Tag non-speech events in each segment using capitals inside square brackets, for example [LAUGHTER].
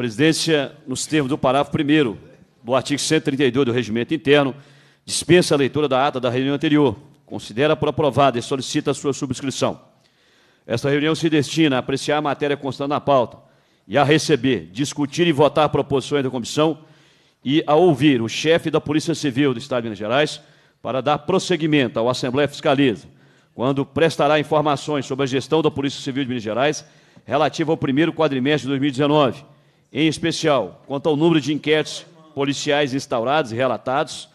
presidência, nos termos do parágrafo 1 do artigo 132 do Regimento Interno, dispensa a leitura da ata da reunião anterior, considera por aprovada e solicita a sua subscrição. Esta reunião se destina a apreciar a matéria constante na pauta e a receber, discutir e votar proposições da comissão e a ouvir o chefe da Polícia Civil do Estado de Minas Gerais para dar prosseguimento ao Assembleia Fiscaliza, quando prestará informações sobre a gestão da Polícia Civil de Minas Gerais relativa ao primeiro quadrimestre de 2019 em especial, quanto ao número de inquéritos policiais instaurados e relatados,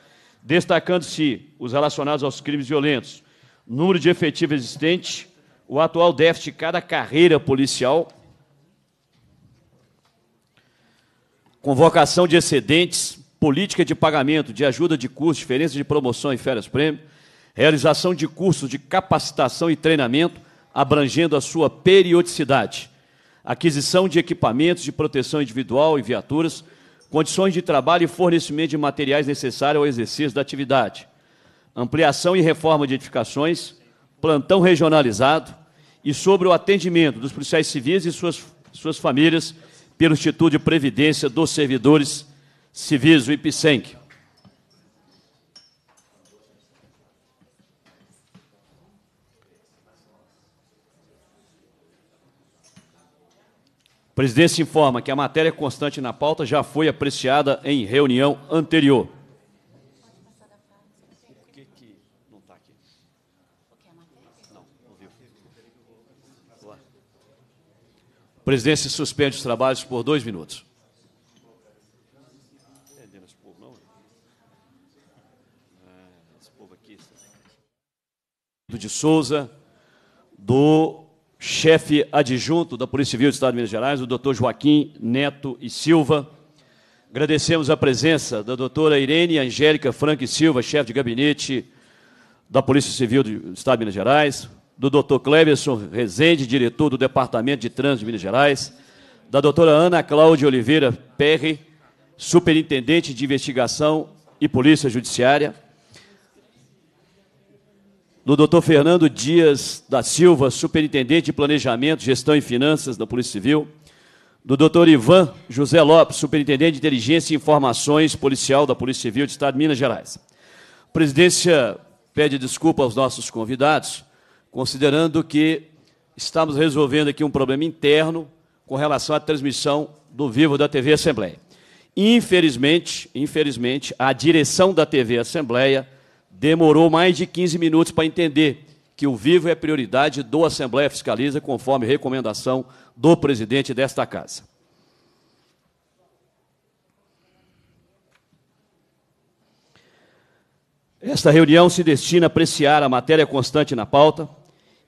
destacando-se os relacionados aos crimes violentos, número de efetivo existente, o atual déficit de cada carreira policial, convocação de excedentes, política de pagamento, de ajuda de curso, diferença de promoção e férias-prêmio, realização de cursos de capacitação e treinamento, abrangendo a sua periodicidade aquisição de equipamentos de proteção individual e viaturas, condições de trabalho e fornecimento de materiais necessários ao exercício da atividade, ampliação e reforma de edificações, plantão regionalizado e sobre o atendimento dos policiais civis e suas, suas famílias pelo Instituto de Previdência dos Servidores Civis, o IPSENC. presidência informa que a matéria constante na pauta já foi apreciada em reunião anterior. Tá presidência suspende os trabalhos por dois minutos. É, de Souza, do chefe adjunto da Polícia Civil do Estado de Minas Gerais, o doutor Joaquim Neto e Silva. Agradecemos a presença da doutora Irene Angélica Frank Silva, chefe de gabinete da Polícia Civil do Estado de Minas Gerais, do doutor Cleverson Rezende, diretor do Departamento de Trânsito de Minas Gerais, da doutora Ana Cláudia Oliveira Perry, superintendente de investigação e polícia judiciária, do Dr. Fernando Dias da Silva, Superintendente de Planejamento, Gestão e Finanças da Polícia Civil, do Dr. Ivan José Lopes, Superintendente de Inteligência e Informações Policial da Polícia Civil do Estado de Minas Gerais. A presidência pede desculpa aos nossos convidados, considerando que estamos resolvendo aqui um problema interno com relação à transmissão do vivo da TV Assembleia. Infelizmente, infelizmente, a direção da TV Assembleia demorou mais de 15 minutos para entender que o vivo é prioridade do Assembleia Fiscaliza, conforme recomendação do presidente desta casa. Esta reunião se destina a apreciar a matéria constante na pauta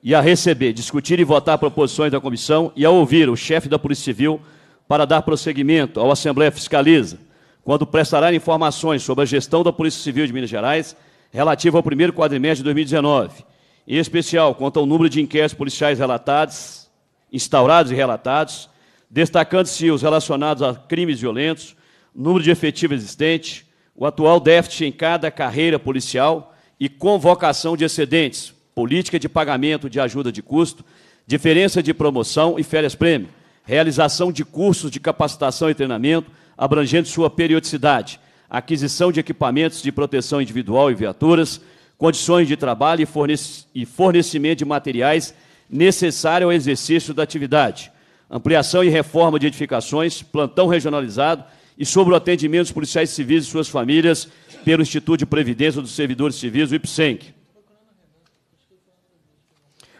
e a receber, discutir e votar proposições da comissão e a ouvir o chefe da Polícia Civil para dar prosseguimento ao Assembleia Fiscaliza, quando prestará informações sobre a gestão da Polícia Civil de Minas Gerais relativo ao primeiro quadrimestre de 2019, em especial quanto ao número de inquéritos policiais relatados, instaurados e relatados, destacando-se os relacionados a crimes violentos, número de efetivo existente, o atual déficit em cada carreira policial e convocação de excedentes, política de pagamento de ajuda de custo, diferença de promoção e férias-prêmio, realização de cursos de capacitação e treinamento, abrangendo sua periodicidade, aquisição de equipamentos de proteção individual e viaturas, condições de trabalho e fornecimento de materiais necessários ao exercício da atividade, ampliação e reforma de edificações, plantão regionalizado e sobre o atendimento dos policiais civis e suas famílias pelo Instituto de Previdência dos Servidores Civis, o IPSENC.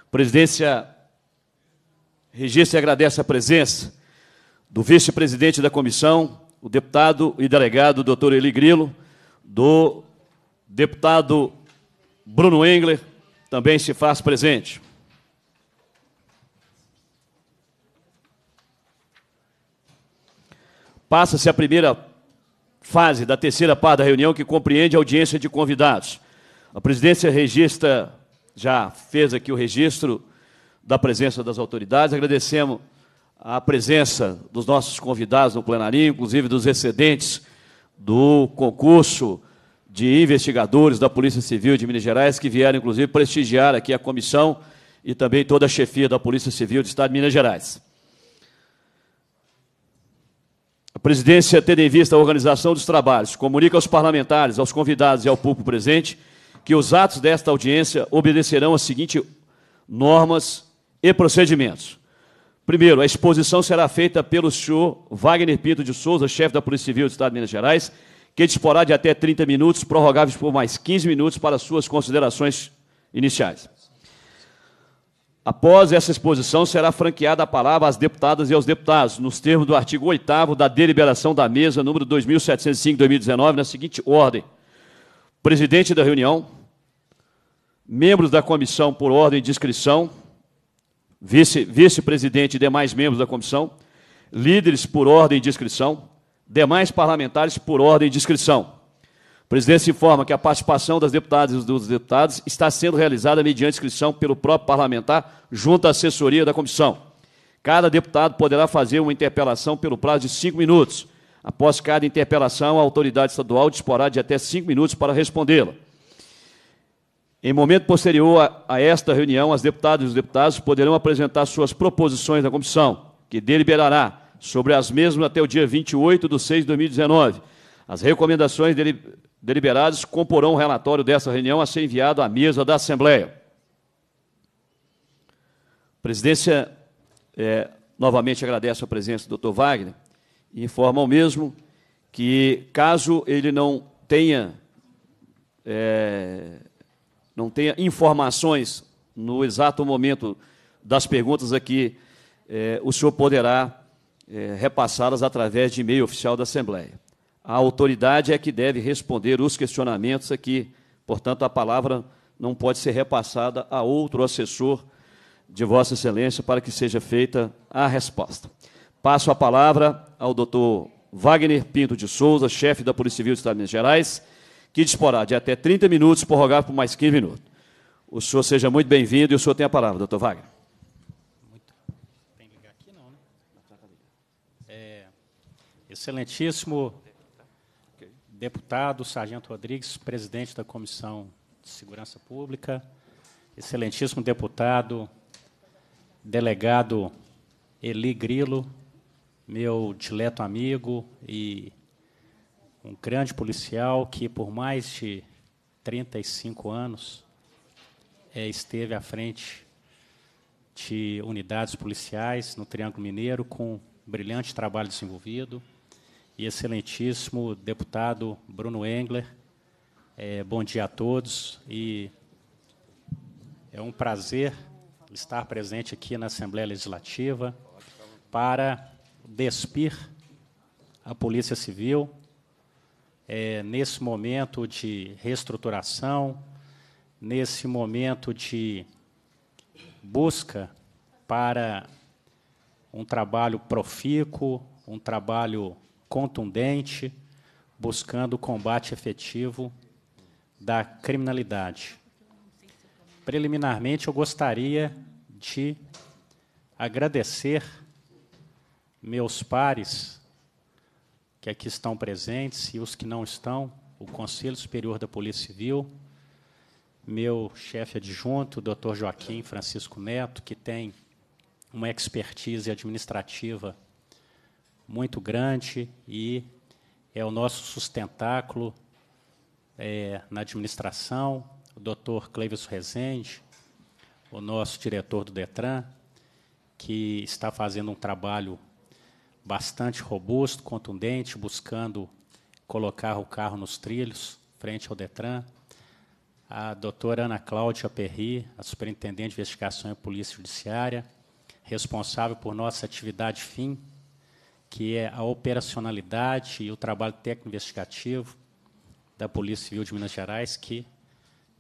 Presidência, registra e agradece a presença do vice-presidente da comissão, o deputado e delegado doutor Eli Grilo, do deputado Bruno Engler, também se faz presente. Passa-se a primeira fase da terceira parte da reunião, que compreende a audiência de convidados. A presidência registra, já fez aqui o registro da presença das autoridades. Agradecemos a presença dos nossos convidados no plenário, inclusive dos excedentes do concurso de investigadores da Polícia Civil de Minas Gerais, que vieram, inclusive, prestigiar aqui a comissão e também toda a chefia da Polícia Civil do Estado de Minas Gerais. A presidência, tendo em vista a organização dos trabalhos, comunica aos parlamentares, aos convidados e ao público presente que os atos desta audiência obedecerão às seguintes normas e procedimentos. Primeiro, a exposição será feita pelo senhor Wagner Pinto de Souza, chefe da Polícia Civil do Estado de Minas Gerais, que disporá de até 30 minutos, prorrogáveis por mais 15 minutos para suas considerações iniciais. Após essa exposição, será franqueada a palavra às deputadas e aos deputados, nos termos do artigo 8 da deliberação da mesa número 2705/2019, na seguinte ordem: Presidente da reunião, membros da comissão por ordem de inscrição, vice-presidente vice e demais membros da comissão, líderes por ordem de inscrição, demais parlamentares por ordem de inscrição. O presidente se informa que a participação das deputadas e dos deputados está sendo realizada mediante inscrição pelo próprio parlamentar junto à assessoria da comissão. Cada deputado poderá fazer uma interpelação pelo prazo de cinco minutos. Após cada interpelação, a autoridade estadual disporá de até cinco minutos para respondê-la. Em momento posterior a, esta reunião, as deputadas e os deputados poderão apresentar suas proposições na comissão, que deliberará sobre as mesmas até o dia 28 de 6 de 2019. As recomendações deliberadas comporão o relatório dessa reunião a ser enviado à mesa da Assembleia. A presidência é, novamente agradece a presença do Dr. Wagner e informa ao mesmo que, caso ele não tenha é, não tenha informações no exato momento das perguntas aqui, eh, o senhor poderá eh, repassá-las através de e-mail oficial da Assembleia. A autoridade é que deve responder os questionamentos aqui, portanto, a palavra não pode ser repassada a outro assessor de Vossa Excelência para que seja feita a resposta. Passo a palavra ao doutor Wagner Pinto de Souza, chefe da Polícia Civil do Estado de Minas Gerais que disporá de até 30 minutos, prorrogar por mais 15 minutos. O senhor seja muito bem-vindo e o senhor tem a palavra, doutor Wagner. Tem ligar aqui, não, né? É, excelentíssimo deputado Sargento Rodrigues, presidente da Comissão de Segurança Pública, excelentíssimo deputado, delegado Eli Grilo, meu dileto amigo e um grande policial que, por mais de 35 anos, é, esteve à frente de unidades policiais no Triângulo Mineiro, com brilhante trabalho desenvolvido, e excelentíssimo deputado Bruno Engler. É, bom dia a todos e é um prazer estar presente aqui na Assembleia Legislativa para despir a Polícia Civil é, nesse momento de reestruturação, nesse momento de busca para um trabalho profícuo, um trabalho contundente, buscando o combate efetivo da criminalidade. Preliminarmente, eu gostaria de agradecer meus pares que aqui estão presentes e os que não estão, o Conselho Superior da Polícia Civil, meu chefe adjunto, o Dr. Joaquim Francisco Neto, que tem uma expertise administrativa muito grande e é o nosso sustentáculo é, na administração, o Dr. Cleves Rezende, o nosso diretor do Detran, que está fazendo um trabalho bastante robusto, contundente, buscando colocar o carro nos trilhos, frente ao Detran. A doutora Ana Cláudia Perri, a superintendente de investigação e polícia judiciária, responsável por nossa atividade fim, que é a operacionalidade e o trabalho técnico investigativo da Polícia Civil de Minas Gerais, que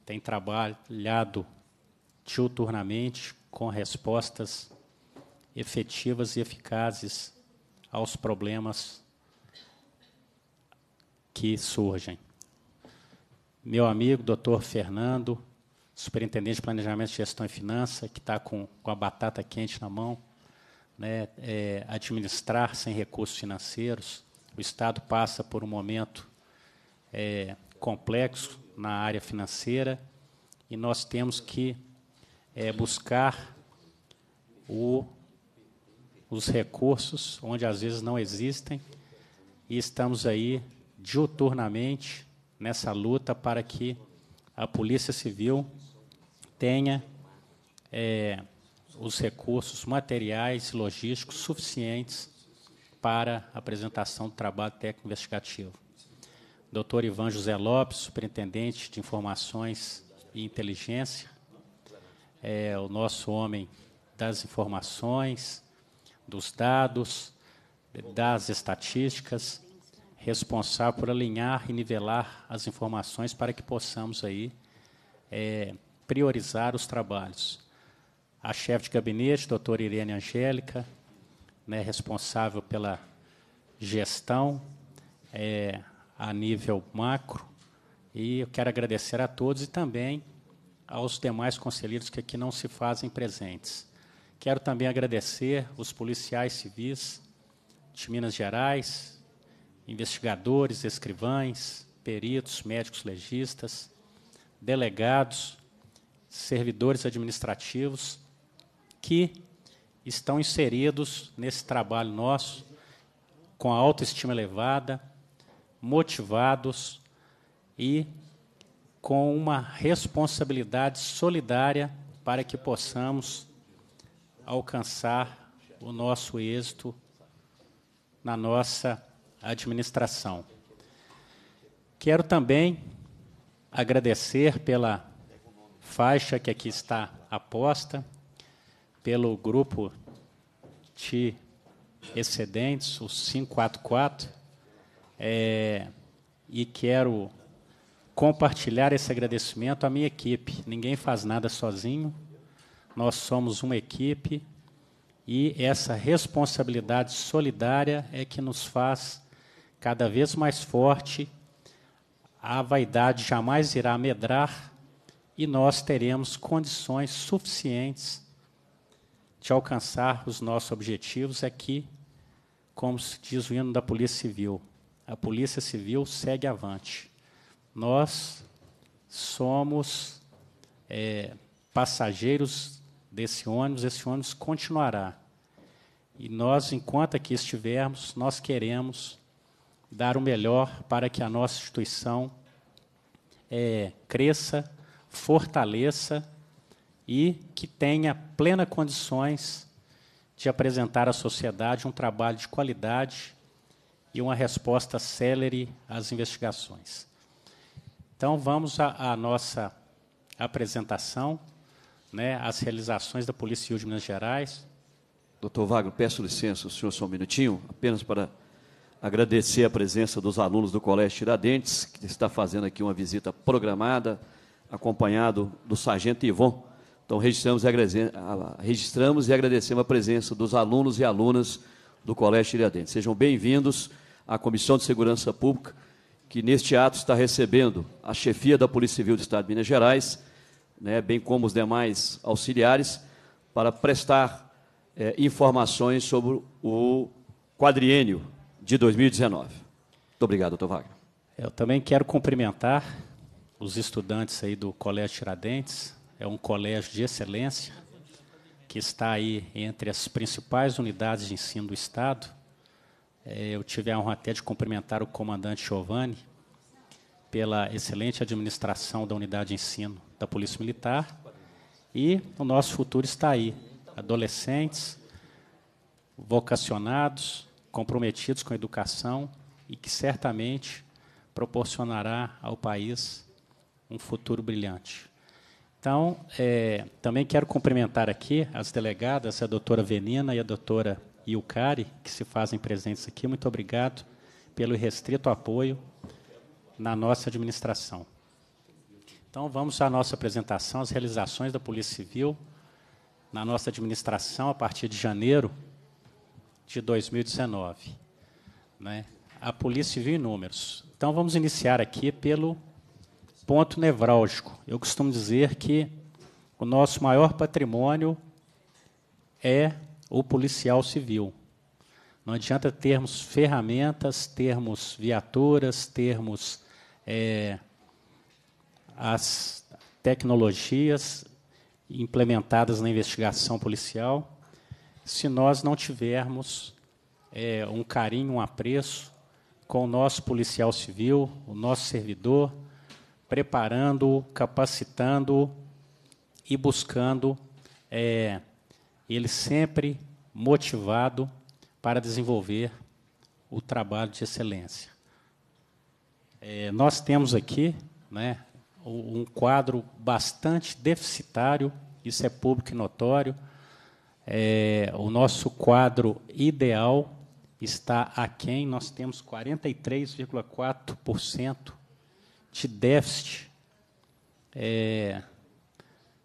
tem trabalhado diuturnamente com respostas efetivas e eficazes aos problemas que surgem. Meu amigo, doutor Fernando, superintendente de Planejamento, Gestão e Finança, que está com, com a batata quente na mão, né, é, administrar sem recursos financeiros. O Estado passa por um momento é, complexo na área financeira e nós temos que é, buscar o os recursos onde às vezes não existem e estamos aí diuturnamente nessa luta para que a Polícia Civil tenha é, os recursos materiais e logísticos suficientes para a apresentação do trabalho técnico investigativo. Dr. Ivan José Lopes, superintendente de Informações e Inteligência, é o nosso homem das informações, dos dados, das estatísticas, responsável por alinhar e nivelar as informações para que possamos aí é, priorizar os trabalhos. A chefe de gabinete, doutora Irene Angélica, né, responsável pela gestão é, a nível macro, e eu quero agradecer a todos e também aos demais conselheiros que aqui não se fazem presentes. Quero também agradecer os policiais civis de Minas Gerais, investigadores, escrivães, peritos, médicos legistas, delegados, servidores administrativos que estão inseridos nesse trabalho nosso com a autoestima elevada, motivados e com uma responsabilidade solidária para que possamos alcançar o nosso êxito na nossa administração. Quero também agradecer pela faixa que aqui está aposta, pelo grupo de excedentes, o 544, é, e quero compartilhar esse agradecimento à minha equipe. Ninguém faz nada sozinho, nós somos uma equipe e essa responsabilidade solidária é que nos faz cada vez mais forte. A vaidade jamais irá medrar e nós teremos condições suficientes de alcançar os nossos objetivos aqui, como diz o hino da Polícia Civil. A Polícia Civil segue avante. Nós somos é, passageiros desse ônibus, esse ônibus continuará. E nós, enquanto aqui estivermos, nós queremos dar o melhor para que a nossa instituição é, cresça, fortaleça e que tenha plena condições de apresentar à sociedade um trabalho de qualidade e uma resposta célere às investigações. Então, vamos à, à nossa apresentação né, as realizações da Polícia Civil de Minas Gerais. Doutor Wagner, peço licença, o senhor só um minutinho, apenas para agradecer a presença dos alunos do Colégio Tiradentes, que está fazendo aqui uma visita programada, acompanhado do Sargento Ivon. Então, registramos e, registramos e agradecemos a presença dos alunos e alunas do Colégio Tiradentes. Sejam bem-vindos à Comissão de Segurança Pública, que neste ato está recebendo a chefia da Polícia Civil do Estado de Minas Gerais, né, bem como os demais auxiliares, para prestar é, informações sobre o quadriênio de 2019. Muito obrigado, doutor Wagner. Eu também quero cumprimentar os estudantes aí do Colégio Tiradentes. É um colégio de excelência que está aí entre as principais unidades de ensino do Estado. É, eu tive a honra até de cumprimentar o comandante Giovanni pela excelente administração da unidade de ensino da Polícia Militar. E o nosso futuro está aí. Adolescentes, vocacionados, comprometidos com a educação e que certamente proporcionará ao país um futuro brilhante. Então, é, também quero cumprimentar aqui as delegadas, a doutora Venina e a doutora Iucari, que se fazem presentes aqui. Muito obrigado pelo restrito apoio na nossa administração. Então, vamos à nossa apresentação, as realizações da Polícia Civil na nossa administração a partir de janeiro de 2019. Né? A Polícia Civil em números. Então, vamos iniciar aqui pelo ponto nevrálgico. Eu costumo dizer que o nosso maior patrimônio é o policial civil. Não adianta termos ferramentas, termos viaturas, termos é, as tecnologias implementadas na investigação policial, se nós não tivermos é, um carinho, um apreço com o nosso policial civil, o nosso servidor, preparando, capacitando e buscando é, ele sempre motivado para desenvolver o trabalho de excelência. É, nós temos aqui, né, um quadro bastante deficitário, isso é público e notório. É, o nosso quadro ideal está aquém, nós temos 43,4% de déficit é,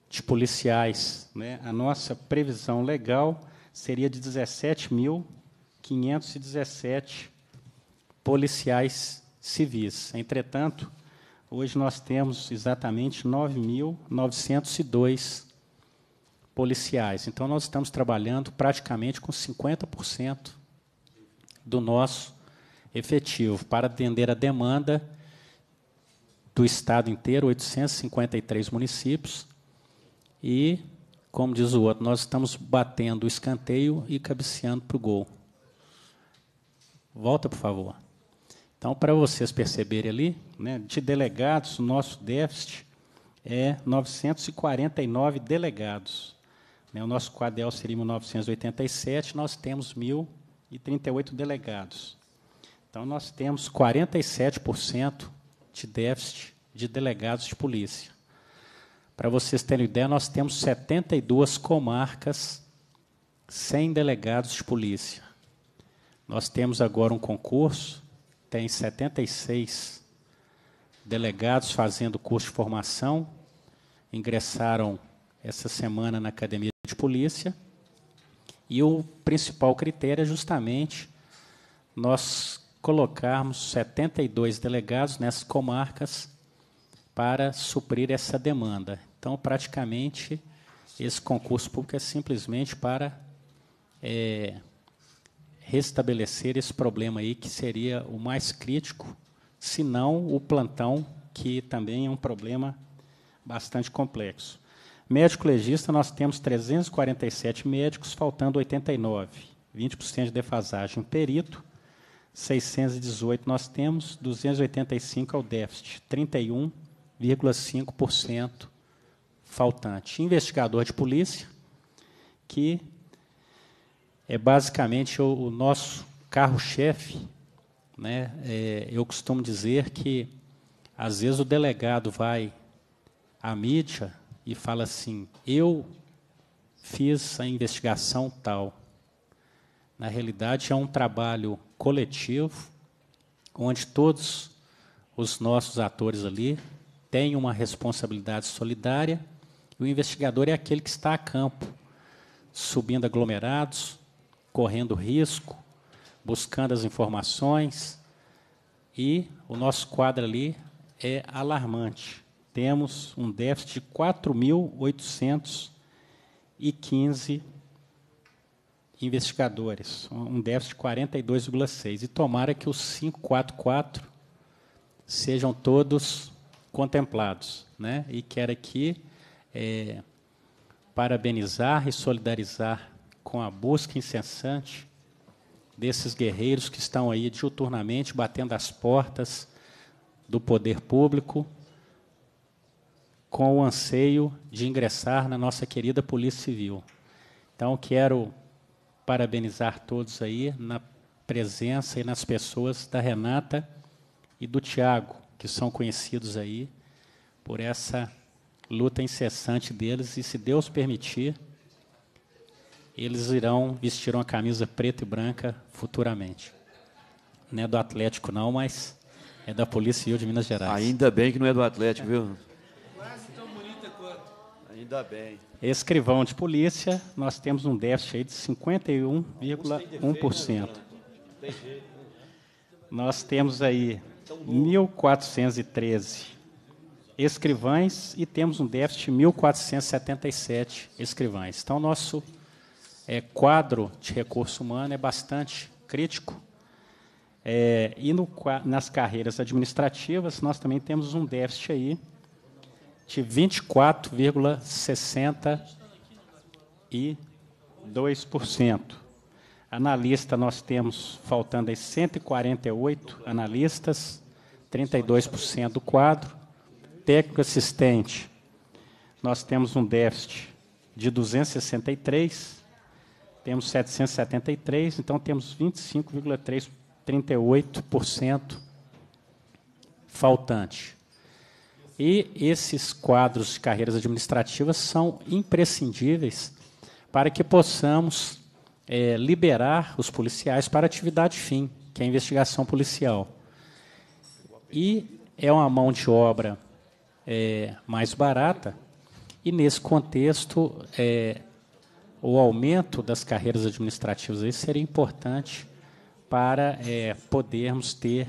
de policiais. Né? A nossa previsão legal seria de 17.517 policiais civis. Entretanto, Hoje nós temos exatamente 9.902 policiais. Então nós estamos trabalhando praticamente com 50% do nosso efetivo para atender a demanda do estado inteiro, 853 municípios. E, como diz o outro, nós estamos batendo o escanteio e cabeceando para o gol. Volta, por favor. Então, para vocês perceberem ali, né, de delegados, o nosso déficit é 949 delegados. Né, o nosso quadel seria 987, nós temos 1.038 delegados. Então, nós temos 47% de déficit de delegados de polícia. Para vocês terem ideia, nós temos 72 comarcas sem delegados de polícia. Nós temos agora um concurso tem 76 delegados fazendo curso de formação, ingressaram essa semana na academia de polícia. E o principal critério é justamente nós colocarmos 72 delegados nessas comarcas para suprir essa demanda. Então, praticamente, esse concurso público é simplesmente para é, restabelecer esse problema aí, que seria o mais crítico, se não o plantão, que também é um problema bastante complexo. Médico legista, nós temos 347 médicos, faltando 89, 20% de defasagem. Perito, 618 nós temos, 285 é o déficit, 31,5% faltante. Investigador de polícia, que é basicamente o, o nosso carro-chefe. Né? É, eu costumo dizer que, às vezes, o delegado vai à mídia e fala assim: eu fiz a investigação tal. Na realidade, é um trabalho coletivo, onde todos os nossos atores ali têm uma responsabilidade solidária, o investigador é aquele que está a campo, subindo aglomerados, correndo risco, buscando as informações, e o nosso quadro ali é alarmante. Temos um déficit de 4.815 investigadores, um déficit de 42,6. E tomara que os 544 sejam todos contemplados. Né? E quero aqui é, parabenizar e solidarizar com a busca incessante desses guerreiros que estão aí diuturnamente batendo as portas do poder público, com o anseio de ingressar na nossa querida Polícia Civil. Então, quero parabenizar todos aí na presença e nas pessoas da Renata e do Tiago, que são conhecidos aí por essa luta incessante deles e, se Deus permitir, eles irão vestir uma camisa preta e branca futuramente. Não é do Atlético, não, mas é da Polícia Civil de Minas Gerais. Ainda bem que não é do Atlético, viu? Quase tão bonita quanto. Ainda bem. Escrivão de polícia, nós temos um déficit aí de 51,1%. Nós temos aí 1.413 escrivães e temos um déficit de 1.477 escrivães. Então, nosso é, quadro de recurso humano é bastante crítico. É, e no, nas carreiras administrativas, nós também temos um déficit aí de 24,62%. Analista, nós temos faltando aí 148 analistas, 32% do quadro. Técnico assistente, nós temos um déficit de 263%. Temos 773, então temos 25,38% faltante. E esses quadros de carreiras administrativas são imprescindíveis para que possamos é, liberar os policiais para a atividade fim, que é a investigação policial. E é uma mão de obra é, mais barata, e nesse contexto é, o aumento das carreiras administrativas aí seria importante para é, podermos ter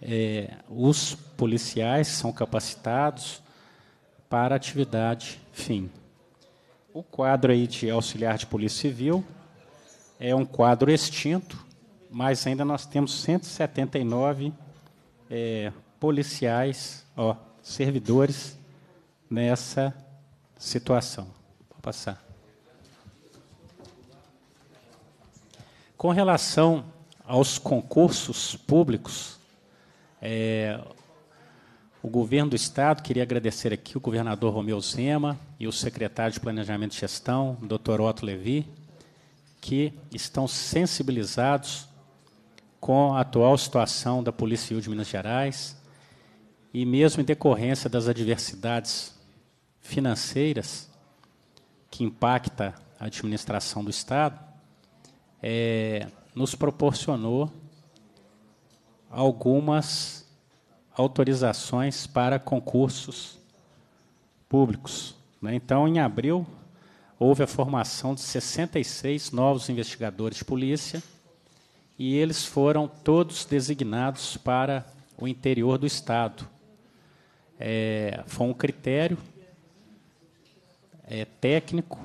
é, os policiais são capacitados para atividade fim. O quadro aí de auxiliar de polícia civil é um quadro extinto, mas ainda nós temos 179 é, eh, policiais, ó, servidores nessa situação. Vou passar. Com relação aos concursos públicos, é, o governo do Estado, queria agradecer aqui o governador Romeu Zema e o secretário de Planejamento e Gestão, doutor Otto Levi, que estão sensibilizados com a atual situação da Polícia Civil de Minas Gerais e mesmo em decorrência das adversidades financeiras que impacta a administração do Estado, é, nos proporcionou algumas autorizações para concursos públicos. Né? Então, em abril, houve a formação de 66 novos investigadores de polícia e eles foram todos designados para o interior do Estado. É, foi um critério é, técnico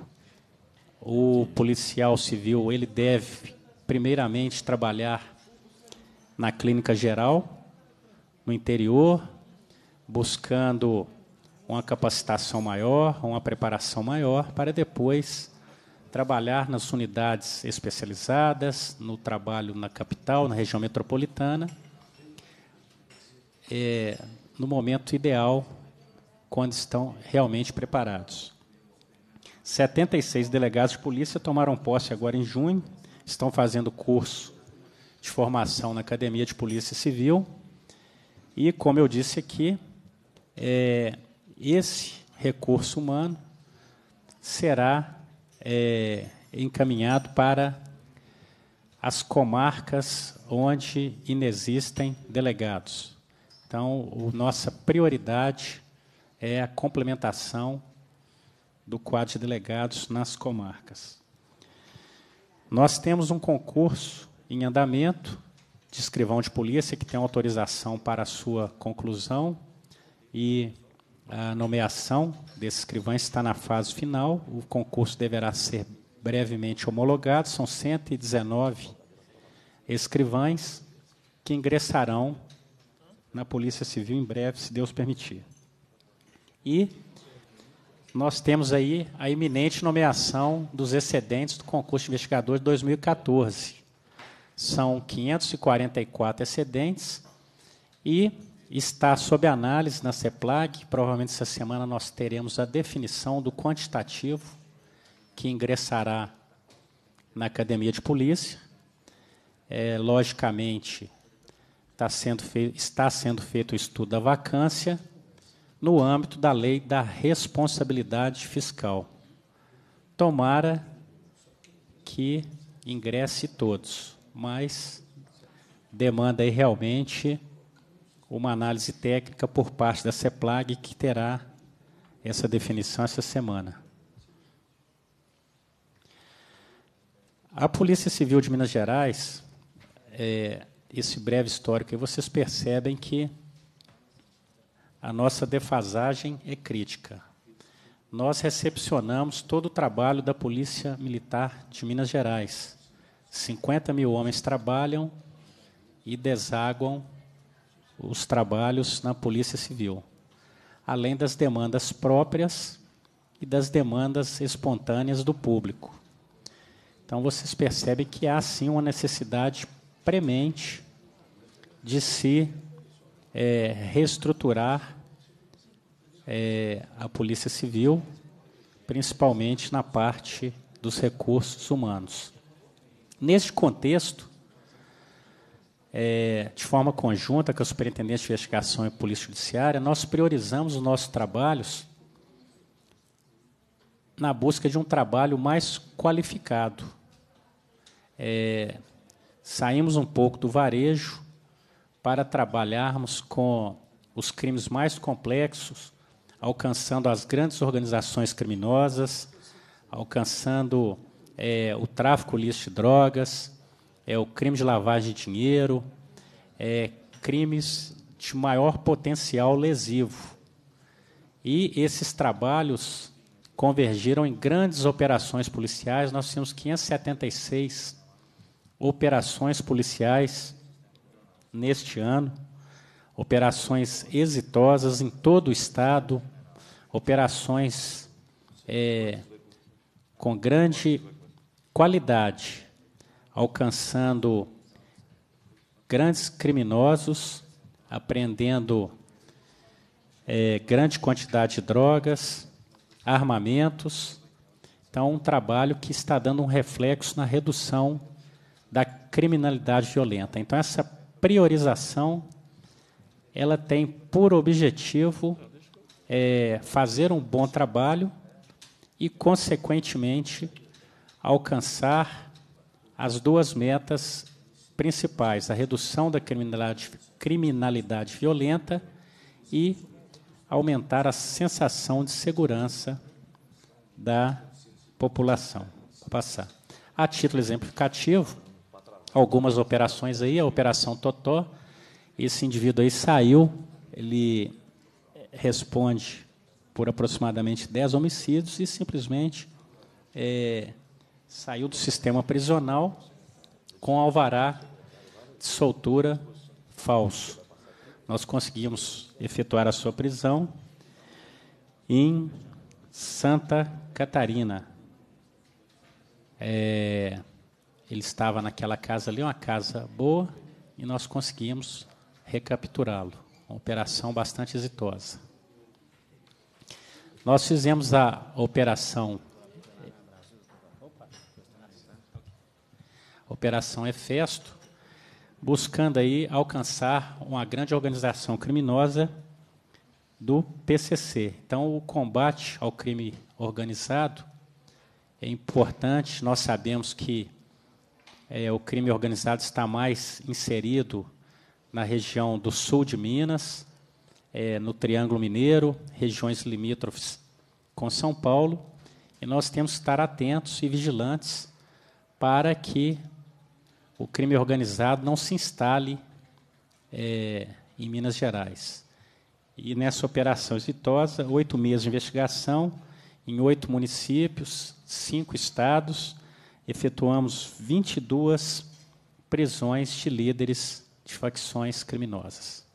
o policial civil, ele deve, primeiramente, trabalhar na clínica geral, no interior, buscando uma capacitação maior, uma preparação maior, para depois trabalhar nas unidades especializadas, no trabalho na capital, na região metropolitana. É, no momento ideal, quando estão realmente preparados. 76 delegados de polícia tomaram posse agora em junho, estão fazendo curso de formação na Academia de Polícia Civil. E, como eu disse aqui, é, esse recurso humano será é, encaminhado para as comarcas onde inexistem delegados. Então, o, nossa prioridade é a complementação do quadro de delegados nas comarcas. Nós temos um concurso em andamento de escrivão de polícia que tem autorização para a sua conclusão e a nomeação desse escrivão está na fase final. O concurso deverá ser brevemente homologado. São 119 escrivães que ingressarão na Polícia Civil em breve, se Deus permitir. E nós temos aí a iminente nomeação dos excedentes do concurso de investigadores de 2014. São 544 excedentes e está sob análise na CEPLAG. Provavelmente essa semana nós teremos a definição do quantitativo que ingressará na academia de polícia. É, logicamente, tá sendo está sendo feito o estudo da vacância no âmbito da lei da responsabilidade fiscal. Tomara que ingresse todos, mas demanda aí realmente uma análise técnica por parte da CEPLAG que terá essa definição essa semana. A Polícia Civil de Minas Gerais, é, esse breve histórico aí, vocês percebem que a nossa defasagem é crítica. Nós recepcionamos todo o trabalho da Polícia Militar de Minas Gerais. 50 mil homens trabalham e desaguam os trabalhos na Polícia Civil, além das demandas próprias e das demandas espontâneas do público. Então, vocês percebem que há sim uma necessidade premente de se é, reestruturar é, a Polícia Civil, principalmente na parte dos recursos humanos. Neste contexto, é, de forma conjunta com a Superintendência de Investigação e Polícia Judiciária, nós priorizamos os nossos trabalhos na busca de um trabalho mais qualificado. É, saímos um pouco do varejo para trabalharmos com os crimes mais complexos, alcançando as grandes organizações criminosas, alcançando é, o tráfico ilícito de drogas, é, o crime de lavagem de dinheiro, é, crimes de maior potencial lesivo. E esses trabalhos convergiram em grandes operações policiais. Nós tínhamos 576 operações policiais neste ano, operações exitosas em todo o estado, operações é, com grande qualidade, alcançando grandes criminosos, apreendendo é, grande quantidade de drogas, armamentos. Então, um trabalho que está dando um reflexo na redução da criminalidade violenta. Então, essa priorização, ela tem por objetivo é, fazer um bom trabalho e, consequentemente, alcançar as duas metas principais: a redução da criminalidade, criminalidade violenta e aumentar a sensação de segurança da população. Vou passar. A título exemplificativo, algumas operações aí, a Operação Totó. Esse indivíduo aí saiu, ele responde por aproximadamente 10 homicídios e simplesmente é, saiu do sistema prisional com alvará de soltura falso. Nós conseguimos efetuar a sua prisão em Santa Catarina. É, ele estava naquela casa ali, uma casa boa, e nós conseguimos recapturá-lo. Uma operação bastante exitosa. Nós fizemos a operação Operação Hefesto, buscando aí alcançar uma grande organização criminosa do PCC. Então, o combate ao crime organizado é importante. Nós sabemos que é, o crime organizado está mais inserido na região do sul de Minas, é, no Triângulo Mineiro, regiões limítrofes com São Paulo, e nós temos que estar atentos e vigilantes para que o crime organizado não se instale é, em Minas Gerais. E nessa operação exitosa, oito meses de investigação em oito municípios, cinco estados, efetuamos 22 prisões de líderes de facções criminosas.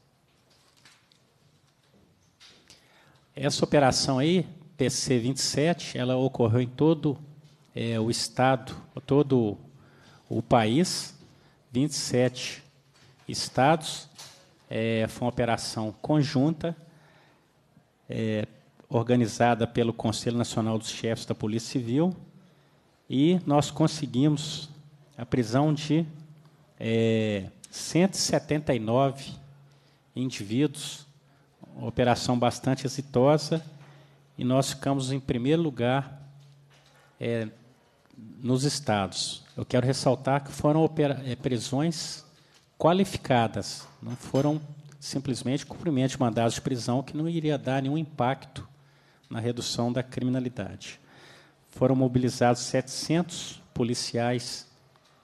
Essa operação aí, PC 27, ela ocorreu em todo é, o estado, todo o país, 27 estados. É, foi uma operação conjunta, é, organizada pelo Conselho Nacional dos Chefes da Polícia Civil, e nós conseguimos a prisão de é, 179 indivíduos, uma operação bastante exitosa, e nós ficamos em primeiro lugar é, nos estados. Eu quero ressaltar que foram é, prisões qualificadas, não foram simplesmente cumprimento de mandados de prisão, que não iria dar nenhum impacto na redução da criminalidade. Foram mobilizados 700 policiais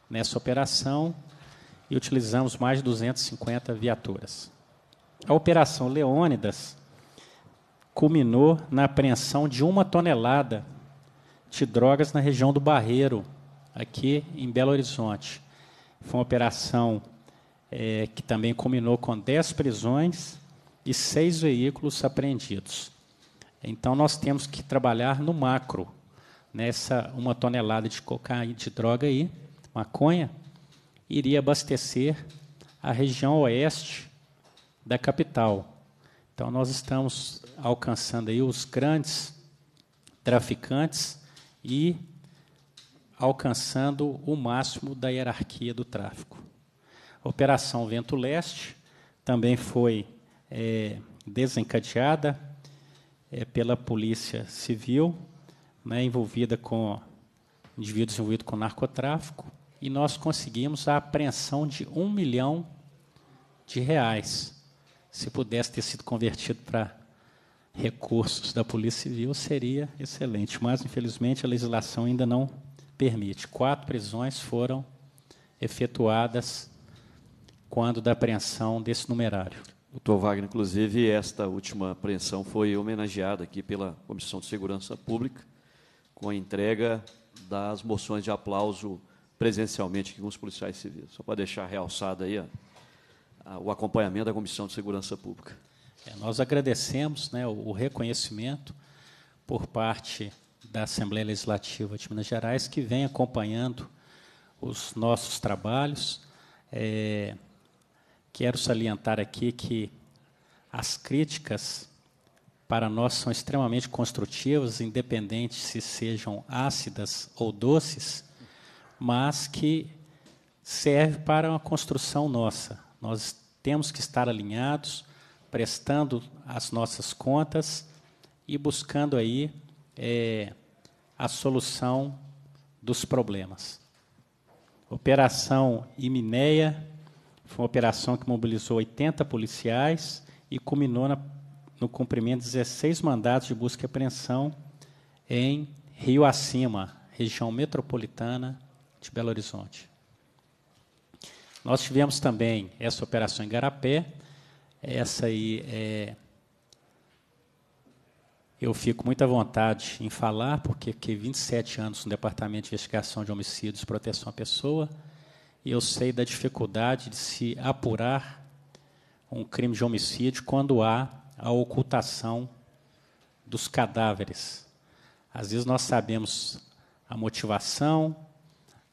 nessa operação e utilizamos mais de 250 viaturas. A Operação Leônidas culminou na apreensão de uma tonelada de drogas na região do Barreiro, aqui em Belo Horizonte. Foi uma operação é, que também culminou com 10 prisões e seis veículos apreendidos. Então, nós temos que trabalhar no macro, nessa uma tonelada de cocaína, de droga aí, maconha, iria abastecer a região oeste da capital. Então nós estamos alcançando aí os grandes traficantes e alcançando o máximo da hierarquia do tráfico. Operação Vento Leste também foi é, desencadeada é, pela Polícia Civil né, envolvida com indivíduos envolvidos com narcotráfico e nós conseguimos a apreensão de um milhão de reais. Se pudesse ter sido convertido para recursos da Polícia Civil, seria excelente, mas infelizmente a legislação ainda não permite. Quatro prisões foram efetuadas quando da apreensão desse numerário. Doutor Wagner, inclusive, esta última apreensão foi homenageada aqui pela Comissão de Segurança Pública com a entrega das moções de aplauso presencialmente aqui com os policiais civis. Só para deixar realçado aí ó, o acompanhamento da Comissão de Segurança Pública. É, nós agradecemos né, o reconhecimento por parte da Assembleia Legislativa de Minas Gerais, que vem acompanhando os nossos trabalhos. É, quero salientar aqui que as críticas para nós são extremamente construtivas, independente se sejam ácidas ou doces, mas que serve para uma construção nossa. Nós temos que estar alinhados, prestando as nossas contas e buscando aí é, a solução dos problemas. Operação Imineia foi uma operação que mobilizou 80 policiais e culminou na no cumprimento de 16 mandatos de busca e apreensão em Rio Acima, região metropolitana de Belo Horizonte. Nós tivemos também essa operação em Garapé, essa aí é, eu fico muito à vontade em falar, porque fiquei 27 anos no Departamento de Investigação de Homicídios e Proteção à Pessoa, e eu sei da dificuldade de se apurar um crime de homicídio quando há a ocultação dos cadáveres. Às vezes nós sabemos a motivação,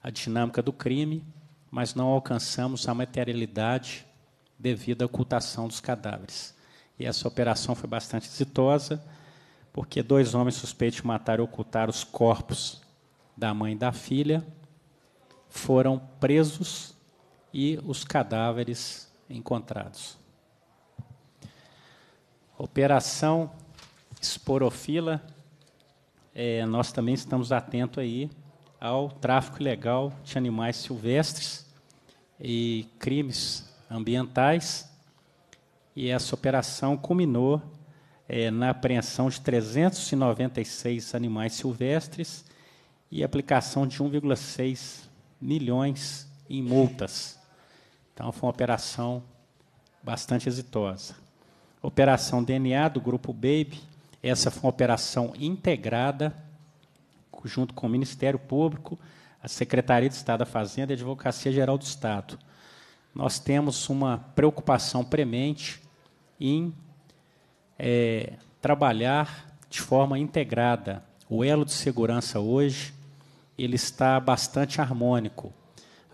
a dinâmica do crime, mas não alcançamos a materialidade devido à ocultação dos cadáveres. E essa operação foi bastante exitosa, porque dois homens suspeitos de matar e ocultar os corpos da mãe e da filha foram presos e os cadáveres encontrados. Operação esporofila, é, nós também estamos atentos aí ao tráfico ilegal de animais silvestres e crimes ambientais. E essa operação culminou é, na apreensão de 396 animais silvestres e aplicação de 1,6 milhões em multas. Então, foi uma operação bastante exitosa. Operação DNA do Grupo Baby. Essa foi uma operação integrada, junto com o Ministério Público, a Secretaria de Estado da Fazenda e a Advocacia Geral do Estado. Nós temos uma preocupação premente em é, trabalhar de forma integrada. O elo de segurança hoje ele está bastante harmônico.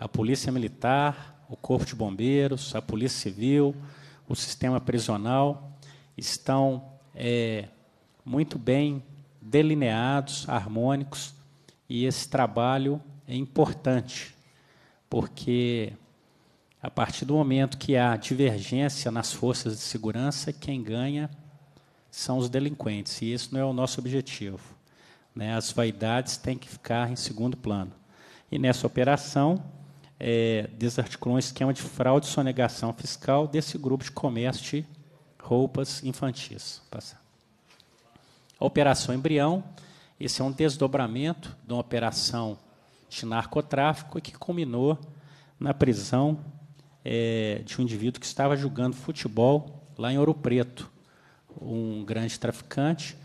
A Polícia Militar, o Corpo de Bombeiros, a Polícia Civil, o sistema prisional estão é, muito bem delineados, harmônicos, e esse trabalho é importante, porque a partir do momento que há divergência nas forças de segurança, quem ganha são os delinquentes, e esse não é o nosso objetivo. Né? As vaidades têm que ficar em segundo plano. E nessa operação, é, desarticulou é um esquema de fraude e sonegação fiscal desse grupo de comércio de roupas infantis. Tá A Operação Embrião, esse é um desdobramento de uma operação de narcotráfico que culminou na prisão é, de um indivíduo que estava jogando futebol lá em Ouro Preto, um grande traficante,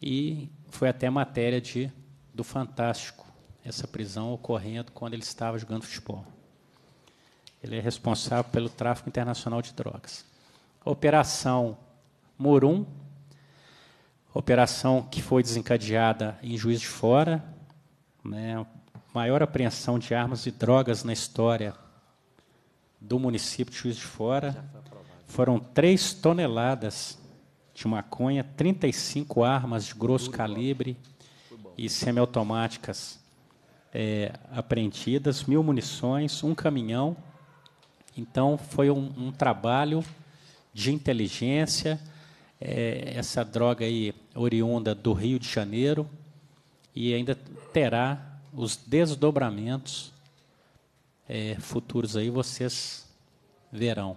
e foi até matéria de, do Fantástico essa prisão ocorrendo quando ele estava jogando futebol. Ele é responsável pelo tráfico internacional de drogas. Operação Morum, operação que foi desencadeada em Juiz de Fora, né, maior apreensão de armas e drogas na história do município de Juiz de Fora. Foram três toneladas de maconha, 35 armas de grosso calibre e semiautomáticas é, apreendidas, mil munições, um caminhão. Então, foi um, um trabalho de inteligência. É, essa droga aí, oriunda do Rio de Janeiro, e ainda terá os desdobramentos é, futuros aí, vocês verão.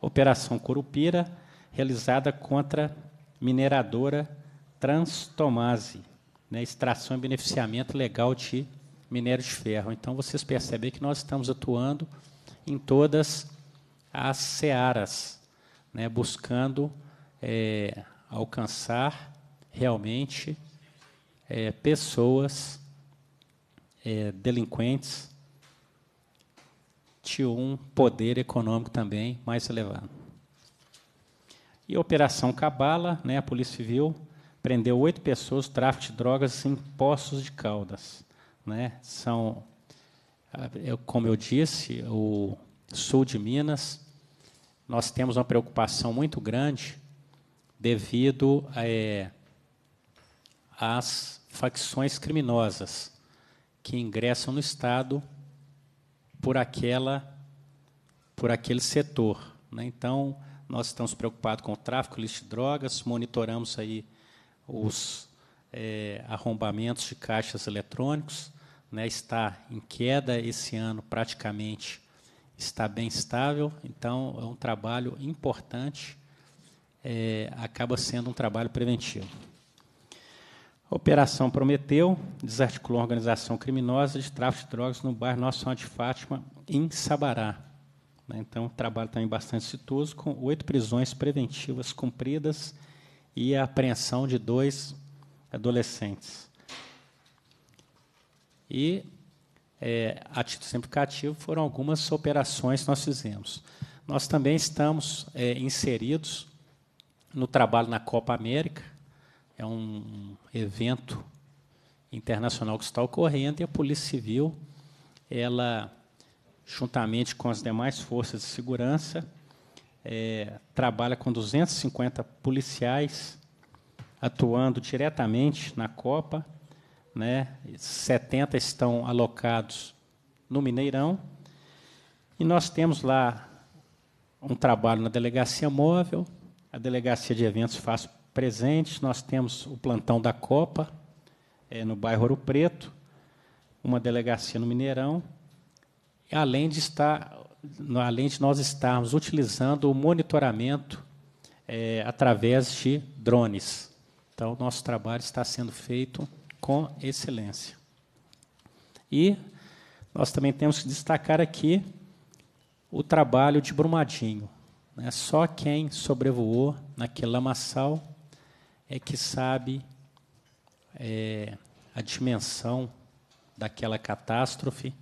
Operação Curupira, realizada contra mineradora Transtomase, né, extração e beneficiamento legal de minério de ferro. Então, vocês percebem que nós estamos atuando em todas as searas, né, buscando é, alcançar realmente é, pessoas é, delinquentes de um poder econômico também mais elevado. E a Operação Cabala, né, a Polícia Civil, prendeu oito pessoas, tráfico de drogas em Poços de Caldas. Né? São, ah, como eu disse, o sul de Minas, nós temos uma preocupação muito grande devido é, às facções criminosas que ingressam no Estado por aquela por aquele setor. Né? Então, nós estamos preocupados com o tráfico, lixo de drogas, monitoramos aí os é, arrombamentos de caixas eletrônicos, né, está em queda esse ano praticamente está bem estável, então é um trabalho importante, é, acaba sendo um trabalho preventivo. A Operação Prometeu desarticulou a organização criminosa de tráfico de drogas no bairro Nossa Senhora de Fátima, em Sabará. Né. Então, um trabalho também bastante exitoso, com oito prisões preventivas cumpridas e a apreensão de dois adolescentes. E, é, a título simplificativo, foram algumas operações que nós fizemos. Nós também estamos é, inseridos no trabalho na Copa América, é um evento internacional que está ocorrendo, e a Polícia Civil, ela, juntamente com as demais forças de segurança, é, trabalha com 250 policiais atuando diretamente na Copa, né? 70 estão alocados no Mineirão. E nós temos lá um trabalho na delegacia móvel, a delegacia de eventos faz presente, nós temos o plantão da Copa é, no bairro Ouro Preto, uma delegacia no Mineirão, além de estar além de nós estarmos utilizando o monitoramento é, através de drones. Então, nosso trabalho está sendo feito com excelência. E nós também temos que destacar aqui o trabalho de Brumadinho. Né? Só quem sobrevoou naquele lamaçal é que sabe é, a dimensão daquela catástrofe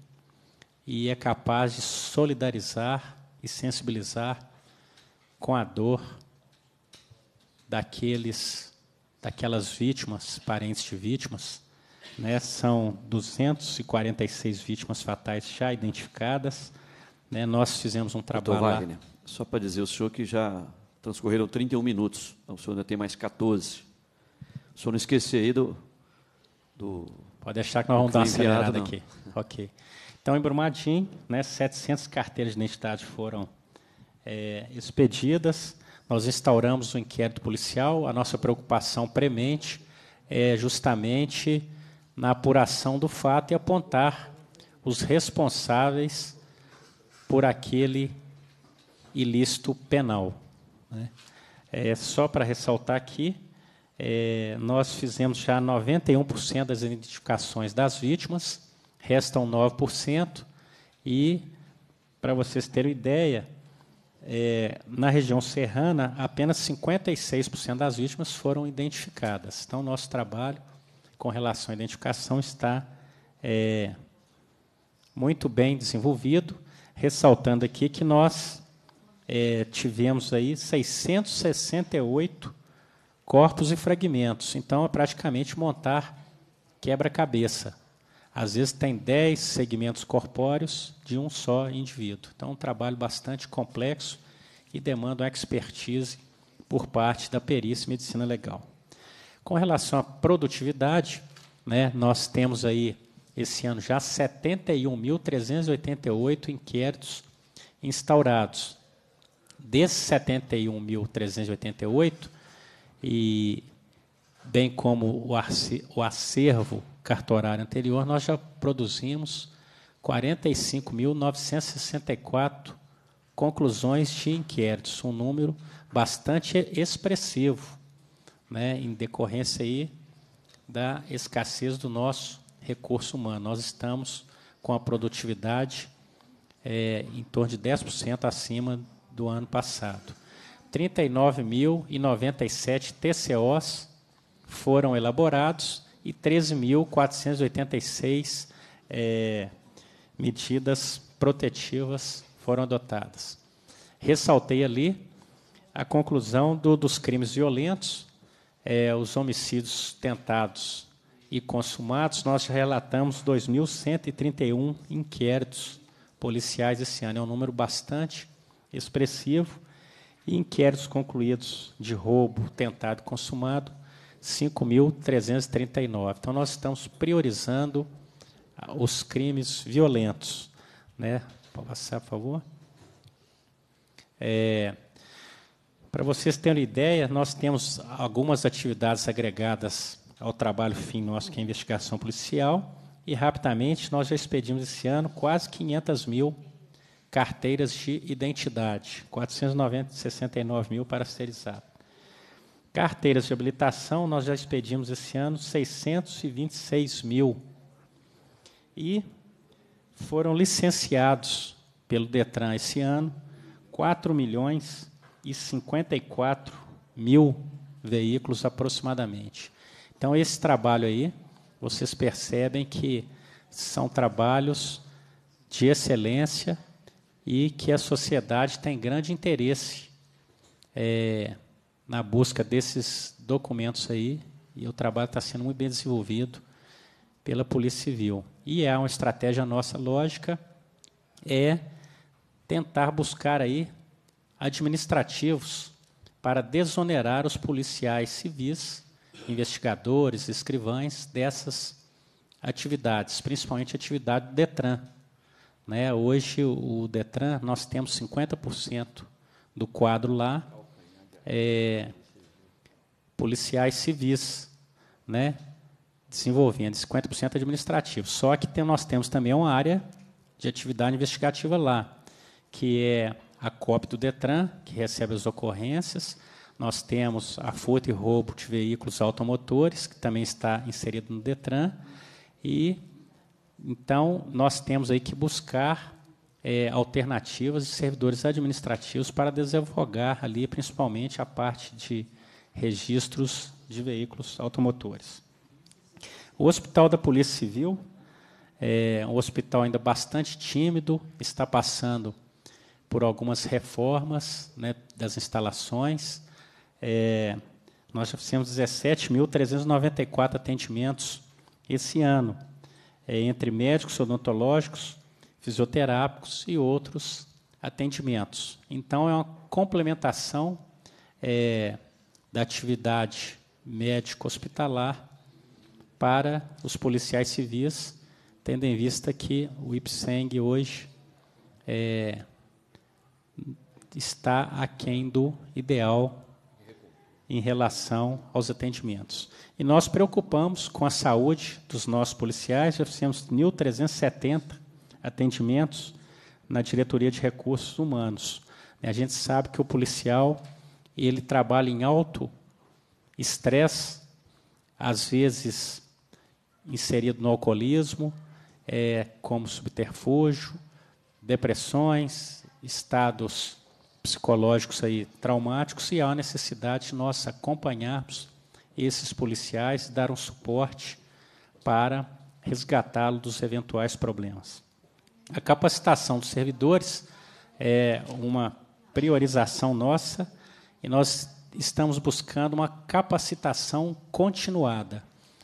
e é capaz de solidarizar e sensibilizar com a dor daqueles daquelas vítimas, parentes de vítimas, né? São 246 vítimas fatais já identificadas, né? Nós fizemos um trabalho Doutor Wagner, só para dizer o senhor que já transcorreram 31 minutos, né? o senhor ainda tem mais 14. O senhor não esquecer aí do, do Pode achar que nós vamos dar uma acelerada não. aqui. OK. Então, em Brumadinho, né, 700 carteiras de identidade foram é, expedidas, nós instauramos o um inquérito policial, a nossa preocupação premente é justamente na apuração do fato e apontar os responsáveis por aquele ilícito penal. Né? É, só para ressaltar aqui, é, nós fizemos já 91% das identificações das vítimas, restam 9%. E, para vocês terem ideia, é, na região serrana, apenas 56% das vítimas foram identificadas. Então, nosso trabalho com relação à identificação está é, muito bem desenvolvido, ressaltando aqui que nós é, tivemos aí 668 corpos e fragmentos. Então, é praticamente montar quebra-cabeça. Às vezes tem 10 segmentos corpóreos de um só indivíduo. Então, é um trabalho bastante complexo e demanda uma expertise por parte da perícia medicina legal. Com relação à produtividade, né, nós temos aí esse ano já 71.388 inquéritos instaurados. Desses 71.388, e bem como o acervo cartorário anterior, nós já produzimos 45.964 conclusões de inquéritos, um número bastante expressivo, né, em decorrência aí da escassez do nosso recurso humano. Nós estamos com a produtividade é, em torno de 10% acima do ano passado. 39.097 TCOs foram elaborados e 13.486 é, medidas protetivas foram adotadas. Ressaltei ali a conclusão do, dos crimes violentos, é, os homicídios tentados e consumados, nós relatamos 2.131 inquéritos policiais esse ano. É um número bastante expressivo. E inquéritos concluídos de roubo, tentado e consumado, 5.339. Então, nós estamos priorizando os crimes violentos. Né? Pode passar, por favor? É, Para vocês terem uma ideia, nós temos algumas atividades agregadas ao trabalho fim nosso, que é a investigação policial, e rapidamente nós já expedimos esse ano quase 500 mil carteiras de identidade, 469 mil para ser exato. Carteiras de habilitação, nós já expedimos esse ano 626 mil. E foram licenciados pelo Detran esse ano 4 milhões e 54 mil veículos aproximadamente. Então, esse trabalho aí, vocês percebem que são trabalhos de excelência e que a sociedade tem grande interesse. É, na busca desses documentos aí, e o trabalho está sendo muito bem desenvolvido pela Polícia Civil. E é uma estratégia nossa lógica é tentar buscar aí administrativos para desonerar os policiais civis, investigadores, escrivães dessas atividades, principalmente a atividade do Detran. Né? Hoje o Detran nós temos 50% do quadro lá é, policiais civis, né, desenvolvendo 50% administrativo. Só que tem, nós temos também uma área de atividade investigativa lá, que é a COP do Detran, que recebe as ocorrências. Nós temos a furto e roubo de veículos automotores, que também está inserido no Detran. E então nós temos aí que buscar é, alternativas de servidores administrativos para desenvolver ali, principalmente, a parte de registros de veículos automotores. O Hospital da Polícia Civil, é um hospital ainda bastante tímido, está passando por algumas reformas né, das instalações. É, nós já fizemos 17.394 atendimentos esse ano, é, entre médicos odontológicos, fisioterápicos e outros atendimentos. Então, é uma complementação é, da atividade médico-hospitalar para os policiais civis, tendo em vista que o IPSENG hoje é, está aquém do ideal em relação aos atendimentos. E nós preocupamos com a saúde dos nossos policiais, já fizemos 1.370 atendimentos na diretoria de recursos humanos. A gente sabe que o policial ele trabalha em alto estresse, às vezes inserido no alcoolismo, é, como subterfúgio, depressões, estados psicológicos aí traumáticos e há a necessidade de nós acompanharmos esses policiais, e dar um suporte para resgatá-lo dos eventuais problemas. A capacitação dos servidores é uma priorização nossa e nós estamos buscando uma capacitação continuada.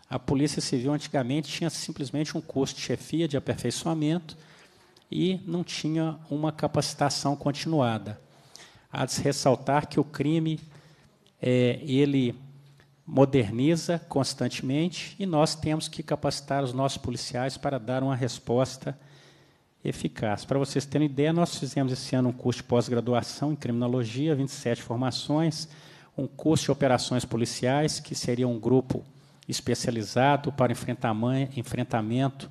A Polícia Civil antigamente tinha simplesmente um curso de chefia, de aperfeiçoamento, e não tinha uma capacitação continuada. Há de ressaltar que o crime é, ele moderniza constantemente e nós temos que capacitar os nossos policiais para dar uma resposta eficaz. Para vocês terem ideia, nós fizemos esse ano um curso de pós-graduação em criminologia, 27 formações, um curso de operações policiais, que seria um grupo especializado para enfrentamento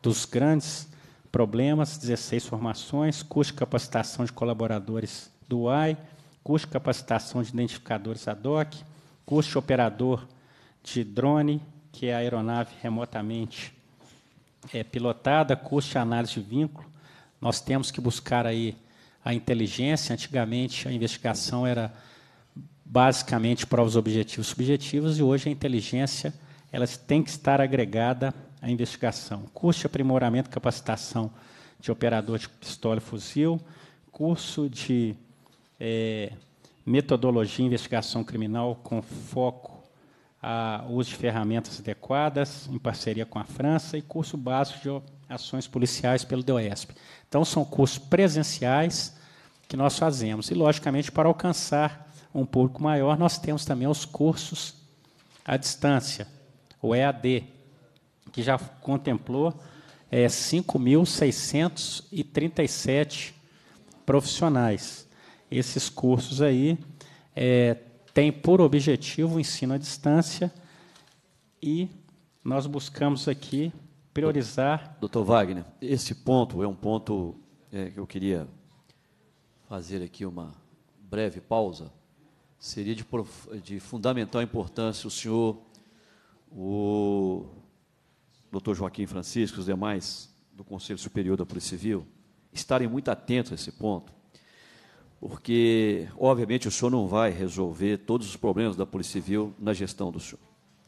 dos grandes problemas, 16 formações, curso de capacitação de colaboradores do AI, curso de capacitação de identificadores ad hoc, curso de operador de drone, que é a aeronave remotamente é, pilotada, custo de análise de vínculo. Nós temos que buscar aí a inteligência. Antigamente, a investigação era basicamente provas objetivas e subjetivas, e hoje a inteligência ela tem que estar agregada à investigação. Curso de aprimoramento e capacitação de operador de pistola e fuzil, curso de é, metodologia e investigação criminal com foco a uso de ferramentas adequadas, em parceria com a França, e curso básico de ações policiais pelo DOESP. Então, são cursos presenciais que nós fazemos. E, logicamente, para alcançar um público maior, nós temos também os cursos à distância, o EAD, que já contemplou é, eh, 5.637 profissionais. Esses cursos aí é, tem por objetivo o ensino à distância e nós buscamos aqui priorizar. Doutor Wagner, esse ponto é um ponto é, que eu queria fazer aqui uma breve pausa. Seria de, de fundamental importância o senhor, o doutor Joaquim Francisco, os demais do Conselho Superior da Polícia Civil, estarem muito atentos a esse ponto porque, obviamente, o senhor não vai resolver todos os problemas da Polícia Civil na gestão do senhor.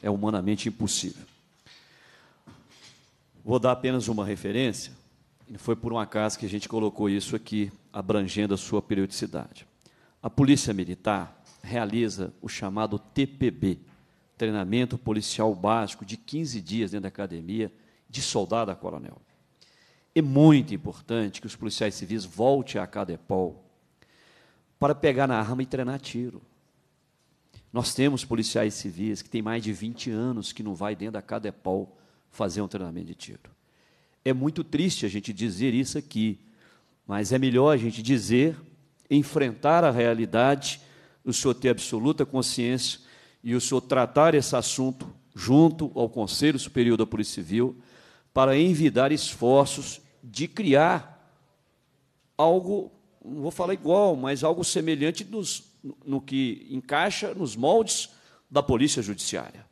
É humanamente impossível. Vou dar apenas uma referência, e foi por um acaso que a gente colocou isso aqui, abrangendo a sua periodicidade. A Polícia Militar realiza o chamado TPB, treinamento policial básico de 15 dias dentro da academia, de soldado a coronel. É muito importante que os policiais civis voltem cada Cadepol para pegar na arma e treinar tiro. Nós temos policiais civis que têm mais de 20 anos que não vai dentro da Cadepol fazer um treinamento de tiro. É muito triste a gente dizer isso aqui, mas é melhor a gente dizer, enfrentar a realidade, o senhor ter absoluta consciência e o senhor tratar esse assunto junto ao Conselho Superior da Polícia Civil para envidar esforços de criar algo não vou falar igual, mas algo semelhante nos, no que encaixa nos moldes da Polícia Judiciária.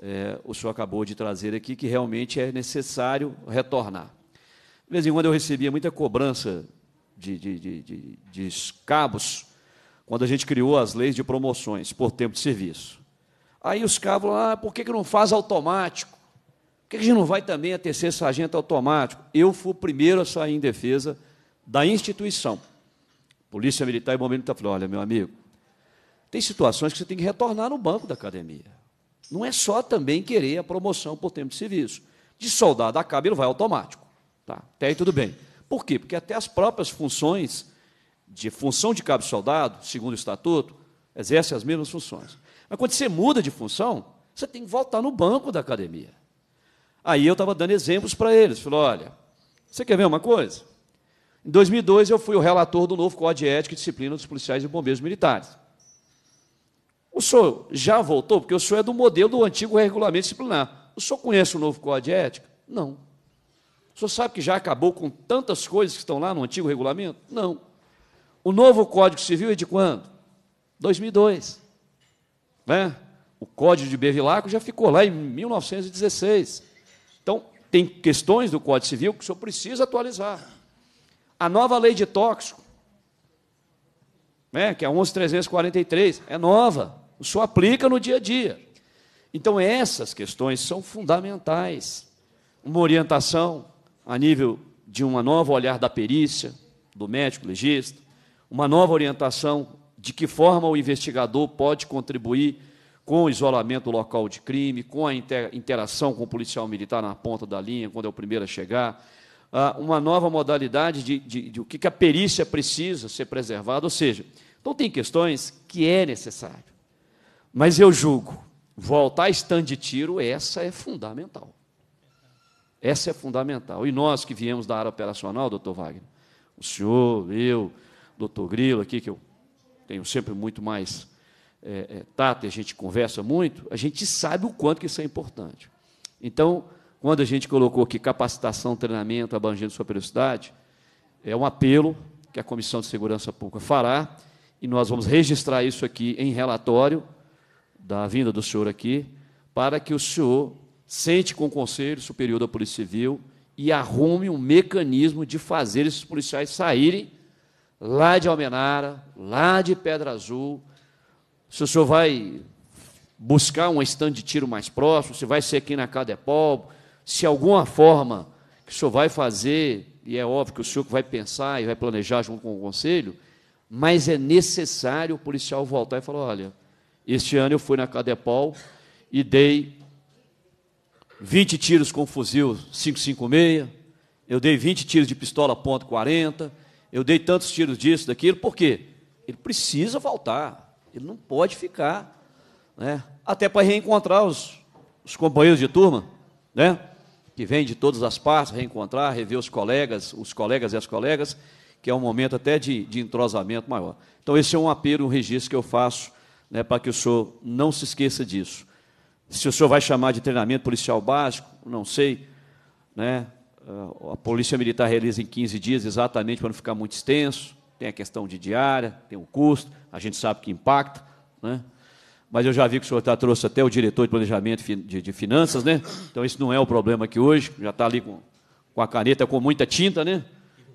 É, o senhor acabou de trazer aqui que realmente é necessário retornar. De vez em quando eu recebia muita cobrança de, de, de, de, de cabos quando a gente criou as leis de promoções por tempo de serviço. Aí os cabos, ah, por que, que não faz automático? Por que, que a gente não vai também a terceiro sargento automático? Eu fui o primeiro a sair em defesa da instituição. Polícia Militar e momento está falando, olha, meu amigo, tem situações que você tem que retornar no banco da academia. Não é só também querer a promoção por tempo de serviço. De soldado a cabo, ele vai automático. Tá? Até aí tudo bem. Por quê? Porque até as próprias funções, de função de cabo soldado, segundo o estatuto, exerce as mesmas funções. Mas quando você muda de função, você tem que voltar no banco da academia. Aí eu estava dando exemplos para eles. Falei, olha, você quer ver uma coisa? Em 2002, eu fui o relator do novo Código de Ética e Disciplina dos Policiais e Bombeiros Militares. O senhor já voltou? Porque o senhor é do modelo do antigo regulamento disciplinar. O senhor conhece o novo Código de Ética? Não. O senhor sabe que já acabou com tantas coisas que estão lá no antigo regulamento? Não. O novo Código Civil é de quando? 2002. Né? O Código de Bevilacqua já ficou lá em 1916. Então, tem questões do Código Civil que o senhor precisa atualizar. A nova lei de tóxico, né, que é 11.343, é nova, só aplica no dia a dia. Então, essas questões são fundamentais. Uma orientação a nível de uma nova olhar da perícia, do médico legista, uma nova orientação de que forma o investigador pode contribuir com o isolamento do local de crime, com a interação com o policial militar na ponta da linha, quando é o primeiro a chegar, ah, uma nova modalidade de, de, de o que, que a perícia precisa ser preservada, ou seja, então tem questões que é necessário. Mas eu julgo, voltar a stand de tiro, essa é fundamental. Essa é fundamental. E nós que viemos da área operacional, doutor Wagner, o senhor, eu, doutor Grilo aqui, que eu tenho sempre muito mais é, é, tato e a gente conversa muito, a gente sabe o quanto que isso é importante. Então, quando a gente colocou aqui capacitação, treinamento, abrangendo sua superioridade, é um apelo que a Comissão de Segurança Pública fará, e nós vamos registrar isso aqui em relatório da vinda do senhor aqui, para que o senhor sente com o Conselho Superior da Polícia Civil e arrume um mecanismo de fazer esses policiais saírem lá de Almenara, lá de Pedra Azul. Se o senhor vai buscar um estande de tiro mais próximo, se vai ser aqui na Cadepol, se alguma forma que o senhor vai fazer, e é óbvio que o senhor vai pensar e vai planejar junto com o conselho, mas é necessário o policial voltar e falar: olha, este ano eu fui na Cadepol e dei 20 tiros com fuzil 556, eu dei 20 tiros de pistola ponto .40, eu dei tantos tiros disso, daquilo, por quê? Ele precisa voltar, ele não pode ficar, né? até para reencontrar os, os companheiros de turma, né? que vem de todas as partes, reencontrar, rever os colegas, os colegas e as colegas, que é um momento até de, de entrosamento maior. Então, esse é um apelo, um registro que eu faço né, para que o senhor não se esqueça disso. Se o senhor vai chamar de treinamento policial básico, não sei. Né? A Polícia Militar realiza em 15 dias, exatamente para não ficar muito extenso. Tem a questão de diária, tem o custo, a gente sabe que impacta. Né? mas eu já vi que o senhor tá, trouxe até o diretor de planejamento de, de finanças, né? Então isso não é o problema aqui hoje, já está ali com, com a caneta com muita tinta, né?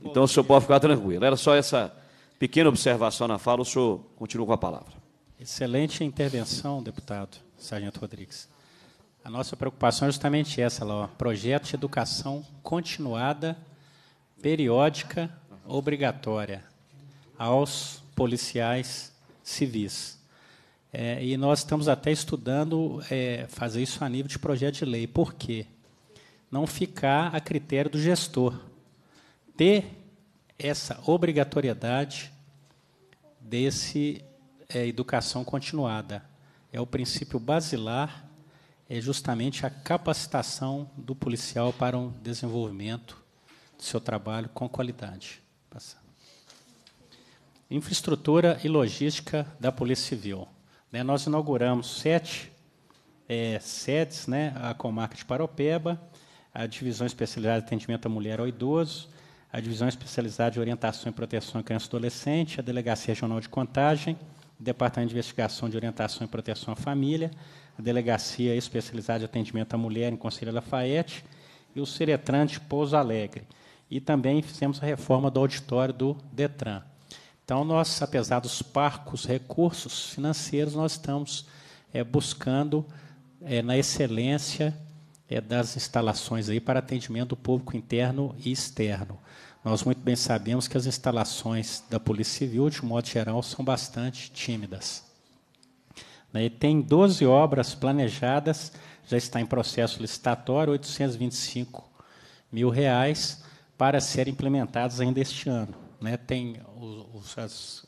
Então o senhor pode ficar tranquilo. Era só essa pequena observação na fala, o senhor continua com a palavra. Excelente intervenção, deputado Sargento Rodrigues. A nossa preocupação é justamente essa, lá, ó, projeto de educação continuada, periódica, obrigatória aos policiais civis. É, e nós estamos até estudando é, fazer isso a nível de projeto de lei. Por quê? Não ficar a critério do gestor. Ter essa obrigatoriedade desse é, educação continuada. É o princípio basilar, é justamente a capacitação do policial para um desenvolvimento do seu trabalho com qualidade. Infraestrutura e logística da Polícia Civil. Né, nós inauguramos sete é, sedes, né, a comarca de Paropeba, a divisão especializada de atendimento à mulher e ao idoso, a divisão especializada de orientação e proteção à criança e adolescente, a delegacia regional de contagem, o departamento de investigação de orientação e proteção à família, a delegacia especializada de atendimento à mulher em Conselho Lafayette e o Ciretran de Pouso Alegre. E também fizemos a reforma do auditório do Detran. Então, nós, apesar dos parcos recursos financeiros, nós estamos é, buscando é, na excelência é, das instalações aí para atendimento do público interno e externo. Nós muito bem sabemos que as instalações da Polícia Civil, de modo geral, são bastante tímidas. Né? E tem 12 obras planejadas, já está em processo licitatório, 825 mil reais para serem implementadas ainda este ano. Né? Tem os, os, as,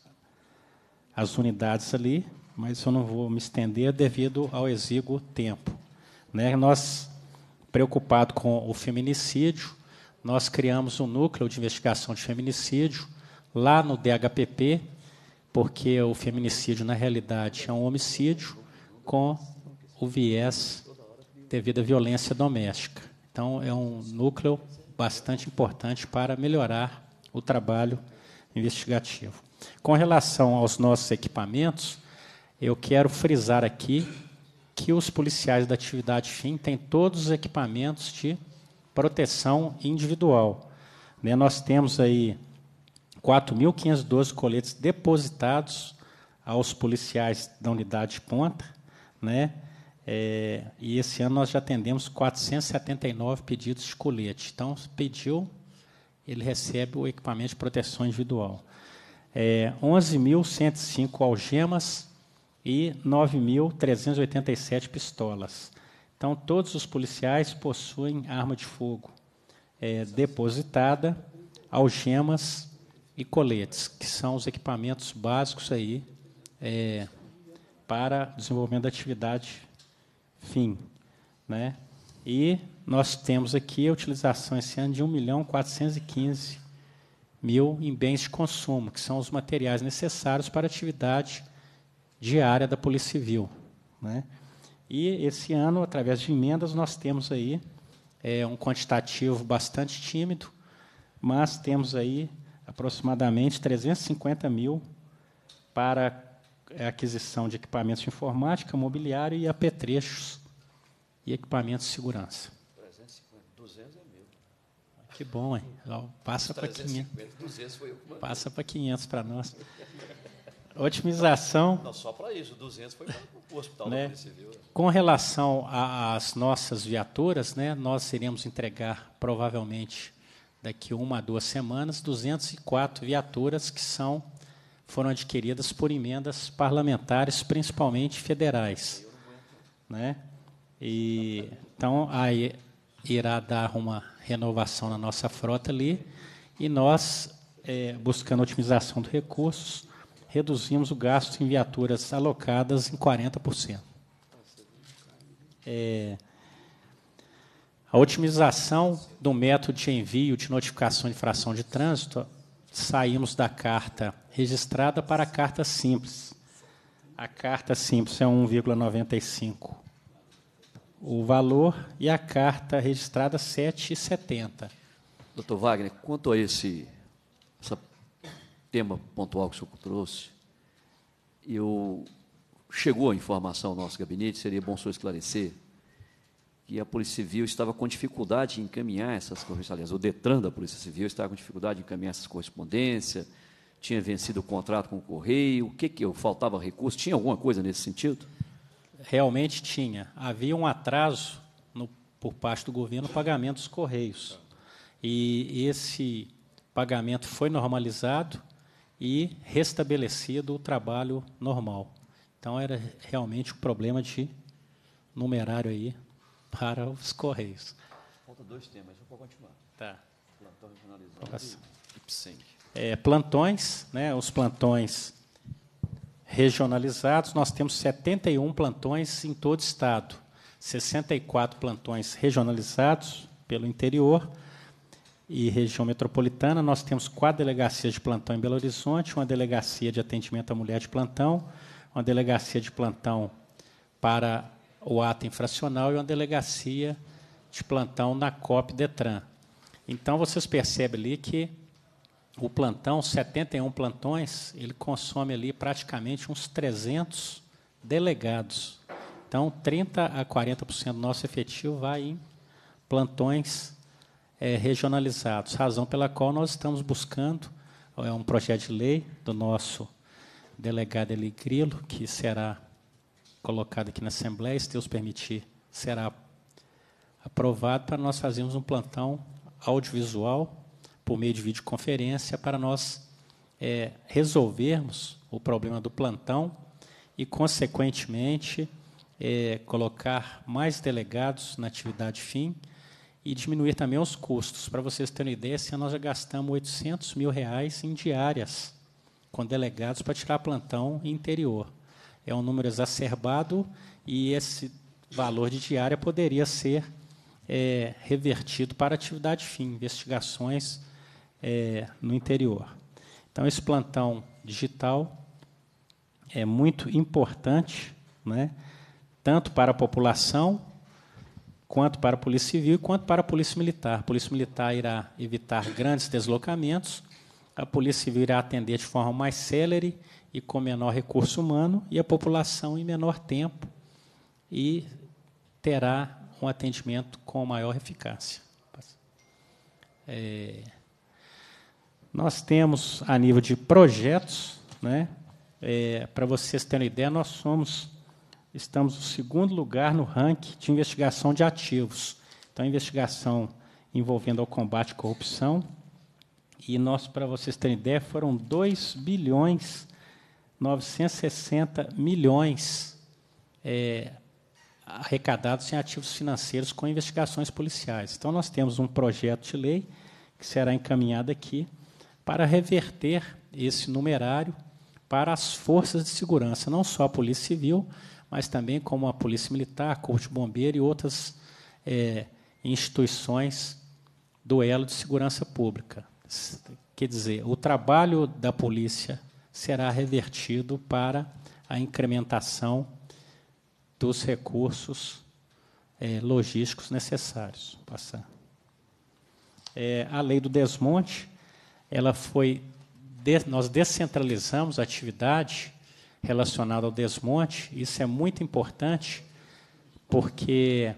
as unidades ali, mas eu não vou me estender devido ao exíguo tempo. Né? Nós, preocupados com o feminicídio, nós criamos um núcleo de investigação de feminicídio lá no DHPP, porque o feminicídio, na realidade, é um homicídio com o viés devido à violência doméstica. Então, é um núcleo bastante importante para melhorar o trabalho investigativo. Com relação aos nossos equipamentos, eu quero frisar aqui que os policiais da atividade fim têm todos os equipamentos de proteção individual. Né, nós temos aí 4.512 coletes depositados aos policiais da unidade de ponta, né? É, e esse ano nós já atendemos 479 pedidos de colete. Então, pediu, ele recebe o equipamento de proteção individual. É, 11.105 algemas e 9.387 pistolas. Então, todos os policiais possuem arma de fogo é, depositada, algemas e coletes, que são os equipamentos básicos aí é, para desenvolvimento da atividade fim, né? E nós temos aqui a utilização esse ano de 1 milhão 415 mil em bens de consumo, que são os materiais necessários para a atividade diária da Polícia Civil. Né? E esse ano, através de emendas, nós temos aí é, um quantitativo bastante tímido, mas temos aí aproximadamente 350 mil para é, aquisição de equipamentos de informática, mobiliário e apetrechos e equipamentos de segurança. 350, 200 é mil. Que bom, hein? Passa para 500. 200 foi eu que mandei. Passa para 500 para nós. Otimização. Não, só para isso, 200 foi para o Hospital né? Civil. Né? Com relação às nossas viaturas, né, nós iremos entregar provavelmente daqui uma a duas semanas 204 viaturas que são foram adquiridas por emendas parlamentares, principalmente federais, Eu né? E, então, aí irá dar uma renovação na nossa frota ali. E nós, é, buscando otimização dos recursos, reduzimos o gasto em viaturas alocadas em 40%. É, a otimização do método de envio de notificação de infração de trânsito, saímos da carta registrada para a carta simples. A carta simples é 1,95 o valor e a carta registrada 7,70. Doutor Wagner, quanto a esse tema pontual que o senhor trouxe, eu, chegou a informação ao nosso gabinete, seria bom o senhor esclarecer, que a Polícia Civil estava com dificuldade em encaminhar essas correspondências, aliás, o DETRAN da Polícia Civil estava com dificuldade em encaminhar essas correspondências, tinha vencido o contrato com o Correio, o que que faltava recurso, tinha alguma coisa nesse sentido? realmente tinha. Havia um atraso no, por parte do governo no pagamento dos correios. E esse pagamento foi normalizado e restabelecido o trabalho normal. Então, era realmente um problema de numerário aí para os correios. Falta dois temas, eu vou continuar. Tá. tá. é, plantões, né? Os plantões regionalizados, nós temos 71 plantões em todo o estado, 64 plantões regionalizados pelo interior e região metropolitana. Nós temos quatro delegacias de plantão em Belo Horizonte, uma delegacia de atendimento à mulher de plantão, uma delegacia de plantão para o ato infracional e uma delegacia de plantão na COP Detran. Então vocês percebem ali que o plantão, 71 plantões, ele consome ali praticamente uns 300 delegados. Então, 30 a 40% do nosso efetivo vai em plantões é, regionalizados, razão pela qual nós estamos buscando, é um projeto de lei do nosso delegado Eli Grilo, que será colocado aqui na Assembleia, se Deus permitir, será aprovado para nós fazermos um plantão audiovisual por meio de videoconferência para nós é, resolvermos o problema do plantão e, consequentemente, é, colocar mais delegados na atividade fim e diminuir também os custos. Para vocês terem uma ideia, esse ano nós já gastamos 800 mil reais em diárias com delegados para tirar plantão interior. É um número exacerbado e esse valor de diária poderia ser é, revertido para atividade fim, investigações é, no interior. Então, esse plantão digital é muito importante, né, tanto para a população, quanto para a Polícia Civil, quanto para a Polícia Militar. A Polícia Militar irá evitar grandes deslocamentos, a Polícia Civil irá atender de forma mais célere e com menor recurso humano, e a população em menor tempo, e terá um atendimento com maior eficácia. É... Nós temos, a nível de projetos, né, é, para vocês terem ideia, nós somos, estamos no segundo lugar no ranking de investigação de ativos. Então, investigação envolvendo o combate à corrupção. E nós, para vocês terem ideia, foram 2 bilhões 960 milhões é, arrecadados em ativos financeiros com investigações policiais. Então, nós temos um projeto de lei que será encaminhado aqui para reverter esse numerário para as forças de segurança, não só a Polícia Civil, mas também como a Polícia Militar, corpo Corte Bombeiro e outras é, instituições do elo de segurança pública. Quer dizer, o trabalho da polícia será revertido para a incrementação dos recursos é, logísticos necessários. passar. É, a lei do desmonte ela foi de, nós descentralizamos a atividade relacionada ao desmonte. Isso é muito importante porque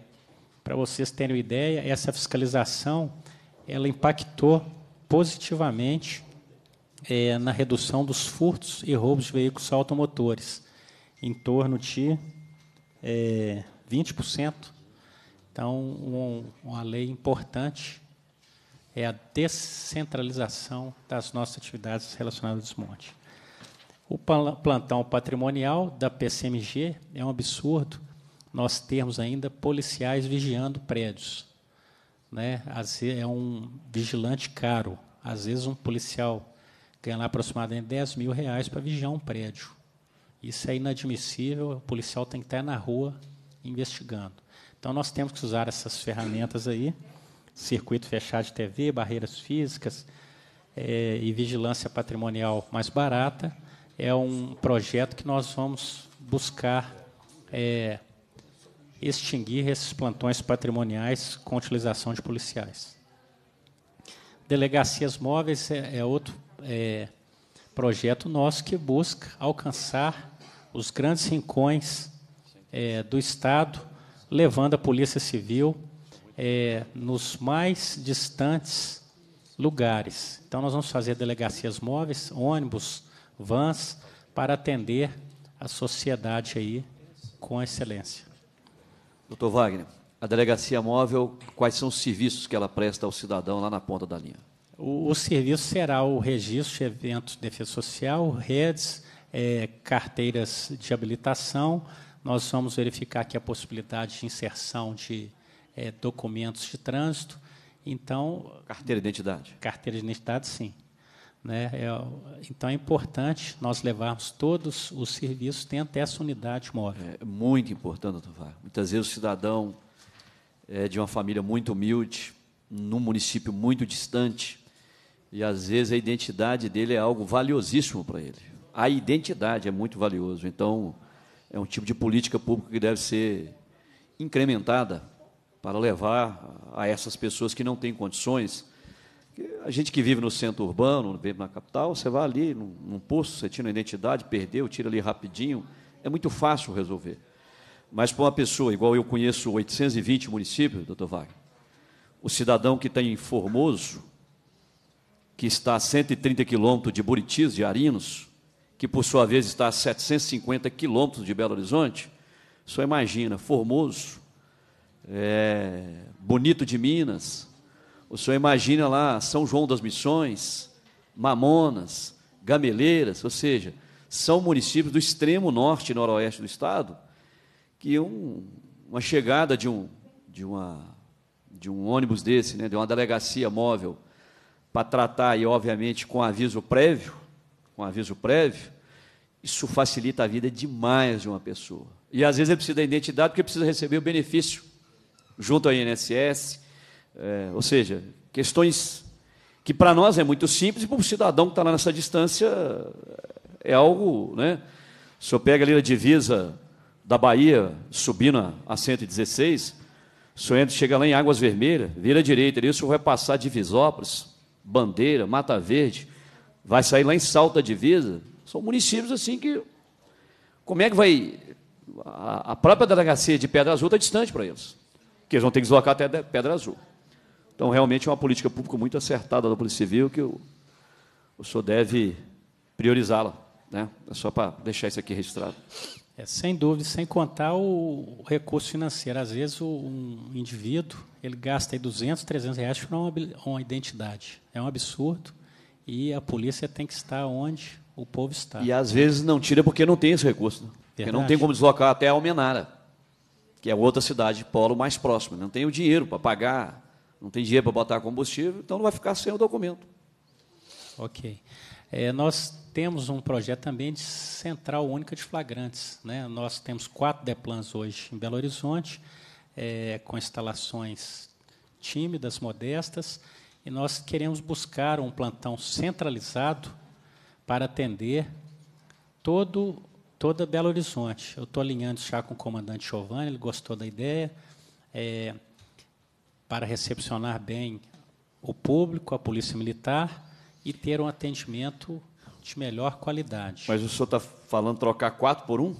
para vocês terem uma ideia, essa fiscalização ela impactou positivamente é, na redução dos furtos e roubos de veículos automotores, em torno de é, 20%. Então, um, uma lei importante é a descentralização das nossas atividades relacionadas ao desmonte. O plantão patrimonial da PCMG é um absurdo nós termos ainda policiais vigiando prédios. Né? Às vezes é um vigilante caro. Às vezes um policial ganha lá aproximadamente 10 mil reais para vigiar um prédio. Isso é inadmissível, o policial tem que estar na rua investigando. Então nós temos que usar essas ferramentas aí circuito fechado de TV, barreiras físicas é, e vigilância patrimonial mais barata, é um projeto que nós vamos buscar é, extinguir esses plantões patrimoniais com utilização de policiais. Delegacias móveis é, é outro é, projeto nosso que busca alcançar os grandes rincões é, do Estado, levando a Polícia Civil é, nos mais distantes lugares. Então, nós vamos fazer delegacias móveis, ônibus, vans, para atender a sociedade aí com excelência. Doutor Wagner, a delegacia móvel, quais são os serviços que ela presta ao cidadão lá na ponta da linha? O, o serviço será o registro de eventos de defesa social, redes, é, carteiras de habilitação. Nós vamos verificar aqui a possibilidade de inserção de é, documentos de trânsito. Então. Carteira de identidade. Carteira de identidade, sim. Né? É, então é importante nós levarmos todos os serviços dentro dessa unidade móvel. É muito importante, doutor Vá. Muitas vezes o cidadão é de uma família muito humilde, num município muito distante, e às vezes a identidade dele é algo valiosíssimo para ele. A identidade é muito valioso. Então é um tipo de política pública que deve ser incrementada para levar a essas pessoas que não têm condições. A gente que vive no centro urbano, vive na capital, você vai ali num, num posto, você tira uma identidade, perdeu, tira ali rapidinho. É muito fácil resolver. Mas para uma pessoa, igual eu conheço 820 municípios, doutor Wagner, o cidadão que tem em Formoso, que está a 130 quilômetros de Buritis, de Arinos, que por sua vez está a 750 quilômetros de Belo Horizonte, só imagina, Formoso, é, Bonito de Minas. O senhor imagina lá São João das Missões, Mamonas, Gameleiras, ou seja, são municípios do extremo norte e noroeste do estado que um, uma chegada de um, de, uma, de um ônibus desse, né, de uma delegacia móvel, para tratar, e obviamente com aviso prévio, com aviso prévio, isso facilita a vida demais de uma pessoa. E às vezes ele precisa da identidade porque precisa receber o benefício junto ao INSS, é, ou seja, questões que para nós é muito simples e para o cidadão que está lá nessa distância é algo, né? O senhor pega ali a divisa da Bahia, subindo a 116, o senhor entra, chega lá em Águas Vermelhas, vira à direita, ali o senhor vai passar Divisópolis, Bandeira, Mata Verde, vai sair lá em Salto da Divisa, são municípios assim que. Como é que vai. A própria delegacia de Pedra Azul está é distante para eles porque eles vão ter que deslocar até Pedra Azul. Então, realmente é uma política pública muito acertada da Polícia Civil que o, o senhor deve priorizá-la. Né? É só para deixar isso aqui registrado. É, sem dúvida, sem contar o recurso financeiro. Às vezes, um indivíduo ele gasta aí 200, 300 reais para uma, uma identidade. É um absurdo. E a polícia tem que estar onde o povo está. E às vezes não tira porque não tem esse recurso. Né? Porque não tem como deslocar até a Almenara que é outra cidade polo mais próxima. Não tem o dinheiro para pagar, não tem dinheiro para botar combustível, então não vai ficar sem o documento. Ok. É, nós temos um projeto também de central única de flagrantes. Né? Nós temos quatro DEPLANs hoje em Belo Horizonte, é, com instalações tímidas, modestas, e nós queremos buscar um plantão centralizado para atender todo toda Belo Horizonte. Eu estou alinhando já com o comandante Giovanni, ele gostou da ideia. É, para recepcionar bem o público, a polícia militar e ter um atendimento de melhor qualidade. Mas o senhor está falando trocar quatro por um?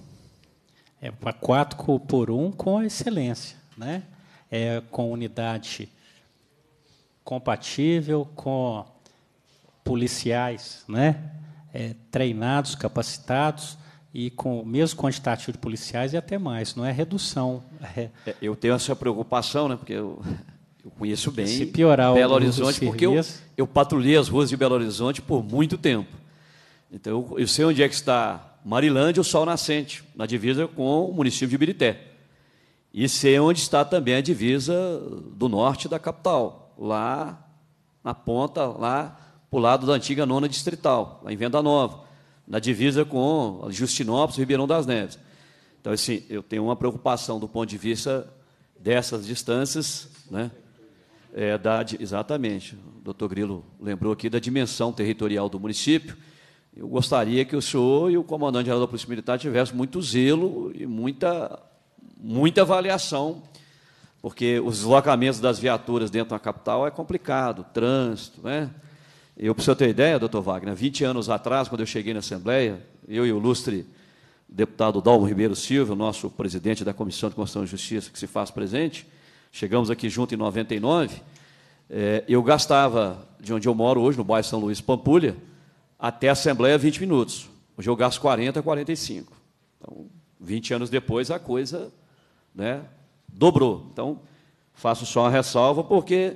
É quatro por um com excelência, né? É, com unidade compatível com policiais, né? É, treinados, capacitados e com o mesmo quantitativo de policiais e até mais, não é redução. É... é eu tenho essa preocupação, né, porque eu, eu conheço bem Se piorar Belo Horizonte, porque eu, eu patrulhei as ruas de Belo Horizonte por muito tempo. Então, eu, eu sei onde é que está Marilândia, o Sol Nascente, na divisa com o município de Ibirité. E sei onde está também a divisa do norte da capital, lá na ponta, lá para o lado da antiga nona distrital, lá em Venda Nova na divisa com Justinópolis e Ribeirão das Neves. Então, assim, eu tenho uma preocupação do ponto de vista dessas distâncias, né? É, da, exatamente, o doutor Grilo lembrou aqui da dimensão territorial do município. Eu gostaria que o senhor e o comandante-geral da Polícia Militar tivessem muito zelo e muita, muita avaliação, porque os deslocamentos das viaturas dentro da capital é complicado, trânsito, né? Eu, para o senhor ter ideia, doutor Wagner, 20 anos atrás, quando eu cheguei na Assembleia, eu e o ilustre deputado Dalmo Ribeiro Silva, nosso presidente da Comissão de Constituição e Justiça, que se faz presente, chegamos aqui junto em 99, eh, eu gastava, de onde eu moro hoje, no bairro São Luís Pampulha, até a Assembleia 20 minutos. Hoje eu gasto 40, 45. Então, 20 anos depois, a coisa né, dobrou. Então, faço só uma ressalva, porque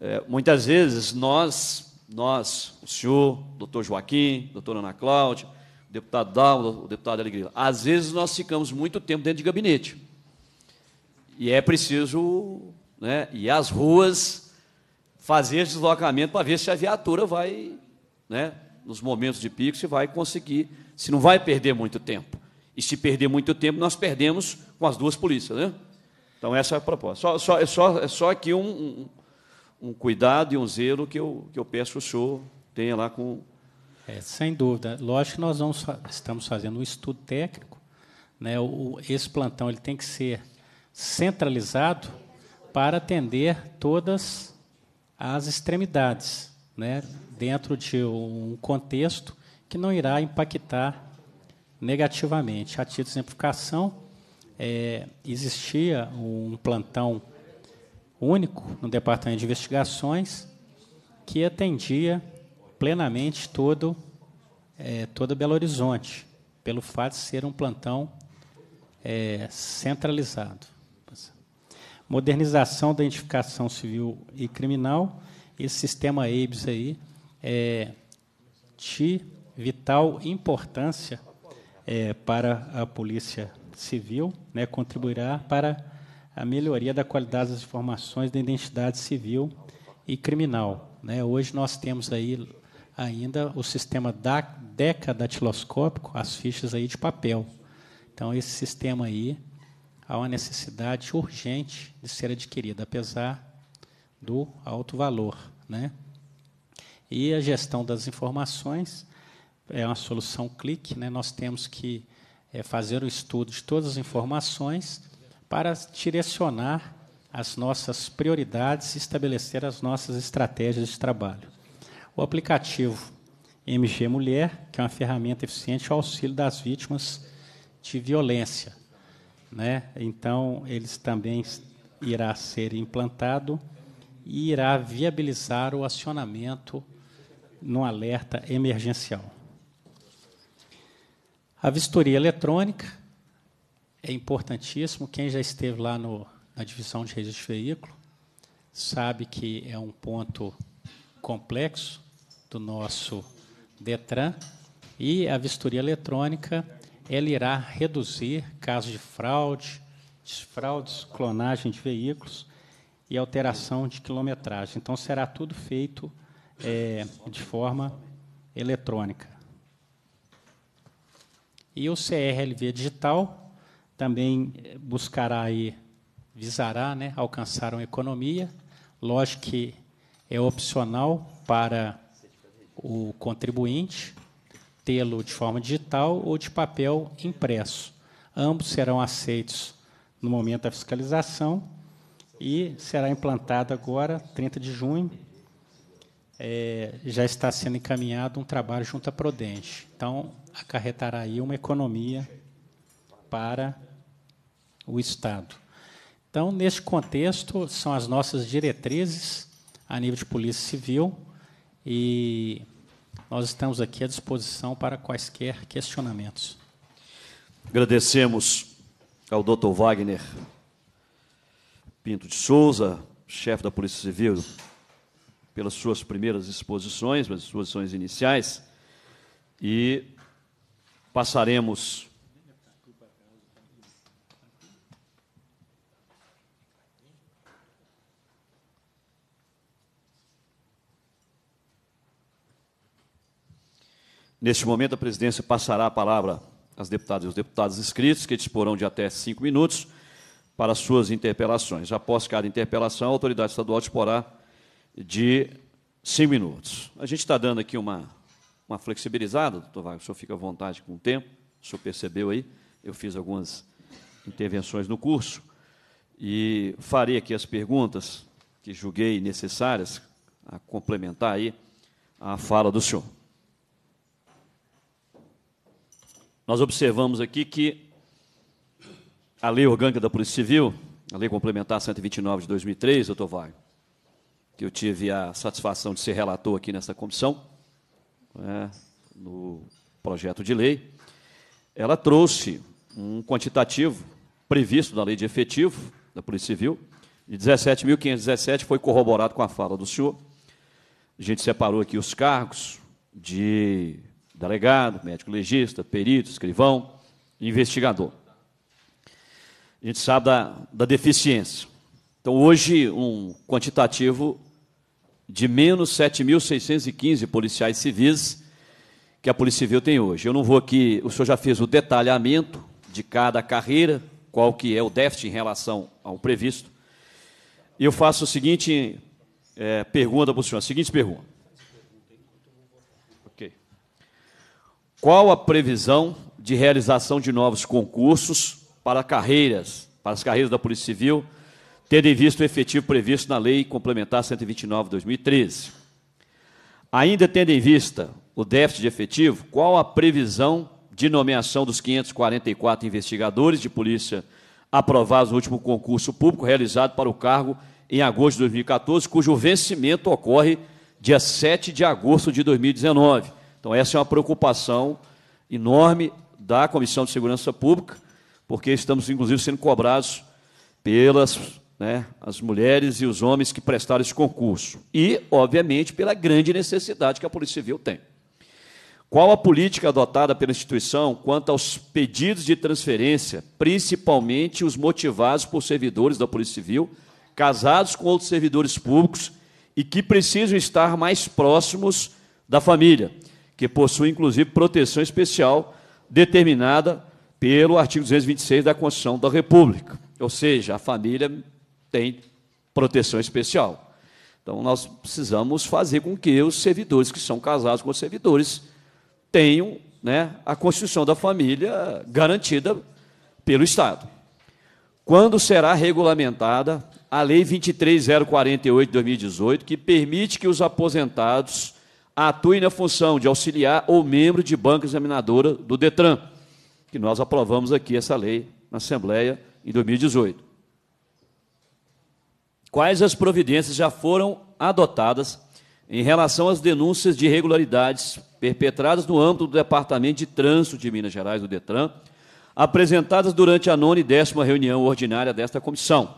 eh, muitas vezes nós nós, o senhor, o doutor Joaquim, a doutora Ana Cláudia, o deputado Dal, o deputado Alegria, às vezes nós ficamos muito tempo dentro de gabinete. E é preciso, né, e as ruas fazer deslocamento para ver se a viatura vai, né, nos momentos de pico, se vai conseguir, se não vai perder muito tempo. E se perder muito tempo, nós perdemos com as duas polícias, né? Então, essa é a proposta. Só, só, é só, é só aqui um um cuidado e um zelo que eu, que eu peço que o senhor tenha lá com. É, sem dúvida. Lógico que nós vamos, estamos fazendo um estudo técnico. Né? O, esse plantão ele tem que ser centralizado para atender todas as extremidades, né? dentro de um contexto que não irá impactar negativamente. A título de exemplificação, é, existia um plantão único no Departamento de Investigações que atendia plenamente todo, é, Belo Horizonte, pelo fato de ser um plantão é, centralizado. Modernização da identificação civil e criminal, esse sistema ABES aí é de vital importância é, para a Polícia Civil, né, contribuirá para a melhoria da qualidade das informações da identidade civil e criminal. Né? Hoje nós temos aí ainda o sistema da DECA datiloscópico, as fichas aí de papel. Então esse sistema aí há uma necessidade urgente de ser adquirida, apesar do alto valor, né? E a gestão das informações é uma solução clique, né? Nós temos que é, fazer o estudo de todas as informações para direcionar as nossas prioridades e estabelecer as nossas estratégias de trabalho. O aplicativo MG Mulher, que é uma ferramenta eficiente ao é auxílio das vítimas de violência. Né? Então, eles também irá ser implantado e irá viabilizar o acionamento no alerta emergencial. A vistoria eletrônica, é importantíssimo. Quem já esteve lá no, na divisão de registro de veículo sabe que é um ponto complexo do nosso Detran e a vistoria eletrônica ela irá reduzir casos de fraude, fraudes, clonagem de veículos e alteração de quilometragem. Então será tudo feito é, de forma eletrônica. E o CRLV digital também eh, buscará aí, visará né, alcançar uma economia. Lógico que é opcional para o contribuinte tê-lo de forma digital ou de papel impresso. Ambos serão aceitos no momento da fiscalização e será implantado agora, 30 de junho. É, já está sendo encaminhado um trabalho junto à Prodente. Então, acarretará aí uma economia para o Estado. Então, neste contexto, são as nossas diretrizes a nível de Polícia Civil e nós estamos aqui à disposição para quaisquer questionamentos. Agradecemos ao Dr. Wagner Pinto de Souza, chefe da Polícia Civil, pelas suas primeiras exposições, pelas exposições iniciais, e passaremos Neste momento, a presidência passará a palavra às deputadas e aos deputados inscritos, que disporão de até cinco minutos para suas interpelações. Após cada interpelação, a autoridade estadual disporá de cinco minutos. A gente está dando aqui uma, uma flexibilizada, doutor Vargas. o senhor fica à vontade com o tempo, o senhor percebeu aí, eu fiz algumas intervenções no curso, e farei aqui as perguntas que julguei necessárias a complementar aí a fala do senhor. nós observamos aqui que a lei orgânica da Polícia Civil, a lei complementar 129 de 2003, doutor Wagner, que eu tive a satisfação de ser relator aqui nessa comissão, né, no projeto de lei, ela trouxe um quantitativo previsto na lei de efetivo da Polícia Civil, de 17.517 foi corroborado com a fala do senhor. A gente separou aqui os cargos de delegado, médico legista, perito, escrivão, investigador. A gente sabe da, da deficiência. Então, hoje, um quantitativo de menos 7.615 policiais civis que a Polícia Civil tem hoje. Eu não vou aqui, o senhor já fez o detalhamento de cada carreira, qual que é o déficit em relação ao previsto. Eu faço a seguinte é, pergunta para o senhor, a seguinte pergunta. Qual a previsão de realização de novos concursos para carreiras, para as carreiras da Polícia Civil, tendo em vista o efetivo previsto na Lei Complementar 129/2013? Ainda tendo em vista o déficit de efetivo, qual a previsão de nomeação dos 544 investigadores de polícia aprovados no último concurso público realizado para o cargo em agosto de 2014, cujo vencimento ocorre dia 7 de agosto de 2019? Então, essa é uma preocupação enorme da Comissão de Segurança Pública, porque estamos, inclusive, sendo cobrados pelas né, as mulheres e os homens que prestaram esse concurso. E, obviamente, pela grande necessidade que a Polícia Civil tem. Qual a política adotada pela instituição quanto aos pedidos de transferência, principalmente os motivados por servidores da Polícia Civil, casados com outros servidores públicos e que precisam estar mais próximos da família? que possui, inclusive, proteção especial determinada pelo artigo 226 da Constituição da República. Ou seja, a família tem proteção especial. Então, nós precisamos fazer com que os servidores que são casados com os servidores tenham né, a constituição da família garantida pelo Estado. Quando será regulamentada a Lei 23048 de 2018, que permite que os aposentados atue na função de auxiliar ou membro de banca examinadora do DETRAN, que nós aprovamos aqui essa lei na Assembleia em 2018. Quais as providências já foram adotadas em relação às denúncias de irregularidades perpetradas no âmbito do Departamento de Trânsito de Minas Gerais, do DETRAN, apresentadas durante a nona e décima reunião ordinária desta comissão?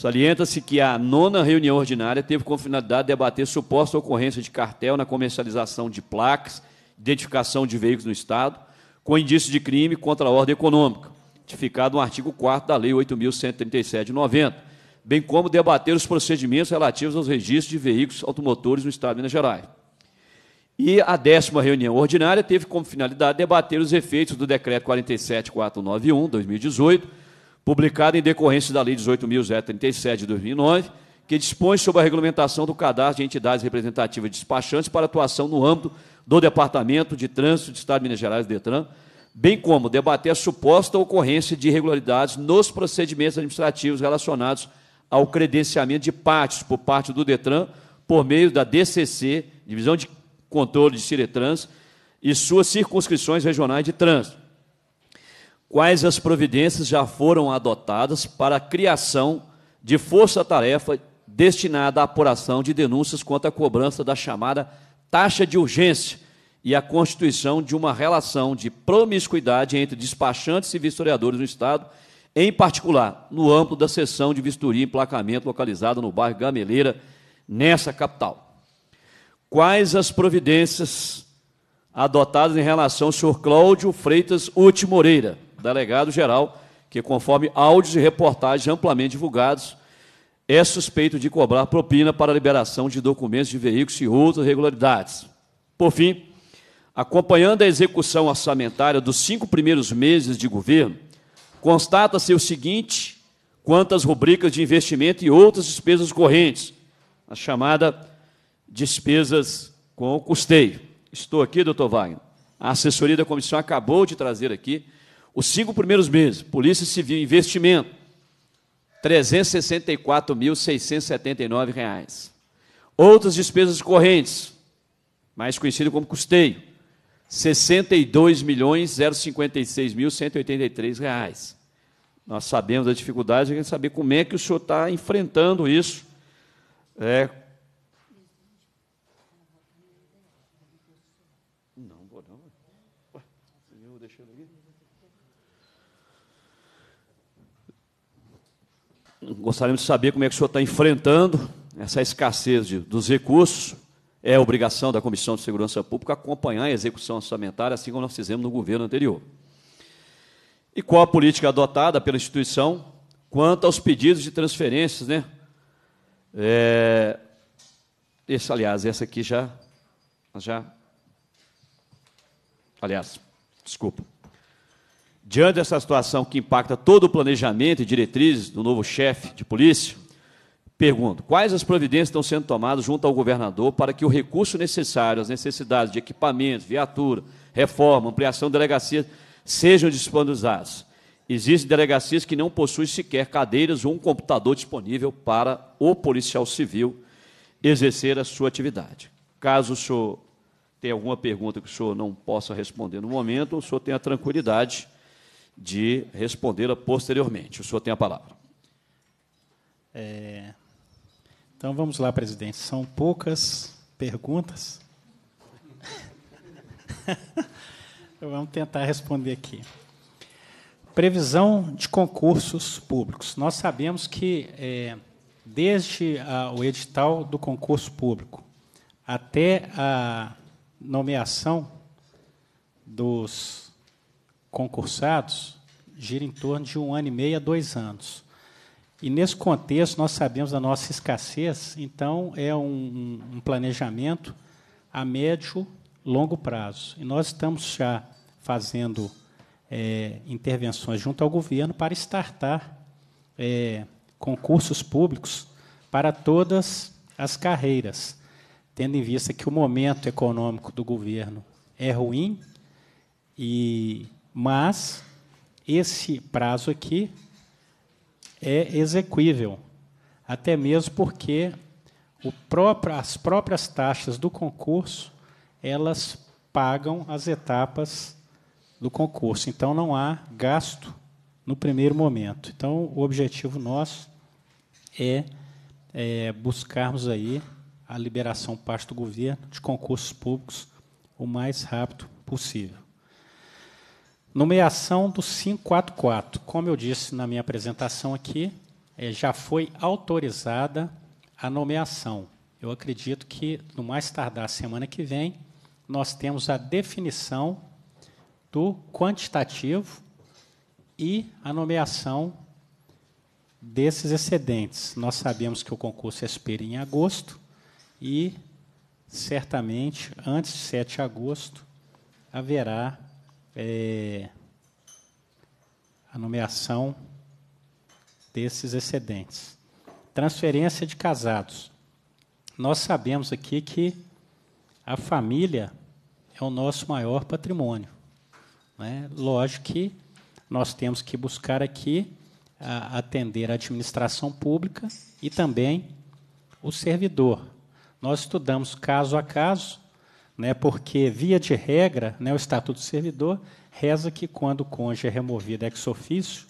Salienta-se que a nona reunião ordinária teve como finalidade debater suposta ocorrência de cartel na comercialização de placas, identificação de veículos no Estado, com indício de crime contra a ordem econômica, notificado no artigo 4 da Lei 8.137 90, bem como debater os procedimentos relativos aos registros de veículos automotores no Estado de Minas Gerais. E a décima reunião ordinária teve como finalidade debater os efeitos do Decreto 47491, 2018, publicada em decorrência da Lei 18.037 de 2009, que dispõe sobre a regulamentação do cadastro de entidades representativas despachantes para atuação no âmbito do Departamento de Trânsito do Estado de Minas Gerais, DETRAN, bem como debater a suposta ocorrência de irregularidades nos procedimentos administrativos relacionados ao credenciamento de partes por parte do DETRAN por meio da DCC, Divisão de Controle de Ciretrans, e suas circunscrições regionais de trânsito quais as providências já foram adotadas para a criação de força-tarefa destinada à apuração de denúncias quanto à cobrança da chamada taxa de urgência e a constituição de uma relação de promiscuidade entre despachantes e vistoriadores no Estado, em particular no âmbito da seção de vistoria e emplacamento localizada no bairro Gameleira, nessa capital. Quais as providências adotadas em relação ao senhor Cláudio Freitas Uti Moreira, delegado-geral, que, conforme áudios e reportagens amplamente divulgados, é suspeito de cobrar propina para a liberação de documentos de veículos e outras irregularidades. Por fim, acompanhando a execução orçamentária dos cinco primeiros meses de governo, constata-se o seguinte quanto às rubricas de investimento e outras despesas correntes, a chamada despesas com custeio. Estou aqui, doutor Wagner. A assessoria da comissão acabou de trazer aqui os cinco primeiros meses, Polícia Civil, investimento, R$ 364.679. Outras despesas correntes, mais conhecido como custeio, R$ 62.056.183. Nós sabemos da dificuldade, a gente saber como é que o senhor está enfrentando isso é, Gostaríamos de saber como é que o senhor está enfrentando essa escassez de, dos recursos. É obrigação da Comissão de Segurança Pública acompanhar a execução orçamentária, assim como nós fizemos no governo anterior. E qual a política adotada pela instituição quanto aos pedidos de transferências, né? É, esse, aliás, essa aqui já, já. Aliás, desculpa. Diante dessa situação que impacta todo o planejamento e diretrizes do novo chefe de polícia, pergunto: quais as providências estão sendo tomadas junto ao governador para que o recurso necessário, as necessidades de equipamentos, viatura, reforma, ampliação de delegacias sejam disponibilizadas. Existem delegacias que não possuem sequer cadeiras ou um computador disponível para o policial civil exercer a sua atividade. Caso o senhor tenha alguma pergunta que o senhor não possa responder no momento, o senhor tenha tranquilidade de respondê-la posteriormente. O senhor tem a palavra. É... Então vamos lá, presidente. São poucas perguntas. [LAUGHS] Então vamos tentar responder aqui. Previsão de concursos públicos. Nós sabemos que é, desde a, o edital do concurso público até a nomeação dos concursados gira em torno de um ano e meio a dois anos. E nesse contexto, nós sabemos da nossa escassez, então é um, um planejamento a médio, longo prazo. E nós estamos já fazendo é, intervenções junto ao governo para estartar é, concursos públicos para todas as carreiras, tendo em vista que o momento econômico do governo é ruim e mas esse prazo aqui é exequível, até mesmo porque próprio, as próprias taxas do concurso elas pagam as etapas do concurso, então não há gasto no primeiro momento. Então o objetivo nosso é, é buscarmos aí a liberação parte do governo de concursos públicos o mais rápido possível. Nomeação do 544. Como eu disse na minha apresentação aqui, é, já foi autorizada a nomeação. Eu acredito que, no mais tardar semana que vem, nós temos a definição do quantitativo e a nomeação desses excedentes. Nós sabemos que o concurso expira em agosto e, certamente, antes de 7 de agosto, haverá é, a nomeação desses excedentes. Transferência de casados. Nós sabemos aqui que a família é o nosso maior patrimônio. Né? Lógico que nós temos que buscar aqui a, atender a administração pública e também o servidor. Nós estudamos caso a caso né, porque, via de regra, né, o Estatuto do Servidor reza que quando o cônjuge é removido ex ofício,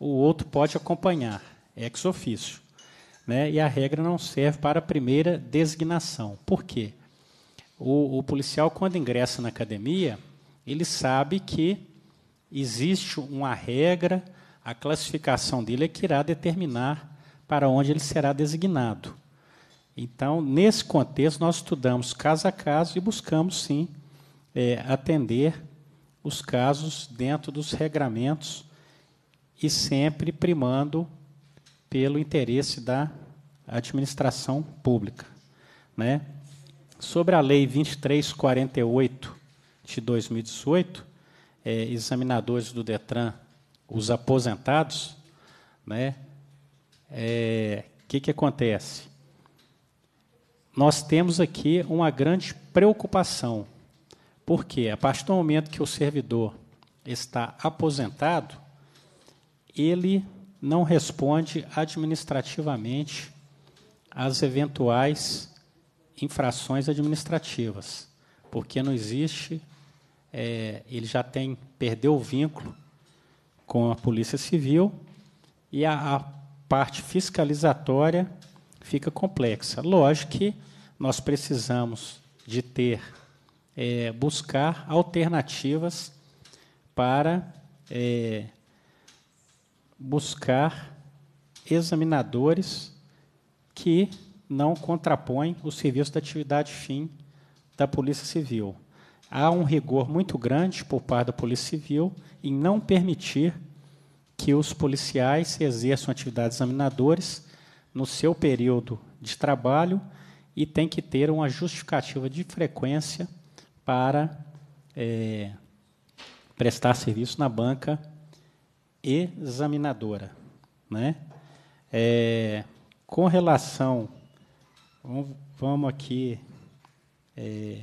o outro pode acompanhar ex ofício. Né, e a regra não serve para a primeira designação. Por quê? O, o policial, quando ingressa na academia, ele sabe que existe uma regra, a classificação dele é que irá determinar para onde ele será designado. Então, nesse contexto, nós estudamos caso a caso e buscamos, sim, é, atender os casos dentro dos regramentos e sempre primando pelo interesse da administração pública. Né? Sobre a Lei 2348 de 2018, é, examinadores do Detran, os aposentados, né? O é, que, que acontece? nós temos aqui uma grande preocupação. Por quê? A partir do momento que o servidor está aposentado, ele não responde administrativamente às eventuais infrações administrativas, porque não existe, é, ele já tem perdeu o vínculo com a Polícia Civil e a, a parte fiscalizatória fica complexa. Lógico que nós precisamos de ter, é, buscar alternativas para é, buscar examinadores que não contrapõem o serviço da atividade fim da Polícia Civil. Há um rigor muito grande por parte da Polícia Civil em não permitir que os policiais exerçam atividades examinadores no seu período de trabalho e tem que ter uma justificativa de frequência para é, prestar serviço na banca examinadora. Né? É, com relação. Vamos, vamos aqui. É,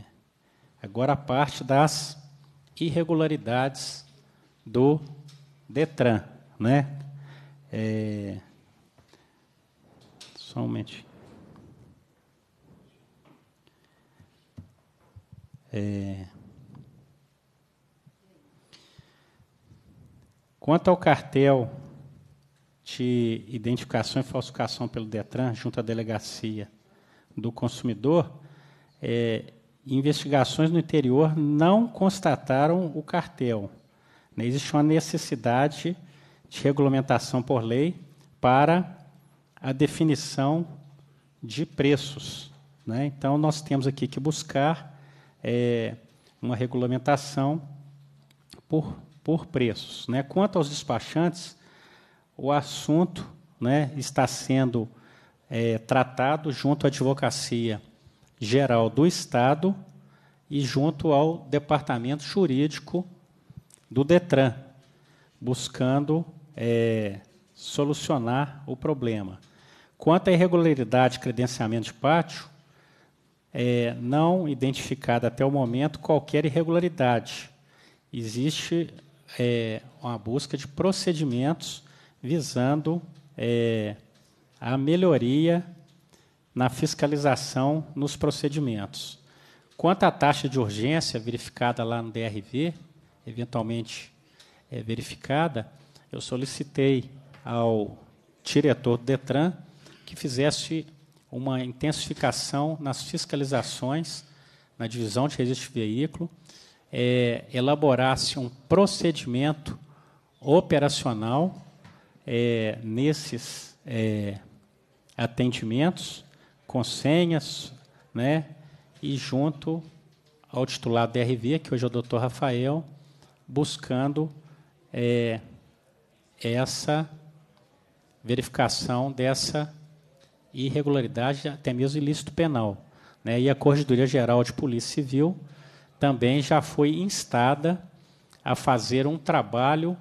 agora a parte das irregularidades do Detran. Né? É, só um momentinho. É... Quanto ao cartel de identificação e falsificação pelo Detran, junto à delegacia do consumidor, é, investigações no interior não constataram o cartel. Né? Existe uma necessidade de regulamentação por lei para a definição de preços. Né? Então, nós temos aqui que buscar é, uma regulamentação por, por preços. Né? Quanto aos despachantes, o assunto né, está sendo é, tratado junto à Advocacia Geral do Estado e junto ao Departamento Jurídico do Detran, buscando é, solucionar o problema. Quanto à irregularidade de credenciamento de pátio, é, não identificada até o momento qualquer irregularidade. Existe é, uma busca de procedimentos visando é, a melhoria na fiscalização nos procedimentos. Quanto à taxa de urgência verificada lá no DRV, eventualmente é, verificada, eu solicitei ao diretor do Detran que fizesse uma intensificação nas fiscalizações, na divisão de registro de veículo, é, elaborasse um procedimento operacional é, nesses é, atendimentos, com senhas, né, e junto ao titular da RV, que hoje é o doutor Rafael, buscando é, essa verificação dessa irregularidade, até mesmo ilícito penal. Né? E a Corregedoria Geral de Polícia Civil também já foi instada a fazer um trabalho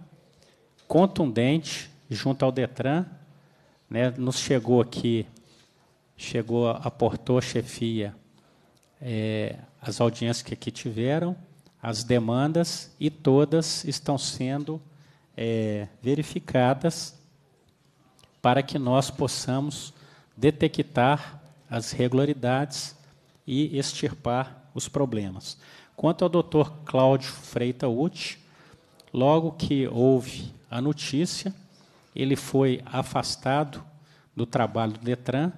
contundente junto ao Detran. Né? Nos chegou aqui, chegou, aportou a chefia é, as audiências que aqui tiveram, as demandas, e todas estão sendo é, verificadas para que nós possamos detectar as irregularidades e extirpar os problemas. Quanto ao Dr. Cláudio Freita Uti, logo que houve a notícia, ele foi afastado do trabalho do Detran.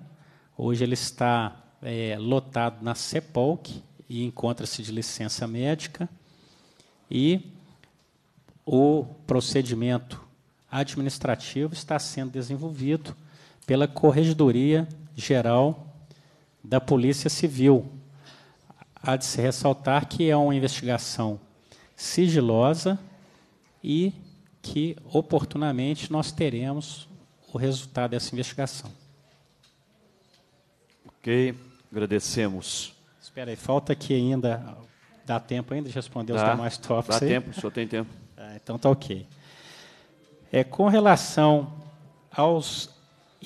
Hoje ele está é, lotado na CEPOLC e encontra-se de licença médica. E o procedimento administrativo está sendo desenvolvido pela Corregedoria Geral da Polícia Civil. Há de se ressaltar que é uma investigação sigilosa e que oportunamente nós teremos o resultado dessa investigação. Ok, agradecemos. Espera aí, falta aqui ainda. Dá tempo ainda de responder dá, os demais tópicos? Dá aí? tempo, só tem tempo. Ah, então está ok. É, com relação aos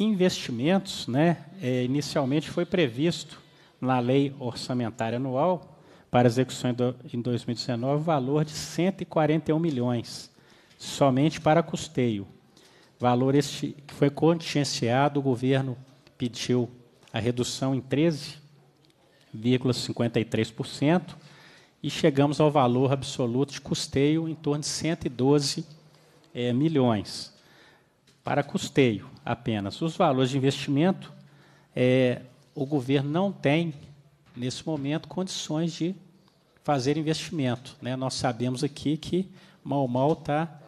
investimentos, né, é, inicialmente foi previsto na Lei Orçamentária Anual para execuções em 2019 valor de 141 milhões, somente para custeio. Valor este que foi contingenciado, o governo pediu a redução em 13,53% e chegamos ao valor absoluto de custeio em torno de 112 é, milhões para custeio apenas. Os valores de investimento, é, o governo não tem, nesse momento, condições de fazer investimento. Né? Nós sabemos aqui que mal mal está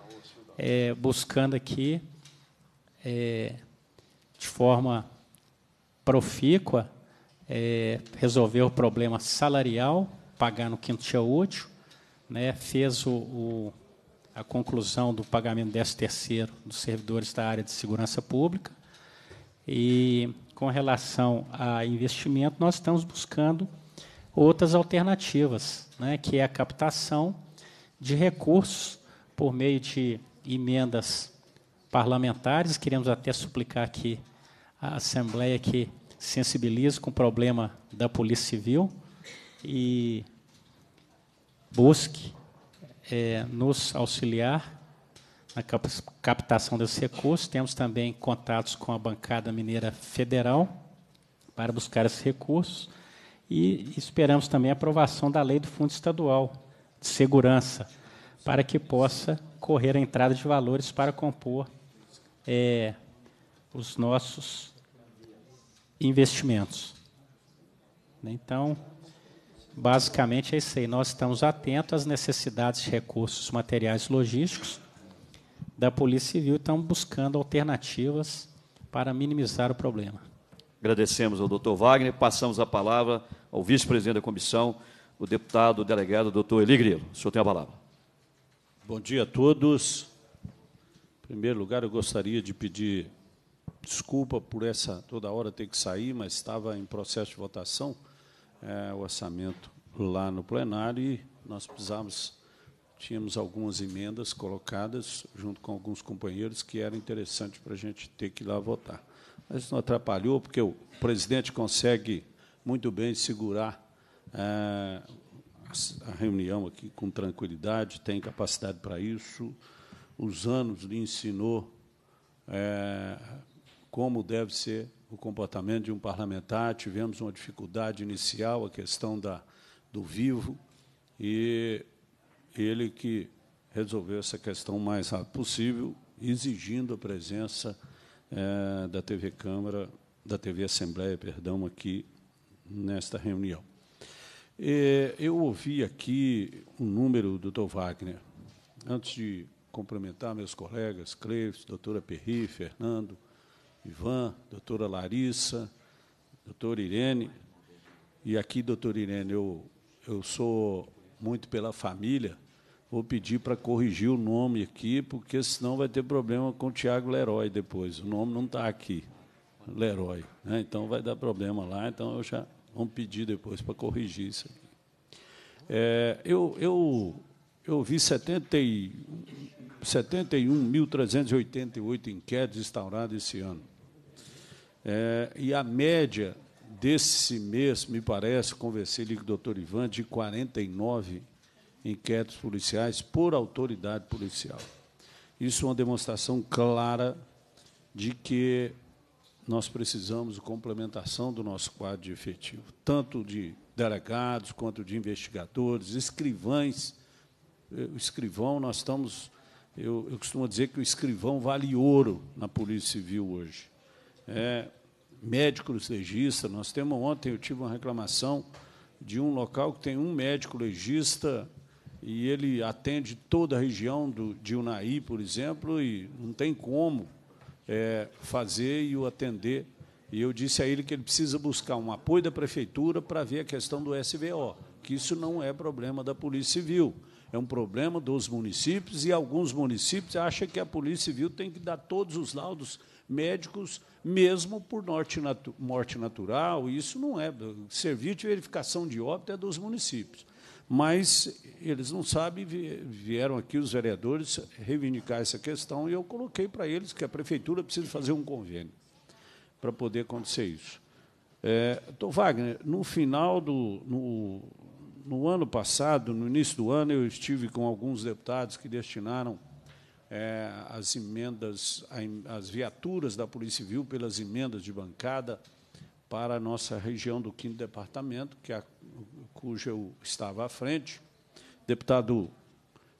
é, buscando aqui, é, de forma profícua, é, resolver o problema salarial, pagar no quinto dia útil, né? fez o, o a conclusão do pagamento desse terceiro dos servidores da área de segurança pública. E com relação a investimento, nós estamos buscando outras alternativas, né, que é a captação de recursos por meio de emendas parlamentares. Queremos até suplicar aqui a Assembleia que sensibilize com o problema da Polícia Civil e busque é, nos auxiliar na captação desses recursos. Temos também contatos com a bancada mineira federal para buscar esses recursos e esperamos também a aprovação da lei do Fundo Estadual de Segurança para que possa correr a entrada de valores para compor é, os nossos investimentos. Né? Então, basicamente é isso aí. Nós estamos atentos às necessidades de recursos materiais logísticos da Polícia Civil e estamos buscando alternativas para minimizar o problema. Agradecemos ao doutor Wagner. Passamos a palavra ao vice-presidente da comissão, o deputado o delegado doutor Eli Grilo. O senhor tem a palavra. Bom dia a todos. Em primeiro lugar, eu gostaria de pedir desculpa por essa toda hora ter que sair, mas estava em processo de votação é, o orçamento lá no plenário e nós precisávamos, tínhamos algumas emendas colocadas junto com alguns companheiros que era interessante para a gente ter que ir lá votar. Mas não atrapalhou, porque o presidente consegue muito bem segurar é, a reunião aqui com tranquilidade, tem capacidade para isso. Os anos lhe ensinou é, como deve ser o comportamento de um parlamentar. Tivemos uma dificuldade inicial, a questão da, do vivo, e ele que resolveu essa questão o mais rápido possível, exigindo a presença é, da TV Câmara, da TV Assembleia, perdão, aqui nesta reunião. E, eu ouvi aqui um número, doutor Wagner, antes de cumprimentar meus colegas, Cleves, doutora Perri, Fernando, Ivan, doutora Larissa, doutora Irene. E aqui, doutora Irene, eu, eu sou muito pela família. Vou pedir para corrigir o nome aqui, porque senão vai ter problema com o Tiago Leroy depois. O nome não está aqui, Leroy. Né? Então vai dar problema lá, então eu já vamos pedir depois para corrigir isso aqui. É, eu, eu, eu vi 71.388 enquetes instauradas esse ano. É, e a média desse mês, me parece, conversei com o doutor Ivan, de 49 inquéritos policiais por autoridade policial. Isso é uma demonstração clara de que nós precisamos de complementação do nosso quadro de efetivo, tanto de delegados quanto de investigadores, escrivães. O escrivão, nós estamos. Eu, eu costumo dizer que o escrivão vale ouro na Polícia Civil hoje é, médico legista. Nós temos ontem, eu tive uma reclamação de um local que tem um médico legista e ele atende toda a região do, de Unai, por exemplo, e não tem como é, fazer e o atender. E eu disse a ele que ele precisa buscar um apoio da prefeitura para ver a questão do SVO, que isso não é problema da Polícia Civil, é um problema dos municípios e alguns municípios acham que a Polícia Civil tem que dar todos os laudos médicos, mesmo por morte, natu morte natural. Isso não é. Serviço de verificação de óbito é dos municípios. Mas eles não sabem, vieram aqui os vereadores reivindicar essa questão e eu coloquei para eles que a prefeitura precisa fazer um convênio para poder acontecer isso. É, então, Wagner, no final do. No, no ano passado, no início do ano, eu estive com alguns deputados que destinaram é, as emendas, as viaturas da Polícia Civil pelas emendas de bancada para a nossa região do 5 Departamento, que é a, cuja eu estava à frente, deputado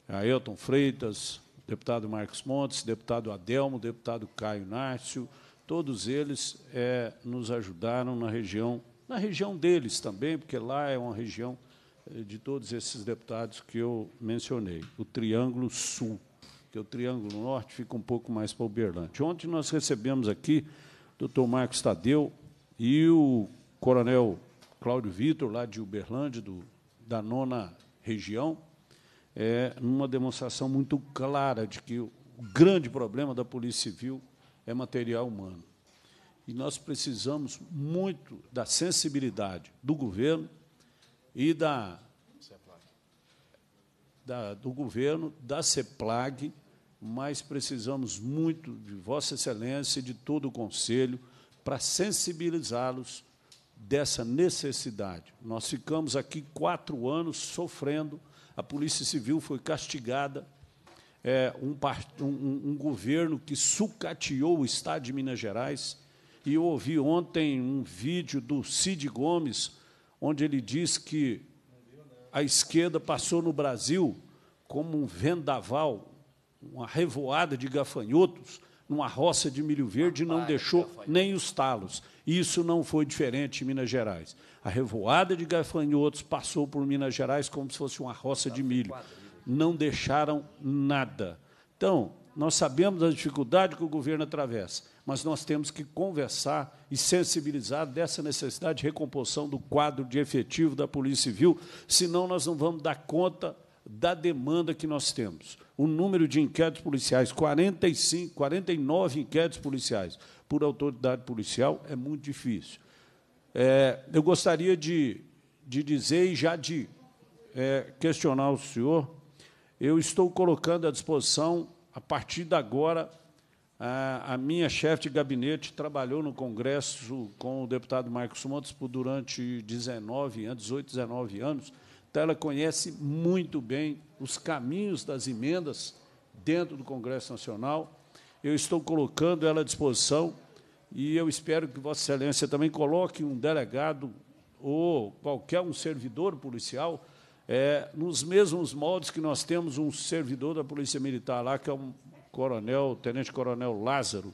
é, Ailton Freitas, deputado Marcos Montes, deputado Adelmo, deputado Caio Nárcio, todos eles é, nos ajudaram na região, na região deles também, porque lá é uma região é, de todos esses deputados que eu mencionei, o Triângulo Sul porque é o Triângulo Norte fica um pouco mais para o Berlante. Ontem nós recebemos aqui o doutor Marcos Tadeu e o coronel Cláudio Vitor, lá de Uberlândia, do, da nona região, é, numa demonstração muito clara de que o grande problema da Polícia Civil é material humano. E nós precisamos muito da sensibilidade do governo e da, da do governo, da CEPLAG mas precisamos muito de Vossa Excelência e de todo o Conselho para sensibilizá-los dessa necessidade. Nós ficamos aqui quatro anos sofrendo, a Polícia Civil foi castigada, é, um, um, um governo que sucateou o Estado de Minas Gerais. E eu ouvi ontem um vídeo do Cid Gomes, onde ele diz que a esquerda passou no Brasil como um vendaval, uma revoada de gafanhotos numa roça de milho verde não deixou nem os talos. Isso não foi diferente em Minas Gerais. A revoada de gafanhotos passou por Minas Gerais como se fosse uma roça de milho. Não deixaram nada. Então, nós sabemos a dificuldade que o governo atravessa, mas nós temos que conversar e sensibilizar dessa necessidade de recomposição do quadro de efetivo da Polícia Civil, senão nós não vamos dar conta da demanda que nós temos o número de inquéritos policiais, 45, 49 inquéritos policiais por autoridade policial, é muito difícil. É, eu gostaria de, de dizer e já de é, questionar o senhor, eu estou colocando à disposição, a partir de agora, a, a minha chefe de gabinete trabalhou no Congresso com o deputado Marcos Montes por durante 19, 18, 19 anos, então ela conhece muito bem os caminhos das emendas dentro do Congresso Nacional. Eu estou colocando ela à disposição e eu espero que Vossa Excelência também coloque um delegado ou qualquer um servidor policial é, nos mesmos moldes que nós temos um servidor da Polícia Militar lá, que é um coronel, tenente-coronel Lázaro,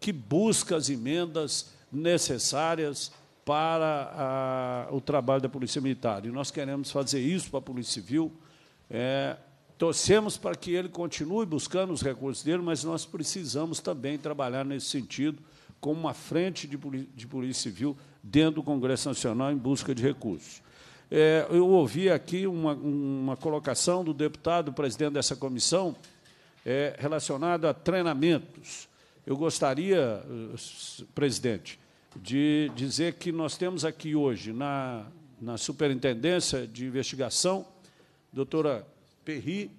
que busca as emendas necessárias para a, ah, o trabalho da Polícia Militar. E nós queremos fazer isso para a Polícia Civil, é, torcemos para que ele continue buscando os recursos dele, mas nós precisamos também trabalhar nesse sentido, com uma frente de, de Polícia Civil dentro do Congresso Nacional em busca de recursos. É, eu ouvi aqui uma, uma colocação do deputado, presidente dessa comissão, é, a treinamentos. Eu gostaria, eh, presidente, de dizer que nós temos aqui hoje, na, na Superintendência de Investigação, doutora Perri.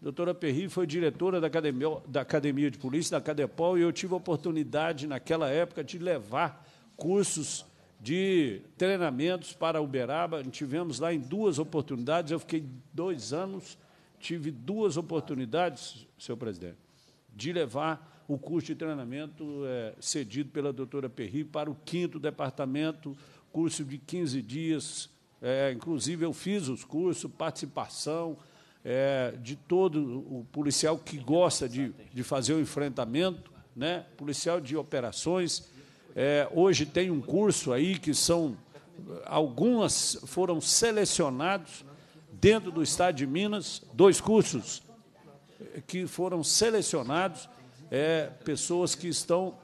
Doutora Perri foi diretora da Academia, da Academia de Polícia, da Cadepol, e eu tive a oportunidade, naquela época, de levar cursos de treinamentos para Uberaba. Tivemos lá em duas oportunidades, eu fiquei dois anos, tive duas oportunidades, senhor presidente, de levar o curso de treinamento é, cedido pela doutora Perri para o quinto departamento, curso de 15 dias, é, inclusive, eu fiz os cursos, participação é, de todo o policial que gosta de, de fazer o enfrentamento, né? policial de operações. É, hoje tem um curso aí que são. Algumas foram selecionados dentro do Estado de Minas, dois cursos que foram selecionados é, pessoas que estão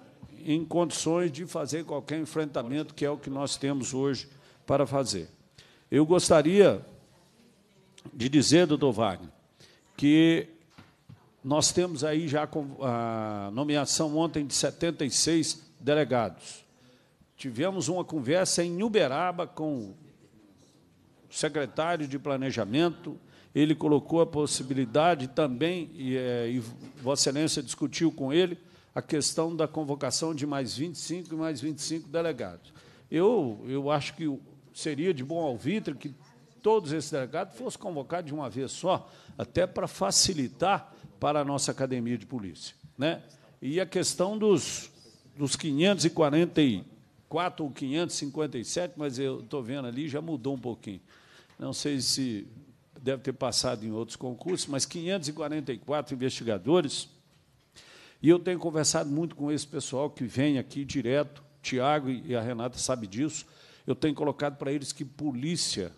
em condições de fazer qualquer enfrentamento, que é o que nós temos hoje para fazer. Eu gostaria de dizer, doutor Wagner, que nós temos aí já a nomeação ontem de 76 delegados. Tivemos uma conversa em Uberaba com o secretário de Planejamento, ele colocou a possibilidade também, e, é, e Vossa Excelência discutiu com ele, a questão da convocação de mais 25 e mais 25 delegados. Eu, eu acho que seria de bom alvitre que todos esses delegados fossem convocados de uma vez só, até para facilitar para a nossa academia de polícia. Né? E a questão dos, dos 544 ou 557, mas eu estou vendo ali, já mudou um pouquinho. Não sei se deve ter passado em outros concursos, mas 544 investigadores. E eu tenho conversado muito com esse pessoal que vem aqui direto, Tiago e a Renata sabe disso, eu tenho colocado para eles que polícia,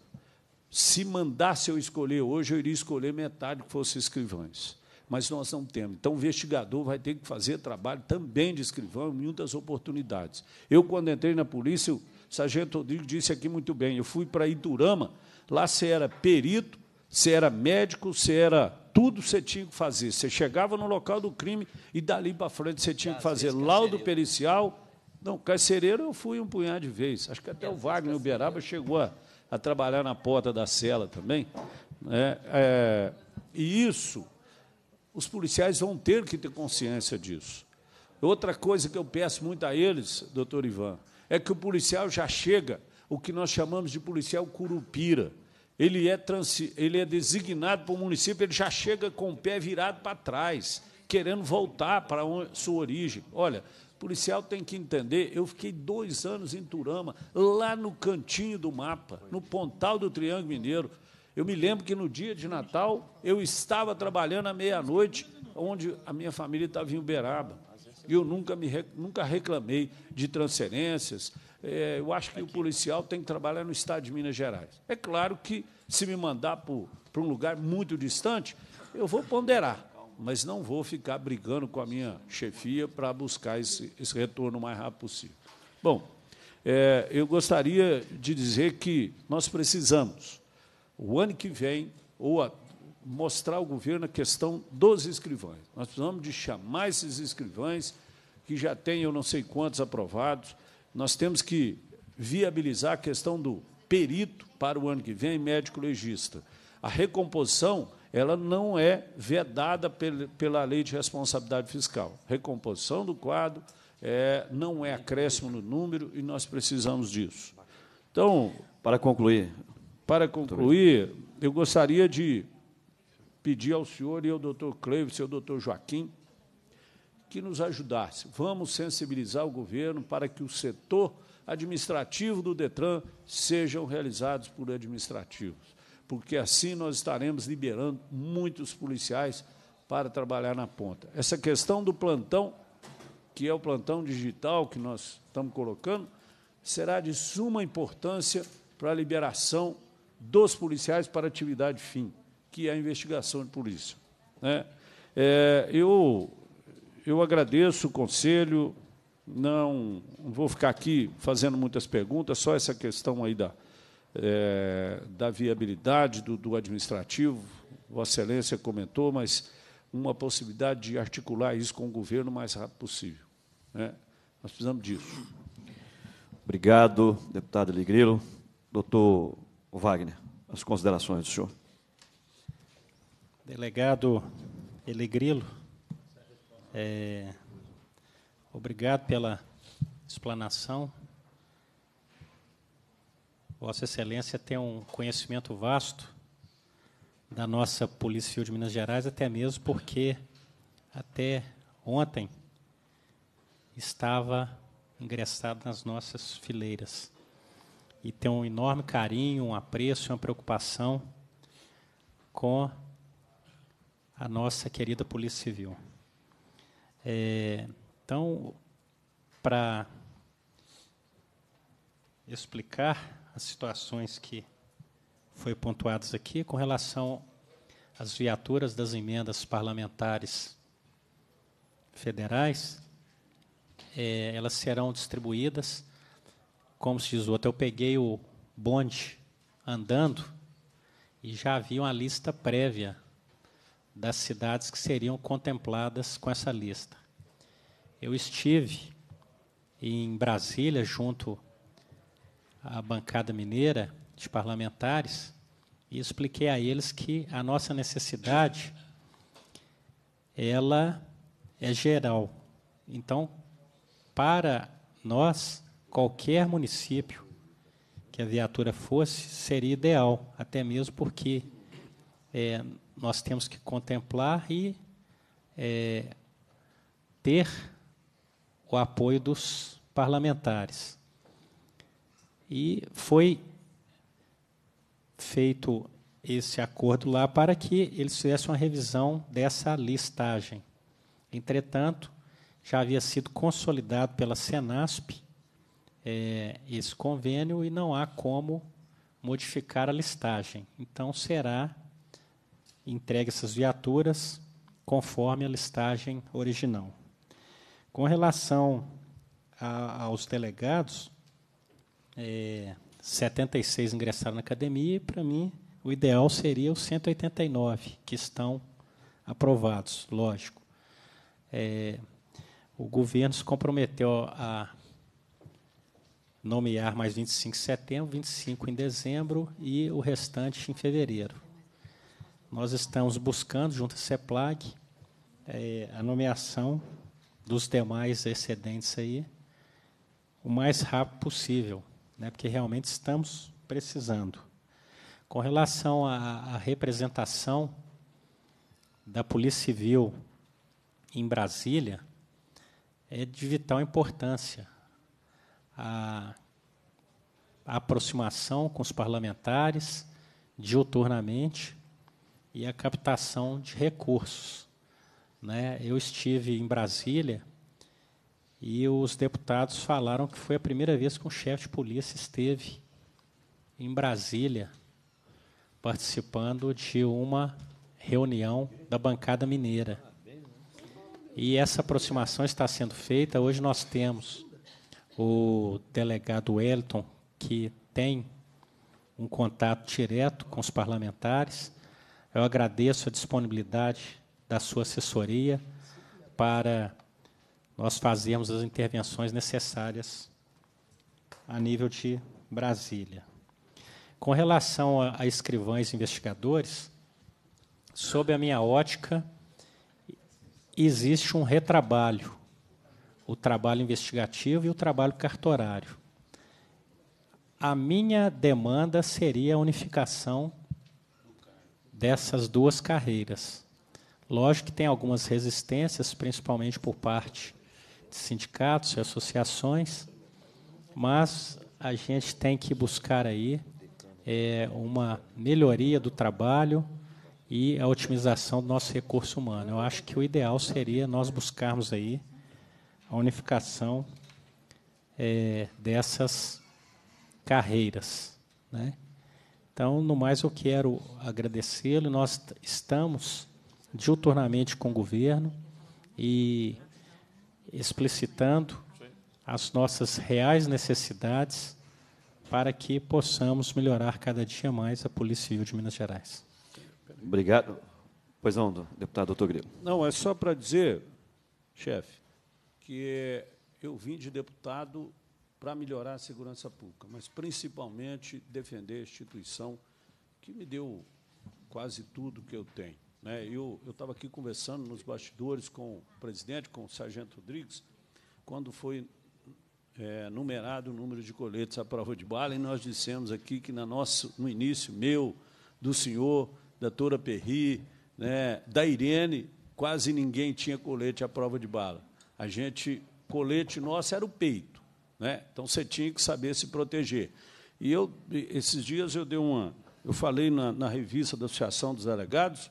se mandasse eu escolher hoje, eu iria escolher metade que fosse escrivães. Mas nós não temos. Então, o investigador vai ter que fazer trabalho também de escrivão em muitas oportunidades. Eu, quando entrei na polícia, o sargento Rodrigo disse aqui muito bem: eu fui para Iturama, lá você era perito, você era médico, você era tudo você tinha que fazer. Você chegava no local do crime e dali para frente você tinha que fazer laudo pericial não, carcereiro eu fui um punhado de vezes. Acho que até o Wagner Uberaba chegou a, a trabalhar na porta da cela também. É, é, e isso, os policiais vão ter que ter consciência disso. Outra coisa que eu peço muito a eles, doutor Ivan, é que o policial já chega, o que nós chamamos de policial curupira. Ele é, trans, ele é designado para o município, ele já chega com o pé virado para trás, querendo voltar para sua origem. Olha, policial tem que entender. Eu fiquei dois anos em Turama, lá no cantinho do mapa, no pontal do Triângulo Mineiro. Eu me lembro que no dia de Natal eu estava trabalhando à meia-noite, onde a minha família estava em Uberaba. E eu nunca, me, nunca reclamei de transferências. É, eu acho que o policial tem que trabalhar no estado de Minas Gerais. É claro que se me mandar para um lugar muito distante, eu vou ponderar mas não vou ficar brigando com a minha chefia para buscar esse, esse, retorno o mais rápido possível. Bom, é, eu gostaria de dizer que nós precisamos, o ano que vem, ou a, mostrar ao governo a questão dos escrivães. Nós precisamos de chamar esses escrivães que já têm eu não sei quantos aprovados. Nós temos que viabilizar a questão do perito para o ano que vem, médico legista. A recomposição ela não é vedada pela lei de responsabilidade fiscal. Recomposição do quadro é, não é acréscimo no número e nós precisamos disso. Então, para concluir, para concluir, eu gostaria de pedir ao senhor e ao doutor Cleves e ao doutor Joaquim que nos ajudasse. Vamos sensibilizar o governo para que o setor administrativo do Detran sejam realizados por administrativos porque assim nós estaremos liberando muitos policiais para trabalhar na ponta. Essa questão do plantão, que é o plantão digital que nós estamos colocando, será de suma importância para a liberação dos policiais para atividade fim, que é a investigação de polícia. Né? É, eu, eu agradeço o conselho, não, não vou ficar aqui fazendo muitas perguntas, só essa questão aí da, é, da viabilidade do, do administrativo, Vossa Excelência comentou, mas uma possibilidade de articular isso com o governo o mais rápido possível. Né? Nós precisamos disso. Obrigado, deputado Ligrilo. Doutor Wagner, as considerações do senhor. Delegado Elegrilo, é, obrigado pela explanação. Vossa Excelência tem um conhecimento vasto da nossa Polícia Civil de Minas Gerais, até mesmo porque até ontem estava ingressado nas nossas fileiras. E tem um enorme carinho, um apreço, uma preocupação com a nossa querida Polícia Civil. É, então, para explicar as situações que foi pontuadas aqui com relação às viaturas das emendas parlamentares federais, é, elas serão distribuídas, como se diz o outro, eu peguei o bonde andando e já havia uma lista prévia das cidades que seriam contempladas com essa lista. Eu estive em Brasília junto a bancada mineira de parlamentares e expliquei a eles que a nossa necessidade ela é geral. Então, para nós, qualquer município que a viatura fosse seria ideal, até mesmo porque é, nós temos que contemplar e é, ter o apoio dos parlamentares. E foi feito esse acordo lá para que eles fizessem uma revisão dessa listagem. Entretanto, já havia sido consolidado pela Senasp é, esse convênio e não há como modificar a listagem. Então, será entregue essas viaturas conforme a listagem original. Com relação a, aos delegados, é, 76 ingressaram na academia e, para mim, o ideal seria os 189 que estão aprovados, lógico. É, o governo se comprometeu a nomear mais 25 em setembro, 25 em dezembro e o restante em fevereiro. Nós estamos buscando, junto à CEPLAG, é, a nomeação dos demais excedentes aí o mais rápido possível né, porque realmente estamos precisando. Com relação à, à representação da Polícia Civil em Brasília, é de vital importância a, a aproximação com os parlamentares diuturnamente e a captação de recursos. Né? Eu estive em Brasília e os deputados falaram que foi a primeira vez que um chefe de polícia esteve em Brasília, participando de uma reunião da bancada mineira. E essa aproximação está sendo feita. Hoje nós temos o delegado Elton, que tem um contato direto com os parlamentares. Eu agradeço a disponibilidade da sua assessoria para nós fazemos as intervenções necessárias a nível de Brasília. Com relação a, a escrivães investigadores, sob a minha ótica, existe um retrabalho, o trabalho investigativo e o trabalho cartorário. A minha demanda seria a unificação dessas duas carreiras. Lógico que tem algumas resistências, principalmente por parte de sindicatos e associações, mas a gente tem que buscar aí é, uma melhoria do trabalho e a otimização do nosso recurso humano. Eu acho que o ideal seria nós buscarmos aí a unificação é, dessas carreiras. Né? Então, no mais, eu quero agradecê-lo. Nós estamos diuturnamente com o governo e explicitando as nossas reais necessidades para que possamos melhorar cada dia mais a Polícia Civil de Minas Gerais. Obrigado. Pois não, deputado doutor Grilo. Não, é só para dizer, chefe, que eu vim de deputado para melhorar a segurança pública, mas principalmente defender a instituição que me deu quase tudo que eu tenho. Né? Eu estava aqui conversando nos bastidores com o presidente, com o sargento Rodrigues, quando foi é, numerado o número de coletes à prova de bala, e nós dissemos aqui que na nosso, no início, meu, do senhor, da Tora Perri, né, da Irene, quase ninguém tinha colete à prova de bala. A gente, colete nosso era o peito. Né? Então você tinha que saber se proteger. E eu, esses dias eu dei uma. Eu falei na, na revista da Associação dos Delegados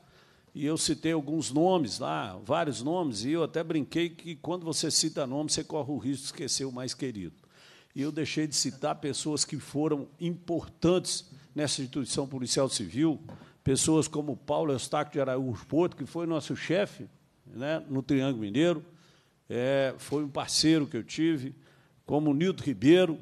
e eu citei alguns nomes lá, vários nomes, e eu até brinquei que quando você cita nome, você corre o risco de esquecer o mais querido. E eu deixei de citar pessoas que foram importantes nessa instituição policial civil, pessoas como Paulo Eustáquio de Araújo Porto, que foi nosso chefe né, no Triângulo Mineiro, é, foi um parceiro que eu tive, como Nildo Ribeiro,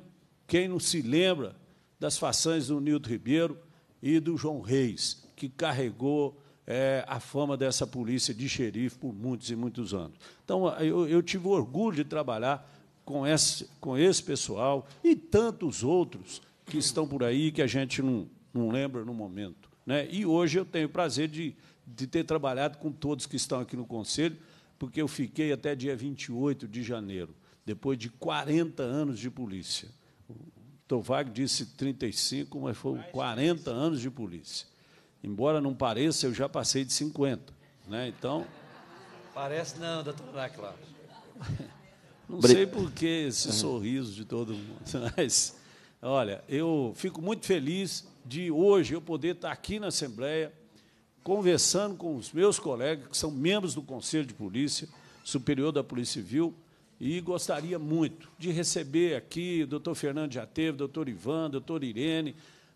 quem não se lembra das façanhas do Nildo Ribeiro e do João Reis, que carregou é, a fama dessa polícia de xerife por muitos e muitos anos. Então, eu, eu tive orgulho de trabalhar com esse, com esse pessoal e tantos outros que estão por aí que a gente não, não lembra no momento. Né? E hoje eu tenho o prazer de, de ter trabalhado com todos que estão aqui no Conselho, porque eu fiquei até dia 28 de janeiro, depois de 40 anos de polícia. O Tovag disse 35, mas foram 40 anos de polícia. Embora não pareça, eu já passei de 50. Né? Então. Parece não, doutor Acla. [LAUGHS] Não sei por que esse uhum. sorriso de todo mundo. [LAUGHS] Mas, olha, eu fico muito feliz de hoje eu poder estar aqui na Assembleia conversando com os meus colegas, que são membros do Conselho de Polícia Superior da Polícia Civil, e gostaria muito de receber aqui o doutor Fernando já teve, doutor Ivan, doutor Irene,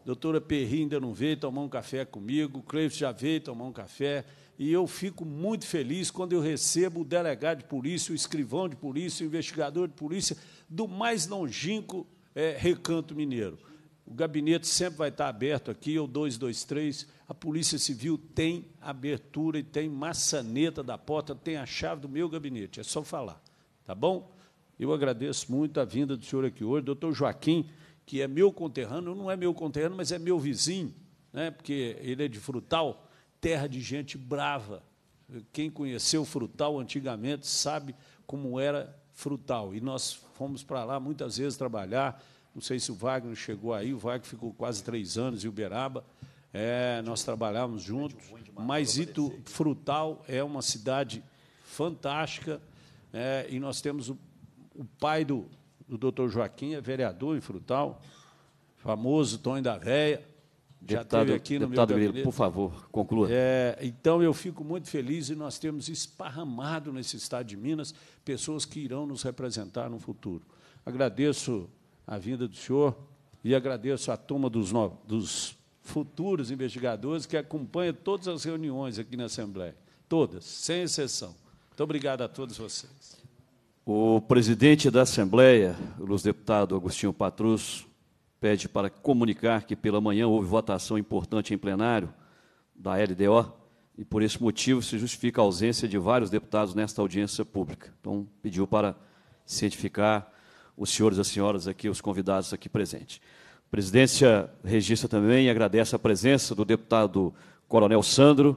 doutora Perri ainda não veio tomar um café comigo, o Cleif já veio tomar um café, e eu fico muito feliz quando eu recebo o delegado de polícia, o escrivão de polícia, o investigador de polícia do mais longínquo é, recanto mineiro. O gabinete sempre vai estar aberto aqui, ou 223. A Polícia Civil tem abertura e tem maçaneta da porta, tem a chave do meu gabinete. É só falar. Tá bom? Eu agradeço muito a vinda do senhor aqui hoje. Doutor Joaquim, que é meu conterrâneo, não é meu conterrâneo, mas é meu vizinho, né? porque ele é de Frutal, terra de gente brava. Quem conheceu Frutal antigamente sabe como era Frutal. E nós fomos para lá muitas vezes trabalhar. Não sei se o Wagner chegou aí, o Wagner ficou quase três anos em Uberaba. É, nós trabalhávamos juntos. Mas Itu Frutal é uma cidade fantástica. É, e nós temos o, o pai do, do doutor Joaquim, é vereador em Frutal, famoso Tonho da Véia. Deputado, já esteve aqui no meu gabinete. Grilo, por favor, conclua. É, então, eu fico muito feliz e nós temos esparramado nesse estado de Minas pessoas que irão nos representar no futuro. Agradeço a vinda do senhor e agradeço a turma dos, no... dos futuros investigadores que acompanha todas as reuniões aqui na Assembleia. Todas, sem exceção. Muito obrigado a todos vocês. O presidente da Assembleia, o deputado Agostinho Patrus, pede para comunicar que pela manhã houve votação importante em plenário da LDO e por esse motivo se justifica a ausência de vários deputados nesta audiência pública. Então, pediu para cientificar os senhores e as senhoras aqui, os convidados aqui presentes. A presidência registra também e agradece a presença do deputado Coronel Sandro,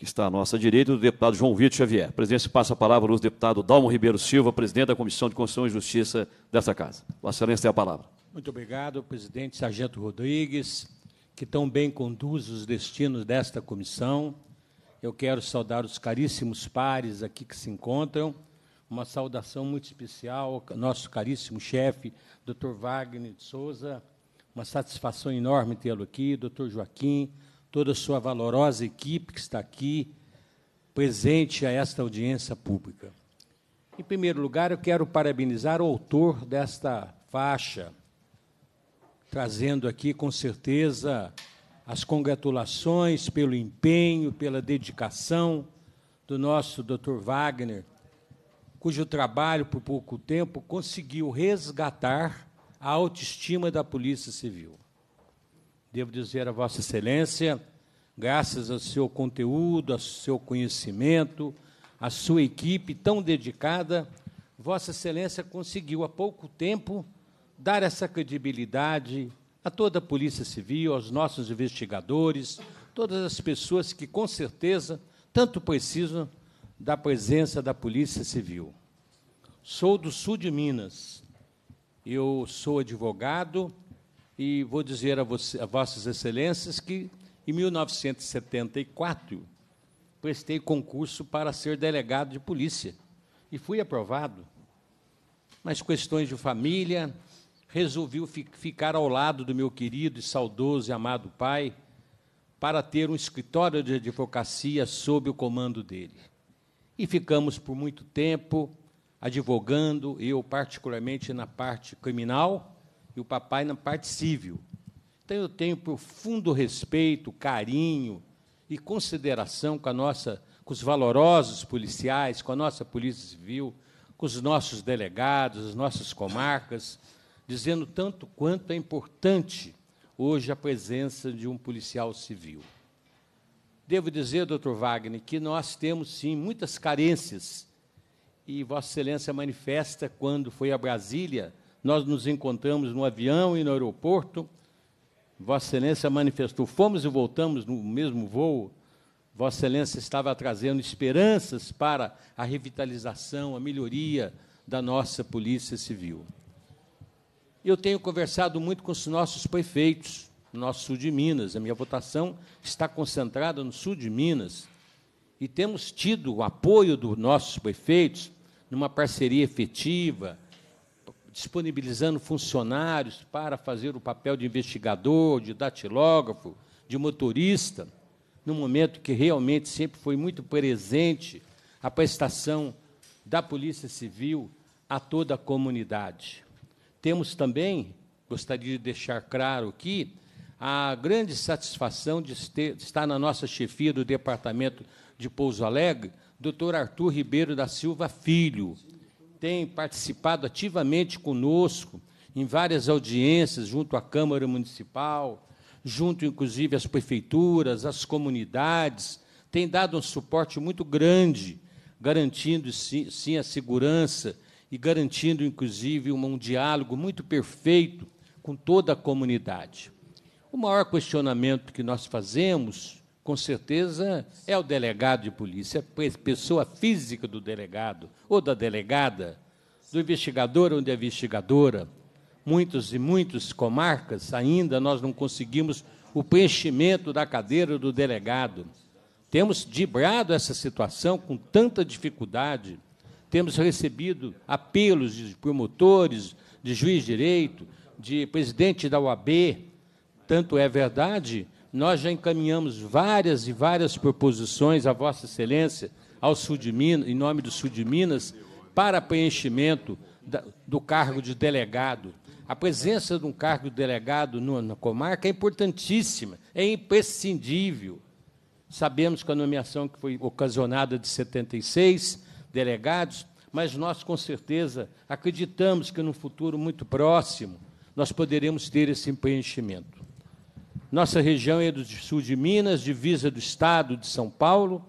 que está à nossa direita, o do deputado João Vitor Xavier. Presidente, passa a palavra ao deputado Dalmo Ribeiro Silva, presidente da Comissão de Constituição e Justiça desta Casa. Vossa Excelência tem a palavra. Muito obrigado, presidente Sargento Rodrigues, que tão bem conduz os destinos desta comissão. Eu quero saudar os caríssimos pares aqui que se encontram. Uma saudação muito especial ao nosso caríssimo chefe, Dr. Wagner de Souza. Uma satisfação enorme tê-lo aqui, Dr. Joaquim, toda a sua valorosa equipe que está aqui presente a esta audiência pública. Em primeiro lugar, eu quero parabenizar o autor desta faixa, trazendo aqui com certeza as congratulações pelo empenho, pela dedicação do nosso Dr. Wagner, cujo trabalho por pouco tempo conseguiu resgatar a autoestima da Polícia Civil. Devo dizer a Vossa Excelência, graças ao seu conteúdo, ao seu conhecimento, à sua equipe tão dedicada, Vossa Excelência conseguiu há pouco tempo dar essa credibilidade a toda a Polícia Civil, aos nossos investigadores, todas as pessoas que com certeza tanto precisam da presença da Polícia Civil. Sou do sul de Minas. Eu sou advogado e vou dizer a, você, a Vossas Excelências que, em 1974, prestei concurso para ser delegado de polícia e fui aprovado. Mas questões de família, resolvi ficar ao lado do meu querido e saudoso e amado pai para ter um escritório de advocacia sob o comando dele. E ficamos por muito tempo advogando, eu particularmente na parte criminal, e o papai na parte civil, Então eu tenho profundo respeito, carinho e consideração com a nossa, com os valorosos policiais, com a nossa Polícia Civil, com os nossos delegados, as nossas comarcas, dizendo tanto quanto é importante hoje a presença de um policial civil. Devo dizer, doutor Wagner, que nós temos sim muitas carências e Vossa Excelência manifesta quando foi a Brasília nós nos encontramos no avião e no aeroporto. Vossa Excelência manifestou, fomos e voltamos no mesmo voo. Vossa Excelência estava trazendo esperanças para a revitalização, a melhoria da nossa Polícia Civil. Eu tenho conversado muito com os nossos prefeitos, no nosso sul de Minas. A minha votação está concentrada no sul de Minas. E temos tido o apoio dos nossos prefeitos numa parceria efetiva, disponibilizando funcionários para fazer o papel de investigador, de datilógrafo, de motorista, num momento que realmente sempre foi muito presente a prestação da Polícia Civil a toda a comunidade. Temos também, gostaria de deixar claro aqui, a grande satisfação de, estar na nossa chefia do Departamento de Pouso Alegre, doutor Arthur Ribeiro da Silva Filho, tem participado ativamente conosco em várias audiências junto à Câmara Municipal, junto inclusive às prefeituras, às comunidades, tem dado um suporte muito grande, garantindo sim, a segurança e garantindo inclusive um diálogo muito perfeito com toda a comunidade. O maior questionamento que nós fazemos com certeza é o delegado de polícia, é pessoa física do delegado ou da delegada, do investigador ou da investigadora. Muitos e muitos comarcas ainda nós não conseguimos o preenchimento da cadeira do delegado. Temos dibrado essa situação com tanta dificuldade. Temos recebido apelos de promotores, de juiz de direito, de presidente da OAB. Tanto é verdade nós já encaminhamos várias e várias proposições à Vossa Excelência, ao Sul de Minas, em nome do Sul de Minas, para preenchimento do cargo de delegado. A presença de um cargo de delegado na comarca é importantíssima, é imprescindível. Sabemos que a nomeação que foi ocasionada de 76 delegados, mas nós, com certeza, acreditamos que no futuro muito próximo nós poderemos ter esse preenchimento. Nossa região é do sul de Minas, divisa do estado de São Paulo.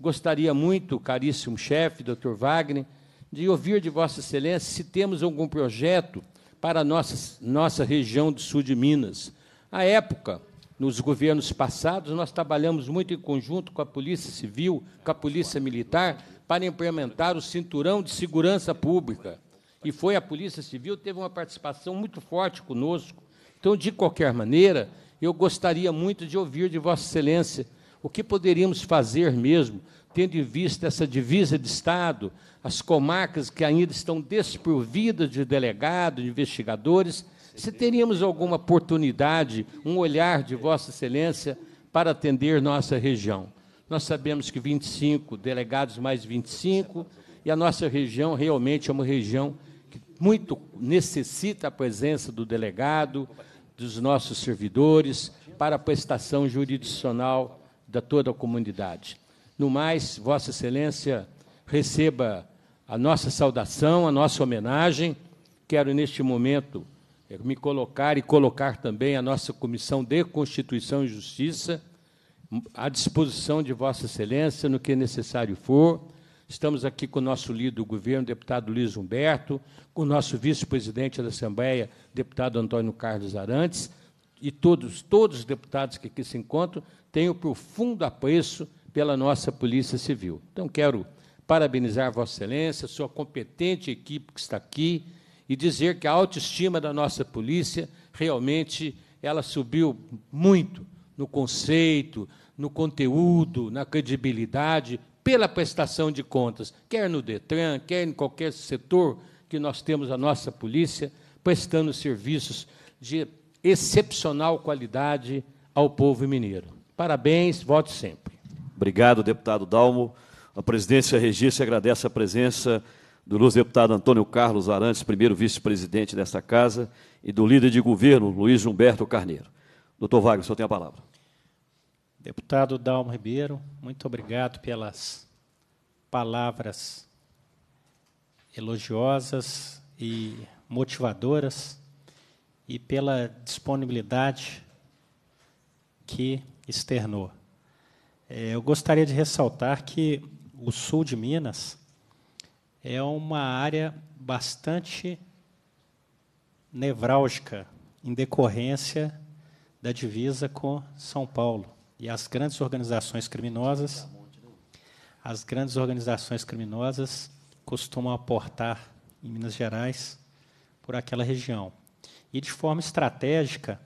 Gostaria muito, caríssimo chefe, Dr. Wagner, de ouvir de Vossa Excelência se temos algum projeto para a nossa, nossa região do sul de Minas. À época, nos governos passados, nós trabalhamos muito em conjunto com a Polícia Civil, com a Polícia Militar, para implementar o cinturão de segurança pública. E foi a Polícia Civil teve uma participação muito forte conosco. Então, de qualquer maneira, eu gostaria muito de ouvir de Vossa Excelência o que poderíamos fazer mesmo, tendo em vista essa divisa de Estado, as comarcas que ainda estão desprovidas de delegado, de investigadores. Se teríamos alguma oportunidade, um olhar de Vossa Excelência para atender nossa região. Nós sabemos que 25 delegados mais 25, e a nossa região realmente é uma região que muito necessita a presença do delegado, dos nossos servidores para a prestação jurisdicional da toda a comunidade. No mais, Vossa Excelência receba a nossa saudação, a nossa homenagem. Quero, neste momento, eh, me colocar e colocar também a nossa Comissão de Constituição e Justiça à disposição de Vossa Excelência no que necessário for Estamos aqui com o nosso líder do governo, deputado Luiz Humberto, com o nosso vice-presidente da Assembleia, deputado Antônio Carlos Arantes, e todos, todos os deputados que aqui se encontram têm um profundo apreço pela nossa Polícia Civil. Então, quero parabenizar Vossa Excelência, sua competente equipe que está aqui, e dizer que a autoestima da nossa polícia realmente ela subiu muito no conceito, no conteúdo, na credibilidade pela prestação de contas, quer no Detran, quer em qualquer setor que nós temos a nossa polícia prestando serviços de excepcional qualidade ao povo mineiro. Parabéns, vote sempre. Obrigado, deputado Dalmo. A presidência registra e agradece a presença do Luz deputado Antônio Carlos Arantes, primeiro vice-presidente desta casa, e do líder de governo, Luiz Humberto Carneiro. Doutor Wagner, o senhor tem a palavra. Deputado Dalmo Ribeiro, muito obrigado pelas palavras elogiosas e motivadoras e pela disponibilidade que externou. É, eu gostaria de ressaltar que o sul de Minas é uma área bastante nevrálgica em decorrência da divisa com São Paulo. E as grandes organizações criminosas, as grandes organizações criminosas costumam aportar em Minas Gerais por aquela região. E de forma estratégica,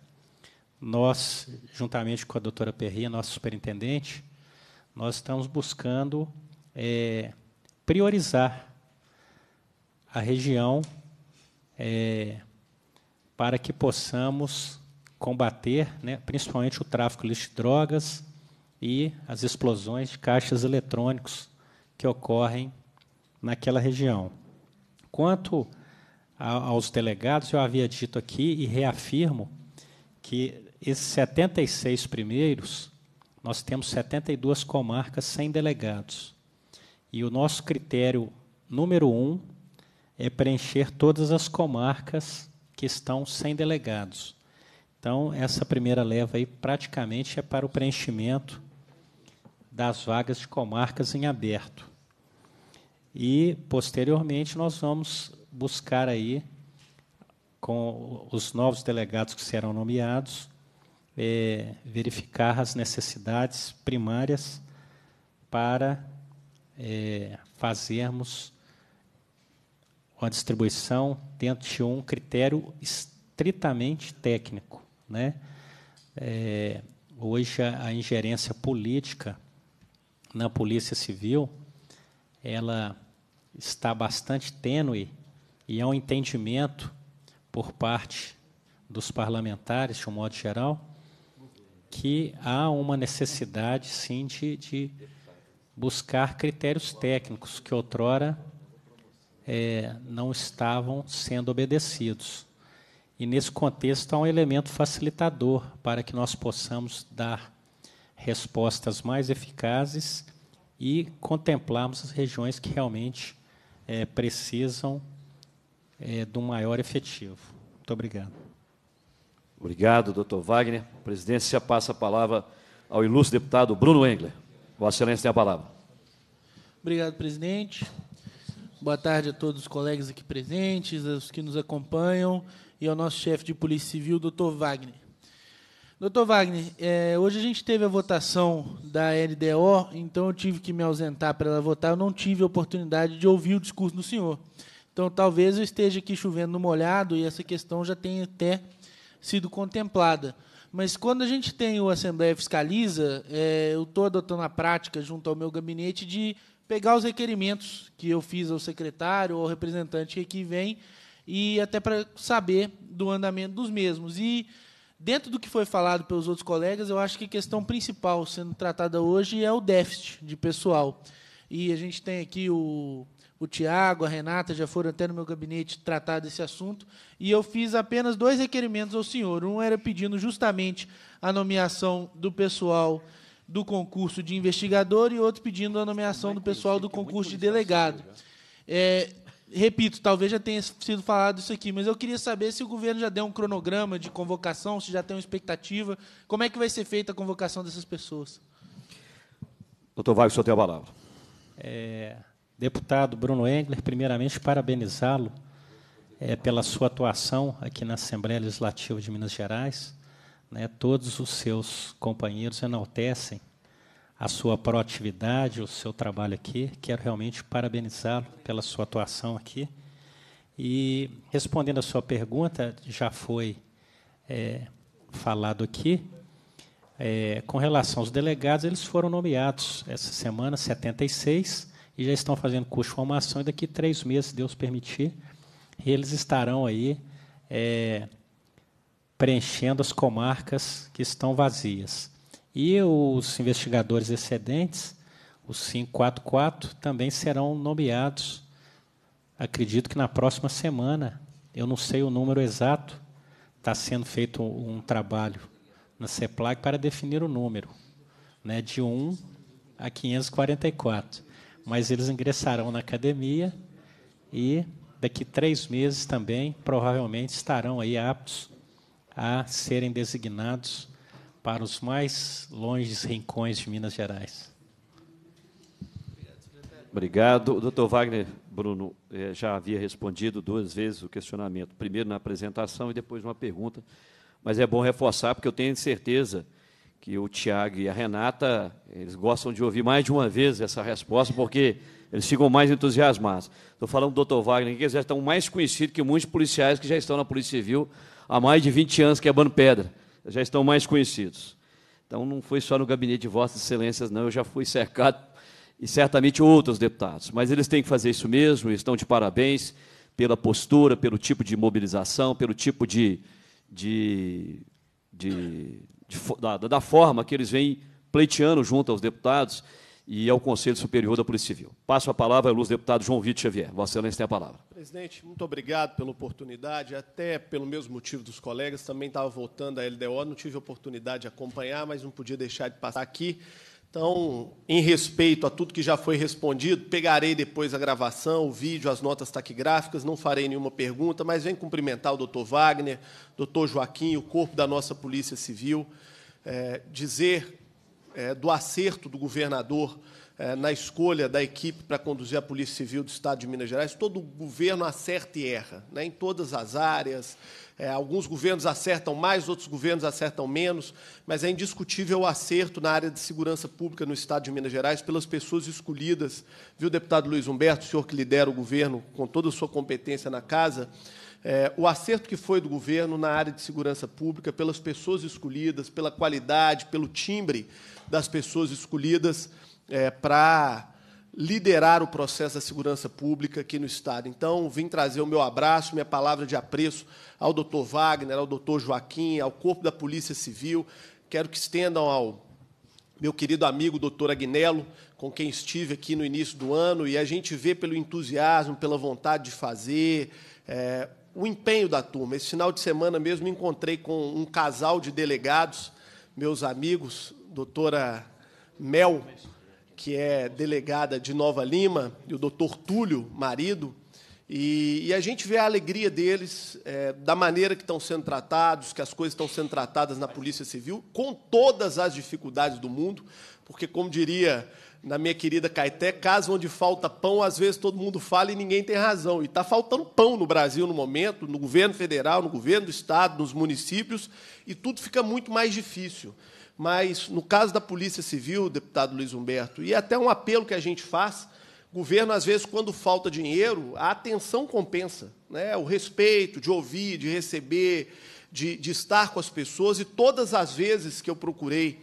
nós, juntamente com a doutora Perry, nossa superintendente, nós estamos buscando é, priorizar a região é, para que possamos combater, né, principalmente o tráfico de drogas e as explosões de caixas eletrônicos que ocorrem naquela região. Quanto a, aos delegados, eu havia dito aqui e reafirmo que esses 76 primeiros, nós temos 72 comarcas sem delegados. E o nosso critério número um é preencher todas as comarcas que estão sem delegados. Então, essa primeira leva aí praticamente é para o preenchimento das vagas de comarcas em aberto. E, posteriormente, nós vamos buscar aí, com os novos delegados que serão nomeados, é, verificar as necessidades primárias para é, fazermos uma distribuição dentro de um critério estritamente técnico. Né? É, hoje, a, ingerência política na Polícia Civil ela está bastante tênue e há um entendimento por parte dos parlamentares, de um modo geral, que há uma necessidade, sim, de, de buscar critérios técnicos que outrora é, não estavam sendo obedecidos. E nesse contexto há um elemento facilitador para que nós possamos dar respostas mais eficazes e contemplarmos as regiões que realmente é, precisam é, de um maior efetivo. Muito obrigado. Obrigado, doutor Wagner. A presidência passa a palavra ao ilustre deputado Bruno Engler. Vossa Excelência tem a palavra. Obrigado, presidente. Boa tarde a todos os colegas aqui presentes, os que nos acompanham e ao é nosso chefe de Polícia Civil, doutor Wagner. Doutor Wagner, é, hoje a gente teve a votação da LDO, então eu tive que me ausentar para ela votar. Eu não tive a oportunidade de ouvir o discurso do senhor. Então talvez eu esteja aqui chovendo no molhado e essa questão já tenha até sido contemplada. Mas quando a gente tem o Assembleia Fiscaliza, é, eu estou adotando a prática, junto ao meu gabinete, de pegar os requerimentos que eu fiz ao secretário ou ao representante que aqui vem e até para saber do andamento dos mesmos. E dentro do que foi falado pelos outros colegas, eu acho que a questão principal sendo tratada hoje é o déficit de pessoal. E a gente tem aqui o, o Tiago, a Renata já foram até no meu gabinete tratar desse assunto, e eu fiz apenas dois requerimentos ao senhor. Um era pedindo justamente a nomeação do pessoal do concurso de investigador e outro pedindo a nomeação é do pessoal do é concurso de delegado. Né? É, repito, talvez já tenha sido falado isso aqui, mas eu queria saber se o governo já deu um cronograma de convocação, se já tem uma expectativa, como é que vai ser feita a convocação dessas pessoas? Doutor Vargas, o senhor tem a palavra. É, deputado Bruno Engler, primeiramente parabenizá-lo é, pela sua atuação aqui na Assembleia Legislativa de Minas Gerais. Né, todos os seus companheiros enaltecem a sua proatividade, o seu trabalho aqui. Quero realmente parabenizá-lo pela sua atuação aqui. E respondendo a sua pergunta, já foi é, falado aqui, é, com relação aos delegados, eles foram nomeados essa semana, 76, e já estão fazendo curso de formação, e daqui três meses, se Deus permitir, eles estarão aí é, preenchendo as comarcas que estão vazias. E os investigadores excedentes, os 544, também serão nomeados, acredito que na próxima semana. Eu não sei o número exato, está sendo feito um trabalho na CEPLAG para definir o número, né, de 1 a 544. Mas eles ingressarão na academia e daqui três meses também provavelmente estarão aí aptos a serem designados para os mais longes rincões de Minas Gerais. Obrigado. O doutor Wagner Bruno eh, já havia respondido duas vezes o questionamento, primeiro na apresentação e depois uma pergunta, mas é bom reforçar, porque eu tenho certeza que o Tiago e a Renata, eles gostam de ouvir mais de uma vez essa resposta, porque eles ficam mais entusiasmados. Estou falando do doutor Wagner, que eles já estão mais conhecidos que muitos policiais que já estão na Polícia Civil há mais de 20 anos quebrando pedra já estão mais conhecidos. Então, não foi só no gabinete de Vossas Excelências, não, eu já fui cercado, e certamente outros deputados. Mas eles têm que fazer isso mesmo, estão de parabéns pela postura, pelo tipo de mobilização, pelo tipo de. de, de, de da, da forma que eles vêm pleiteando junto aos deputados e ao Conselho Superior da Polícia Civil. Passo a palavra ao deputado João Vitor Xavier. Vossa Excelência tem a palavra. Presidente, muito obrigado pela oportunidade, até pelo mesmo motivo dos colegas, também estava voltando à LDO, não tive oportunidade de acompanhar, mas não podia deixar de passar aqui. Então, em respeito a tudo que já foi respondido, pegarei depois a gravação, o vídeo, as notas taquigráficas, não farei nenhuma pergunta, mas venho cumprimentar o doutor Wagner, doutor Joaquim, o corpo da nossa Polícia Civil, é, dizer é, do acerto do governador é, na escolha da equipe para conduzir a Polícia Civil do Estado de Minas Gerais. Todo governo acerta e erra, né, em todas as áreas. É, alguns governos acertam mais, outros governos acertam menos, mas é indiscutível o acerto na área de segurança pública no Estado de Minas Gerais pelas pessoas escolhidas. Viu, deputado Luiz Humberto, o senhor que lidera o governo com toda a sua competência na casa, é, o acerto que foi do governo na área de segurança pública, pelas pessoas escolhidas, pela qualidade, pelo timbre das pessoas escolhidas é, para liderar o processo da segurança pública aqui no Estado. Então, vim trazer o meu abraço, minha palavra de apreço ao doutor Wagner, ao doutor Joaquim, ao Corpo da Polícia Civil. Quero que estendam ao meu querido amigo doutor Agnello, com quem estive aqui no início do ano, e a gente vê pelo entusiasmo, pela vontade de fazer, é, o empenho da turma. Esse final de semana mesmo me encontrei com um casal de delegados, meus amigos, doutora Mel, que é delegada de Nova Lima, e o doutor Túlio, marido, e, e, a gente vê a alegria deles, é, da maneira que estão sendo tratados, que as coisas estão sendo tratadas na Polícia Civil, com todas as dificuldades do mundo, porque, como diria na minha querida Caeté, caso onde falta pão, às vezes todo mundo fala e ninguém tem razão. E está faltando pão no Brasil no momento, no governo federal, no governo do Estado, nos municípios, e tudo fica muito mais difícil mas no caso da Polícia Civil, deputado Luiz Humberto, e é até um apelo que a gente faz, governo, às vezes, quando falta dinheiro, a atenção compensa. Né? O respeito de ouvir, de receber, de, de estar com as pessoas. E todas as vezes que eu procurei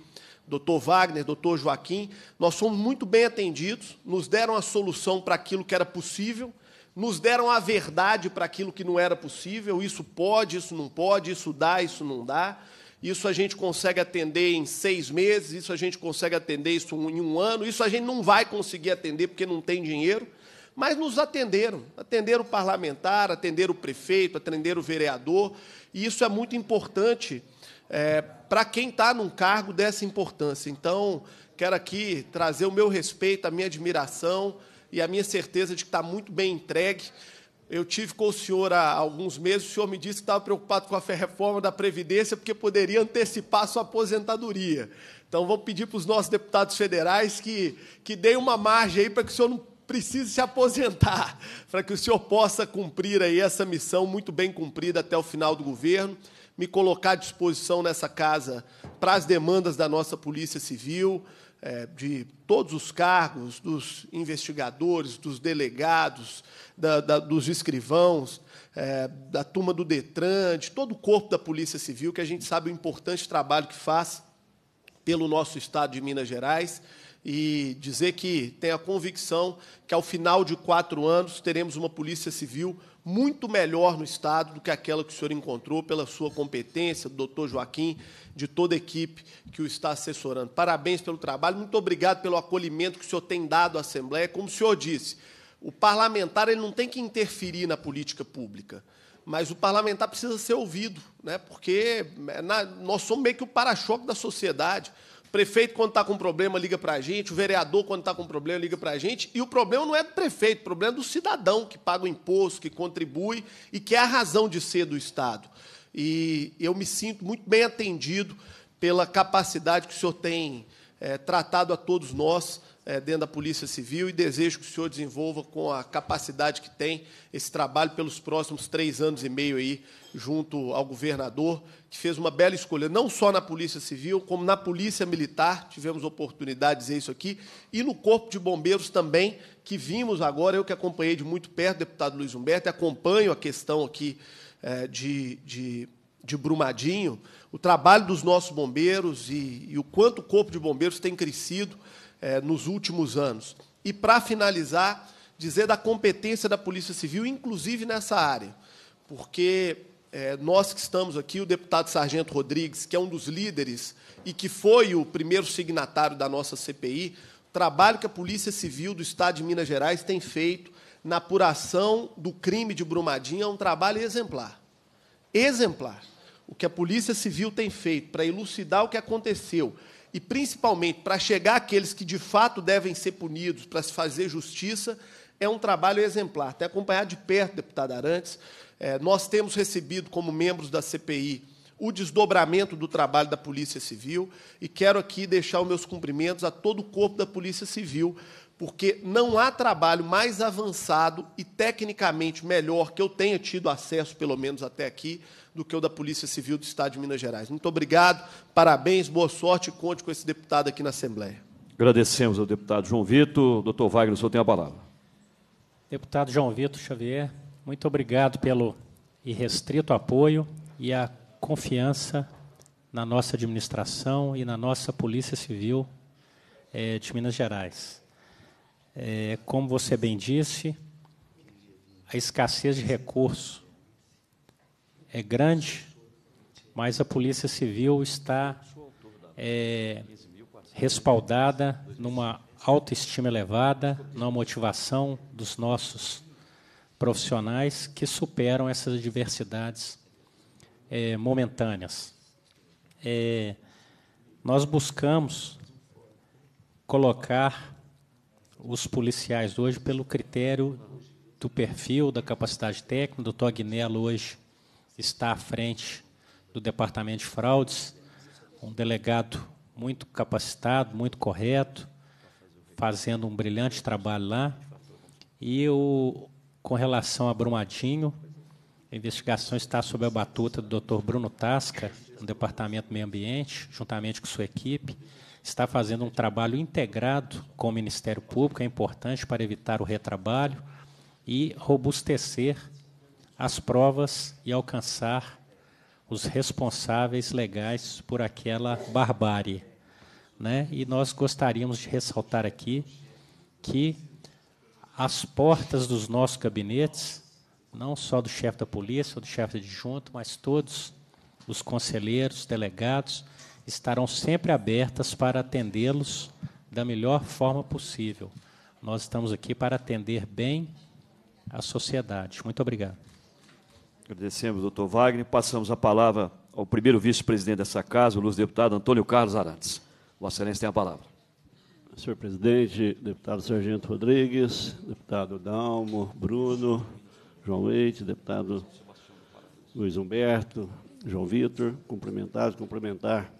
doutor Wagner, doutor Joaquim, nós fomos muito bem atendidos, nos deram a solução para aquilo que era possível, nos deram a verdade para aquilo que não era possível, isso pode, isso não pode, isso dá, isso não dá isso a gente consegue atender em seis meses, isso a gente consegue atender isso em um ano, isso a gente não vai conseguir atender porque não tem dinheiro, mas nos atenderam, atenderam o parlamentar, atenderam o prefeito, atenderam o vereador, e isso é muito importante é, para quem está num cargo dessa importância. Então, quero aqui trazer o meu respeito, a minha admiração e a minha certeza de que está muito bem entregue eu tive com o senhor há alguns meses, o senhor me disse que estava preocupado com a reforma da Previdência, porque poderia antecipar a sua aposentadoria. Então, vou pedir para os nossos deputados federais que, que deem uma margem aí para que o senhor não precise se aposentar, [LAUGHS] para que o senhor possa cumprir aí essa missão muito bem cumprida até o final do governo, me colocar à disposição nessa casa para as demandas da nossa Polícia Civil, é, de todos os cargos, dos investigadores, dos delegados, da, da, dos escrivãos, é, da turma do Detran, de todo o corpo da Polícia Civil, que a gente sabe o importante trabalho que faz pelo nosso Estado de Minas Gerais e dizer que tem a convicção que, ao final de quatro anos, teremos uma Polícia Civil muito melhor no Estado do que aquela que o senhor encontrou pela sua competência, do doutor Joaquim, de toda a equipe que o está assessorando. Parabéns pelo trabalho, muito obrigado pelo acolhimento que o senhor tem dado à Assembleia. Como o senhor disse, o parlamentar ele não tem que interferir na política pública, mas o parlamentar precisa ser ouvido, né? porque é, nós somos meio que o para-choque da sociedade prefeito, quando está com problema, liga para a gente. O vereador, quando está com problema, liga para a gente. E o problema não é do prefeito, o problema é do cidadão que paga o imposto, que contribui e que é a razão de ser do Estado. E eu me sinto muito bem atendido pela capacidade que o senhor tem é, tratado a todos nós é, dentro da Polícia Civil e desejo que o senhor desenvolva com a capacidade que tem esse trabalho pelos próximos três anos e meio aí, junto ao governador, que fez uma bela escolha, não só na Polícia Civil, como na Polícia Militar, tivemos oportunidade de dizer isso aqui, e no Corpo de Bombeiros também, que vimos agora, eu que acompanhei de muito perto, deputado Luiz Humberto, e acompanho a questão aqui é, de, de de Brumadinho, o trabalho dos nossos bombeiros e, e, o quanto o Corpo de Bombeiros tem crescido é, nos últimos anos. E, para finalizar, dizer da competência da Polícia Civil, inclusive nessa área, porque é, nós que estamos aqui, o deputado Sargento Rodrigues, que é um dos líderes e que foi o primeiro signatário da nossa CPI, trabalho que a Polícia Civil do Estado de Minas Gerais tem feito na apuração do crime de Brumadinho é um trabalho exemplar. Exemplar. O que a Polícia Civil tem feito para elucidar o que aconteceu, e principalmente para chegar àqueles que de fato devem ser punidos, para se fazer justiça, é um trabalho exemplar. Tem acompanhado de perto, deputado Arantes. É, nós temos recebido, como membros da CPI, o desdobramento do trabalho da Polícia Civil e quero aqui deixar os meus cumprimentos a todo o corpo da Polícia Civil porque não há trabalho mais avançado e tecnicamente melhor que eu tenha tido acesso, pelo menos até aqui, do que o da Polícia Civil do Estado de Minas Gerais. Muito obrigado, parabéns, boa sorte e conte com esse deputado aqui na Assembleia. Agradecemos ao deputado João Vitor. Doutor Wagner, o senhor tem a palavra. Deputado João Vitor Xavier, muito obrigado pelo irrestrito apoio e a confiança na nossa administração e na nossa Polícia Civil eh, de Minas Gerais é, como você bem disse, a escassez de recursos é grande, mas a Polícia Civil está é, respaldada numa autoestima elevada, numa motivação dos nossos profissionais que superam essas adversidades é, momentâneas. É, nós buscamos colocar os policiais hoje pelo critério do perfil, da capacidade técnica. O doutor Agnello hoje está à frente do Departamento de Fraudes, um delegado muito capacitado, muito correto, fazendo um brilhante trabalho lá. E eu, com relação a Brumadinho, a investigação está sob a batuta do Dr. Bruno Tasca, no Departamento Meio Ambiente, juntamente com sua equipe está fazendo um trabalho integrado com o Ministério Público, é importante para evitar o retrabalho e robustecer as provas e alcançar os responsáveis legais por aquela barbárie. Né? E nós gostaríamos de ressaltar aqui que as portas dos nossos gabinetes, não só do chefe da polícia, ou do chefe adjunto, mas todos os conselheiros, delegados, estarão sempre abertas para atendê-los da melhor forma possível. Nós estamos aqui para atender bem a sociedade. Muito obrigado. Agradecemos, doutor Wagner. Passamos a palavra ao primeiro vice-presidente dessa casa, o luz-deputado Antônio Carlos Arantes. Vossa Excelência tem a palavra. Senhor presidente, deputado Sargento Rodrigues, deputado Dalmo, Bruno, João Leite, deputado Luiz Humberto, João Vitor, cumprimentados, cumprimentar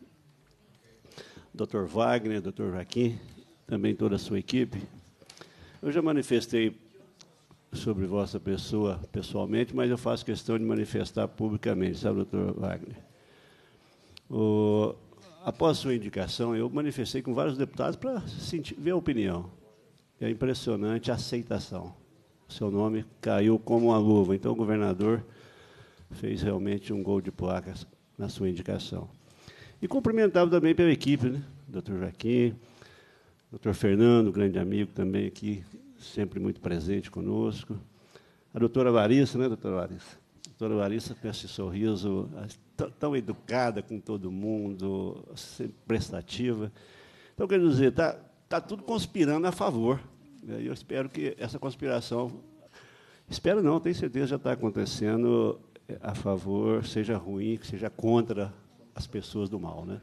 Dr. Wagner, Dr. Joaquim, também toda a sua equipe. Eu já manifestei sobre vossa pessoa pessoalmente, mas eu faço questão de manifestar publicamente, sabe, doutor Wagner? O, após sua indicação, eu manifestei com vários deputados para ver a opinião. É impressionante a aceitação. O seu nome caiu como uma luva. Então, o governador fez realmente um gol de placa na sua indicação. E cumprimentava também pela equipe, né? Doutor Joaquim, doutor Fernando, grande amigo também aqui, sempre muito presente conosco. A doutora Larissa, né, doutora Larissa? A doutora Larissa com esse sorriso tão educada com todo mundo, sempre prestativa. Então, quer dizer, está tá tudo conspirando a favor. E eu espero que essa conspiração, espero não, tenho certeza já está acontecendo eh, a favor, seja ruim, que seja contra as pessoas do mal, né?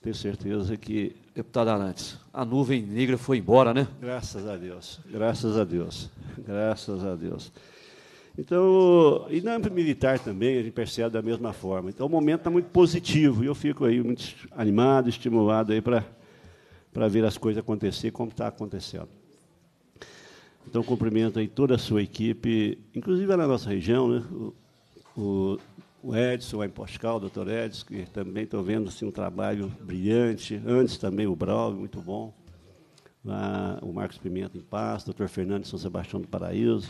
Tenho certeza que, deputado Arantes, a nuvem negra foi embora, né? Graças a Deus, graças a Deus, graças a Deus. Então, e na âmbito militar também, a gente percebe da mesma forma. Então, o momento está muito positivo e eu fico aí muito animado, estimulado aí para ver as coisas acontecer como está acontecendo. Então, cumprimento aí toda a sua equipe, inclusive na nossa região, né? O, o o Edson, o Emposcal, o doutor Edson, que também estou vendo assim, um trabalho brilhante. Antes também o Braulio, muito bom. Lá, o Marcos Pimenta em paz, o doutor Fernando São Sebastião do Paraíso.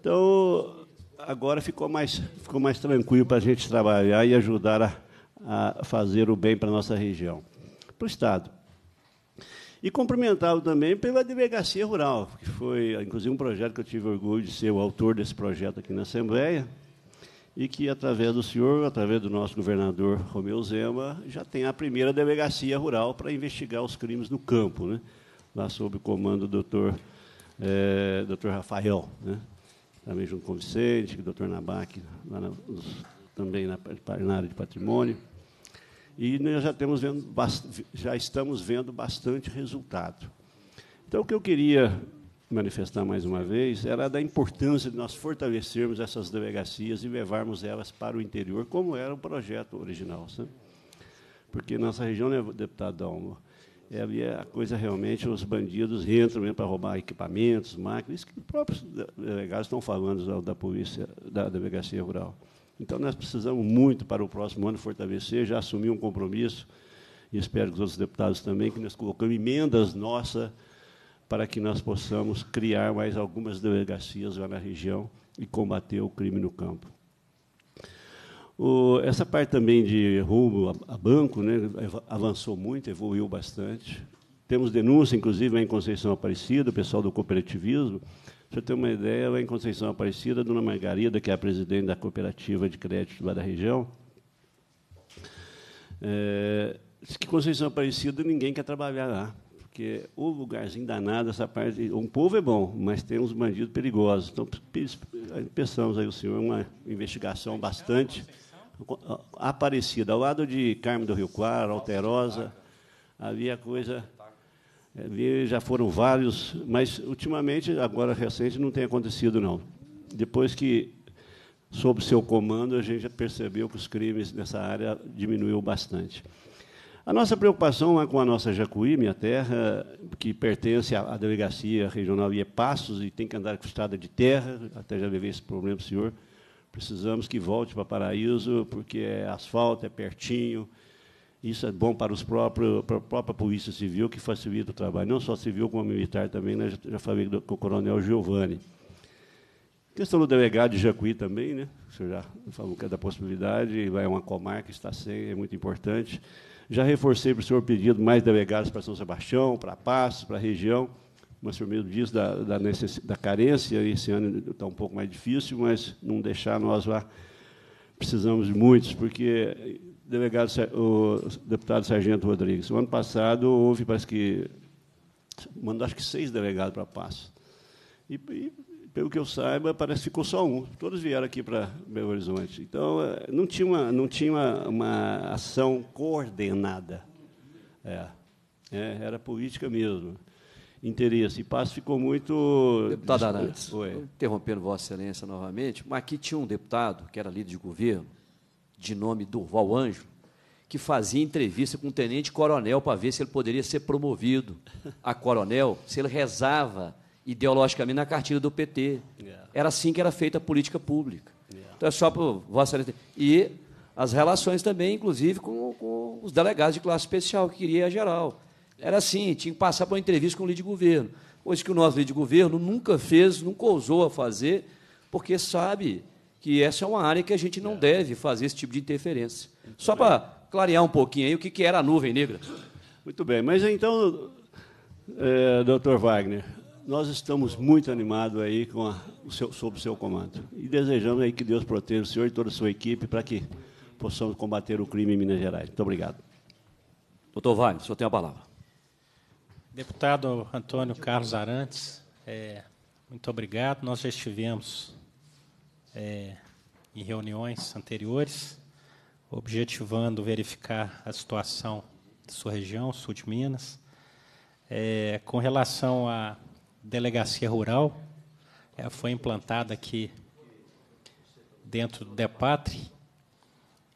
Então, agora ficou mais, ficou mais tranquilo para a gente trabalhar e ajudar a, a fazer o bem para a nossa região, para o Estado. E cumprimentá-lo também pela delegacia rural, que foi, inclusive, um projeto que eu tive orgulho de ser o autor desse projeto aqui na Assembleia, e que, através do senhor, através do nosso governador Romeu Zema, já tem a primeira delegacia rural para investigar os crimes no campo, né? lá sob o comando do doutor, é, doutor Rafael, né? também junto com o Vicente, o doutor Nabac, na, também na, na, área de patrimônio. E nós já, temos vendo, já estamos vendo bastante resultado. Então, o que eu queria manifestar mais uma vez, era da importância de nós fortalecermos essas delegacias e levarmos elas para o interior, como era o projeto original. Sabe? Porque nossa região, né, deputado Dalmo, é ali a coisa realmente, os bandidos entram mesmo para roubar equipamentos, máquinas, isso que os próprios delegados estão falando da, da polícia, da delegacia rural. Então, nós precisamos muito, para o próximo ano, fortalecer, já assumir um compromisso, e espero que os outros deputados também, que nós colocamos emendas nossas para que nós possamos criar mais algumas delegacias lá na região e combater o crime no campo. O, essa parte também de roubo a, a banco né, avançou muito, evoluiu bastante. Temos denúncia, inclusive, lá em Conceição Aparecida, o pessoal do cooperativismo. Para ter uma ideia, lá em Conceição Aparecida, a dona Margarida, que é a presidente da cooperativa de crédito lá da região, é, que Conceição Aparecida ninguém quer trabalhar lá porque o lugarzinho danado, essa parte. Um povo é bom, mas tem uns bandidos perigosos. Então, pensamos aí o senhor uma investigação bastante aparecida. Ao lado de Carmo do Rio Claro, Alterosa, havia coisa. É, já foram vários, mas ultimamente, agora recente, não tem acontecido, não. Depois que, sob seu comando, a gente já percebeu que os crimes nessa área diminuiu bastante. A nossa preocupação é com a nossa Jacuí, minha terra, que pertence à delegacia regional e é Passos e tem que andar com estrada de terra, até já levei esse problema senhor. Precisamos que volte para Paraíso, porque é asfalto, é pertinho. Isso é bom para, os próprios, para a própria Polícia Civil, que facilita o trabalho, não só civil, como militar também, né? já, falei com o coronel Giovanni. Questão do delegado de Jacuí também, né? o senhor já falou que é da possibilidade, vai a uma comarca, está sem, é muito importante. Já reforcei para o senhor pedido mais delegados para São Sebastião, para Passos, para a região, mas o senhor mesmo diz da, da, da carência, esse ano está um pouco mais difícil, mas não deixar nós lá, precisamos de muitos, porque eh, delegado, o deputado Sargento Rodrigues, ano passado houve, parece que, mandou acho que seis delegados para Passos, e, e pelo que eu saiba, parece que ficou só um. Todos vieram aqui para Belo Horizonte. Então, eh, não tinha uma, não tinha uma, uma ação coordenada. É. É, era política mesmo. Interesse. E Passo ficou muito. Deputado Arantes, Oi. interrompendo Vossa Excelência novamente, mas aqui tinha um deputado, que era líder de governo, de nome Durval Anjo, que fazia entrevista com o tenente coronel para ver se ele poderia ser promovido a coronel, se ele rezava ideologicamente na cartilha do PT. Era assim que era feita a política pública. Então é só para Vossa E as relações também, inclusive, com, com, os delegados de classe especial, que queria a geral. Era assim, tinha que passar para uma entrevista com o líder de governo. Coisa que o nosso líder de governo nunca fez, nunca ousou a fazer, porque sabe que essa é uma área que a gente não deve fazer esse tipo de interferência. Muito só para clarear um pouquinho aí o que, que era a nuvem negra. Muito bem, mas então, é, doutor Wagner, nós estamos muito animados aí com a, o seu, sob o seu comando. E desejamos aí que Deus proteja o senhor e toda a sua equipe para que possamos combater o crime em Minas Gerais. Muito obrigado. Doutor Vale, o senhor tem a palavra. Deputado Antônio Carlos Arantes, é, muito obrigado. Nós já estivemos é, em reuniões anteriores, objetivando verificar a situação de sua região, sul de Minas. É, com relação a delegacia rural é, foi implantada aqui dentro do DEPATRE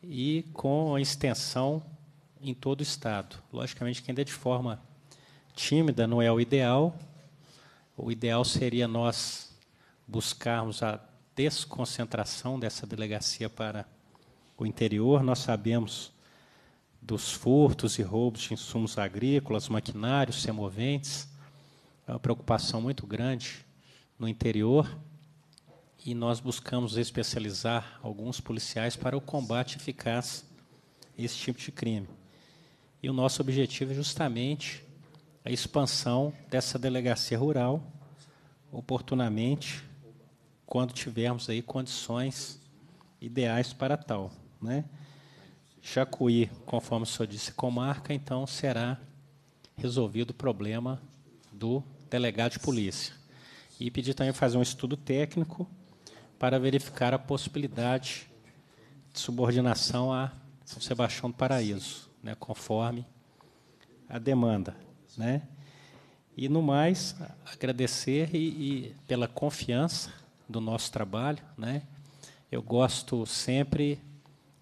e com extensão em todo o Estado. Logicamente, que ainda de forma tímida não é o ideal. O ideal seria nós buscarmos a desconcentração dessa delegacia para o interior. Nós sabemos dos furtos e roubos de insumos agrícolas, maquinários, semoventes, é uma preocupação muito grande no interior e nós buscamos especializar alguns policiais para o combate eficaz a esse tipo de crime. E o nosso objetivo é justamente a expansão dessa delegacia rural, oportunamente, quando tivermos aí condições ideais para tal, né? Jacuí, conforme o senhor disse, comarca, então será resolvido o problema do delegado de polícia. E pedi também fazer um estudo técnico para verificar a possibilidade de subordinação a São Sebastião do Paraíso, né, conforme a demanda. Né? E, no mais, agradecer e, e pela confiança do nosso trabalho. Né? Eu gosto sempre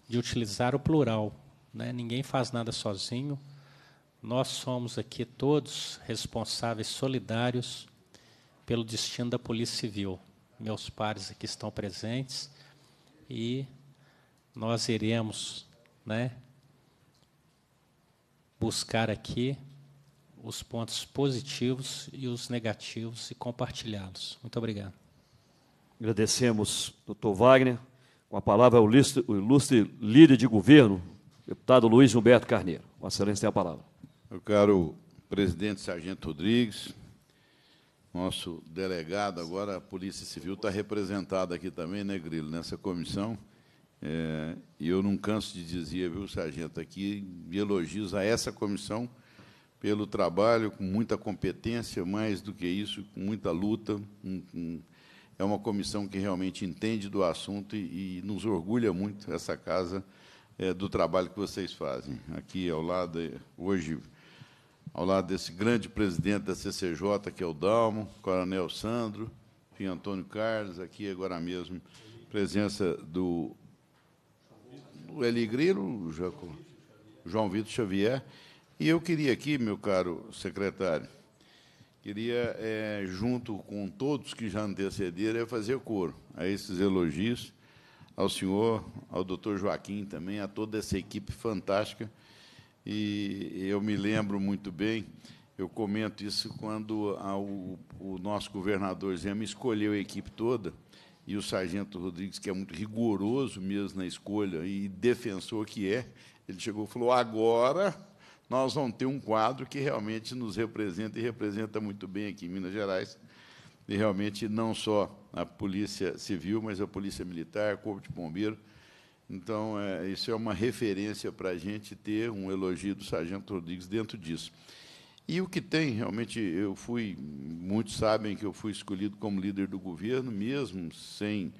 de utilizar o plural. Né? Ninguém faz nada sozinho, nós somos aqui todos responsáveis solidários pelo destino da Polícia Civil. Meus pares aqui estão presentes e nós iremos, né, buscar aqui os pontos positivos e os negativos e compartilhá-los. Muito obrigado. Agradecemos, doutor Wagner. Com a palavra, o ilustre, o ilustre líder de governo, deputado Luiz Humberto Carneiro. Vossa Excelência tem a palavra. Meu caro presidente Sargento Rodrigues, nosso delegado agora, a Polícia Civil está representada aqui também, né, Grilo, nessa comissão. É, e eu não canso de dizer, viu, sargento, aqui de elogios a essa comissão pelo trabalho, com muita competência, mais do que isso, com muita luta. Um, um, é uma comissão que realmente entende do assunto e, e nos orgulha muito, essa casa, é, do trabalho que vocês fazem. Aqui ao lado, é, hoje, ao lado desse grande presidente da CCJ, que é o Dalmo, Coronel Sandro, enfim, Antônio Carlos, aqui agora mesmo, presença do, do Eli Grilo, João Vitor Xavier. E eu queria aqui, meu caro secretário, queria, é, junto com todos que já antecederam, é fazer coro a esses elogios ao senhor, ao doutor Joaquim também, a toda essa equipe fantástica e eu me lembro muito bem, eu comento isso quando a, o, o, nosso governador Zema escolheu a equipe toda, e o sargento Rodrigues, que é muito rigoroso mesmo na escolha e defensor que é, ele chegou e falou: agora nós vamos ter um quadro que realmente nos representa e representa muito bem aqui em Minas Gerais. E realmente não só a Polícia Civil, mas a Polícia Militar, Corpo de Bombeiro, então, é, isso é uma referência para a gente ter um elogio do Sargento Rodrigues dentro disso. E o que tem, realmente, eu fui, muitos sabem que eu fui escolhido como líder do governo, mesmo sem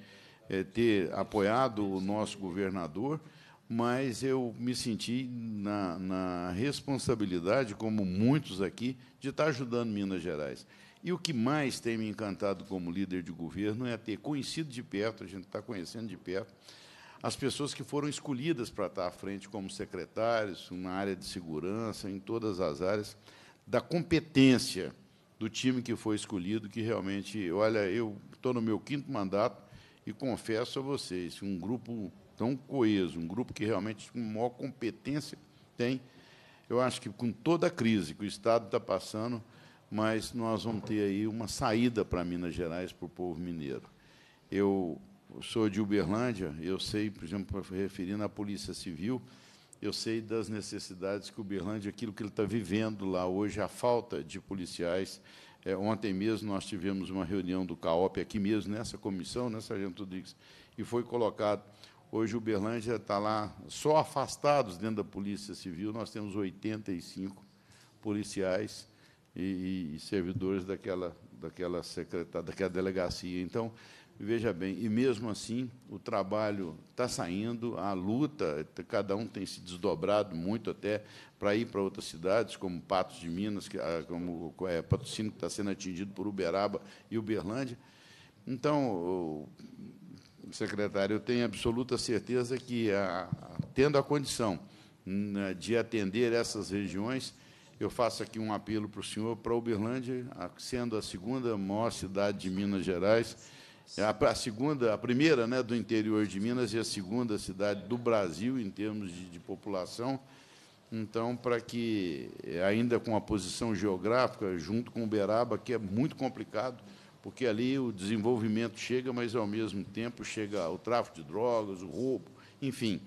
é, ter apoiado o nosso governador, mas eu me senti na, na responsabilidade, como muitos aqui, de estar ajudando Minas Gerais. E o que mais tem me encantado como líder de governo é ter conhecido de perto, a gente está conhecendo de perto, as pessoas que foram escolhidas para estar à frente como secretários, na área de segurança, em todas as áreas, da competência do time que foi escolhido, que realmente, olha, eu estou no meu quinto mandato e confesso a vocês, um grupo tão coeso, um grupo que realmente com maior competência tem, eu acho que com toda a crise que o Estado está passando, mas nós vamos ter aí uma saída para Minas Gerais, para o povo mineiro. Eu sou de Uberlândia, eu sei, por exemplo, referindo à Polícia Civil, eu sei das necessidades que Uberlândia, aquilo que ele está vivendo lá hoje, a falta de policiais. É, ontem mesmo nós tivemos uma reunião do CAOP aqui mesmo, nessa comissão, né, Sargento Rodrigues, e foi colocado. Hoje Uberlândia está lá, só afastados dentro da Polícia Civil, nós temos 85 policiais e, e servidores daquela, daquela, secretar, daquela delegacia. Então, veja bem, e mesmo assim o trabalho está saindo, a luta, cada um tem se desdobrado muito até para ir para outras cidades, como Patos de Minas, que, ah, como é, patrocínio que está sendo atingido por Uberaba e Uberlândia. Então, secretário, eu tenho absoluta certeza que, a, tendo a condição né, de atender essas regiões, eu faço aqui um apelo para o senhor, para Uberlândia, sendo a segunda maior cidade de Minas Gerais, é a, segunda, a primeira né, do interior de Minas e a segunda cidade do Brasil em termos de, de população. Então, para que, eh, ainda com a posição geográfica, junto com Uberaba, que é muito complicado, porque ali o desenvolvimento chega, mas ao mesmo tempo chega o tráfico de drogas, o roubo, enfim.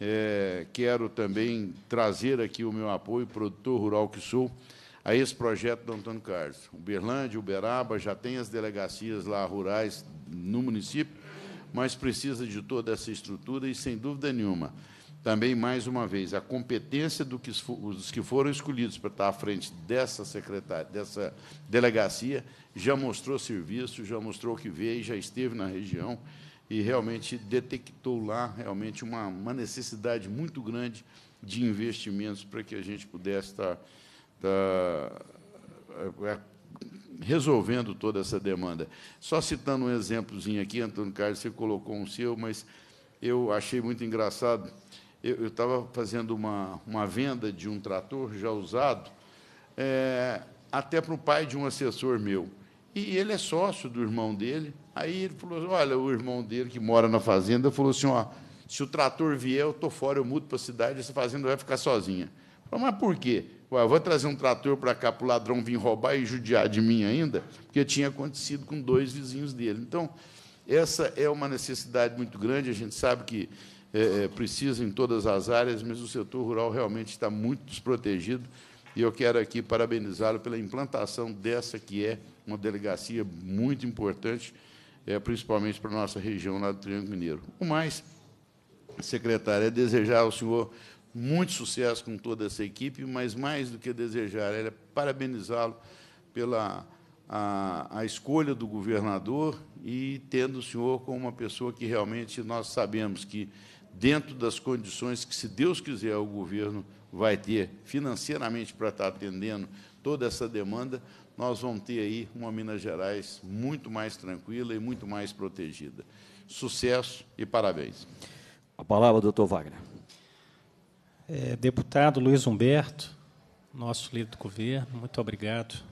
É, quero também trazer aqui o meu apoio, produtor rural que sou, a esse projeto do Antônio Carlos. Uberlândia, Uberaba já tem as delegacias lá rurais no município, mas precisa de toda essa estrutura e, sem dúvida nenhuma, também, mais uma vez, a competência do que, dos que foram escolhidos para estar à frente dessa secretária, dessa delegacia, já mostrou serviço, já mostrou o que veio, já esteve na região e realmente detectou lá realmente uma, uma necessidade muito grande de investimentos para que a gente pudesse estar está é, é, resolvendo toda essa demanda. Só citando um exemplozinho aqui, Antônio Carlos, você colocou um seu, mas eu achei muito engraçado. Eu estava fazendo uma, uma venda de um trator já usado, é, até para o pai de um assessor meu. E ele é sócio do irmão dele. Aí ele falou: olha, o irmão dele que mora na fazenda falou assim: ó, se o trator vier, eu estou fora, eu mudo para a cidade, essa fazenda vai ficar sozinha. Falei, mas por quê? Ué, eu vou trazer um trator para cá para o ladrão vir roubar e judiar de mim ainda, porque tinha acontecido com dois vizinhos dele. Então, essa é uma necessidade muito grande, a gente sabe que é, é, precisa em todas as áreas, mas o setor rural realmente está muito desprotegido. E eu quero aqui parabenizá-lo pela implantação dessa, que é uma delegacia muito importante, é, principalmente para a nossa região lá do Triângulo Mineiro. O mais, secretário, é desejar ao senhor muito sucesso com toda essa equipe, mas mais do que desejar, era parabenizá-lo pela a, a, escolha do governador e tendo o senhor como uma pessoa que realmente nós sabemos que, dentro das condições que, se Deus quiser, o governo vai ter financeiramente para estar atendendo toda essa demanda, nós vamos ter aí uma Minas Gerais muito mais tranquila e muito mais protegida. Sucesso e parabéns. A palavra, doutor Wagner. É, deputado Luiz Humberto, nosso líder do governo, muito obrigado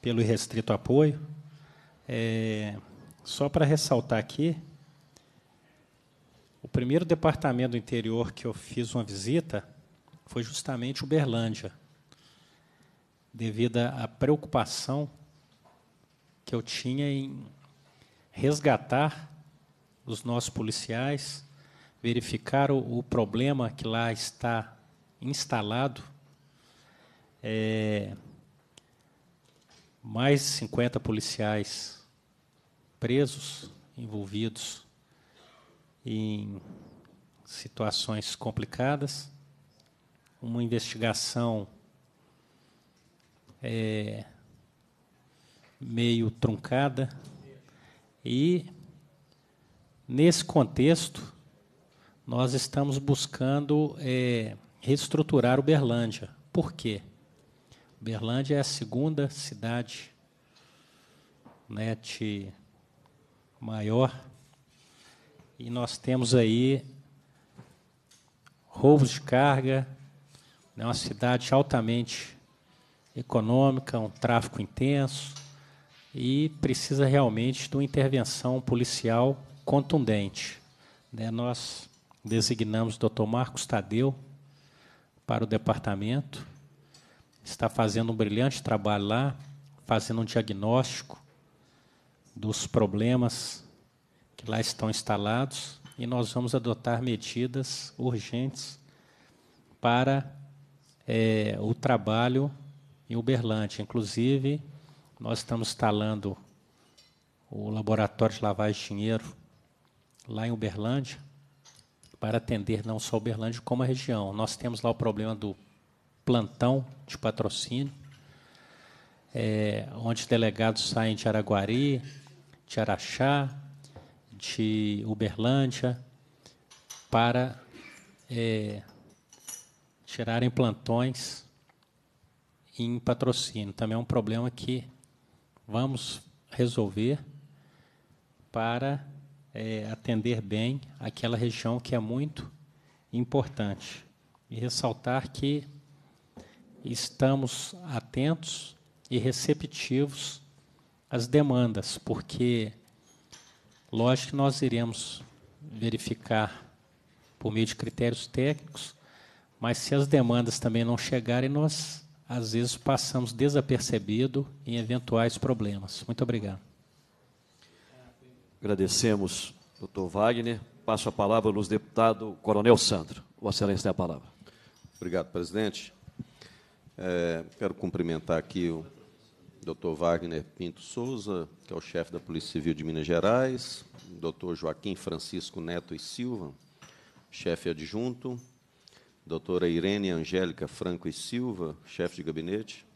pelo irrestrito apoio. É, só para ressaltar aqui, o primeiro departamento do interior que eu fiz uma visita foi justamente Uberlândia, devido à preocupação que eu tinha em resgatar os nossos policiais verificar o, o problema que lá está instalado. É, mais de 50 policiais presos, envolvidos em situações complicadas, uma investigação é, meio truncada e nesse contexto nós estamos buscando é, reestruturar Uberlândia. Por quê? Uberlândia é a segunda cidade net né, maior e nós temos aí roubos de carga, é uma cidade altamente econômica, um tráfico intenso e precisa realmente de uma intervenção policial contundente. Né. Nós designamos o Dr. Marcos Tadeu para o departamento. Está fazendo um brilhante trabalho lá, fazendo um diagnóstico dos problemas que lá estão instalados e nós vamos adotar medidas urgentes para é, o trabalho em Uberlândia. Inclusive, nós estamos instalando o laboratório de lavagem de dinheiro lá em Uberlândia para atender não só Uberlândia, como a região. Nós temos lá o problema do plantão de patrocínio, é, onde delegados saem de Araguari, de Araxá, de Uberlândia, para é, tirarem plantões em patrocínio. Também é um problema que vamos resolver para é, atender bem aquela região que é muito importante. E ressaltar que estamos atentos e receptivos às demandas, porque, lógico que nós iremos verificar por meio de critérios técnicos, mas se as demandas também não chegarem, nós às vezes passamos desapercebido em eventuais problemas. Muito obrigado. Agradecemos, doutor Wagner. Passo a palavra ao deputado Coronel Sandro. Vossa Excelência tem a palavra. Obrigado, presidente. É, quero cumprimentar aqui o doutor Wagner Pinto Souza, que é o chefe da Polícia Civil de Minas Gerais, o doutor Joaquim Francisco Neto e Silva, chefe adjunto, doutora Irene Angélica Franco e Silva, chefe de gabinete,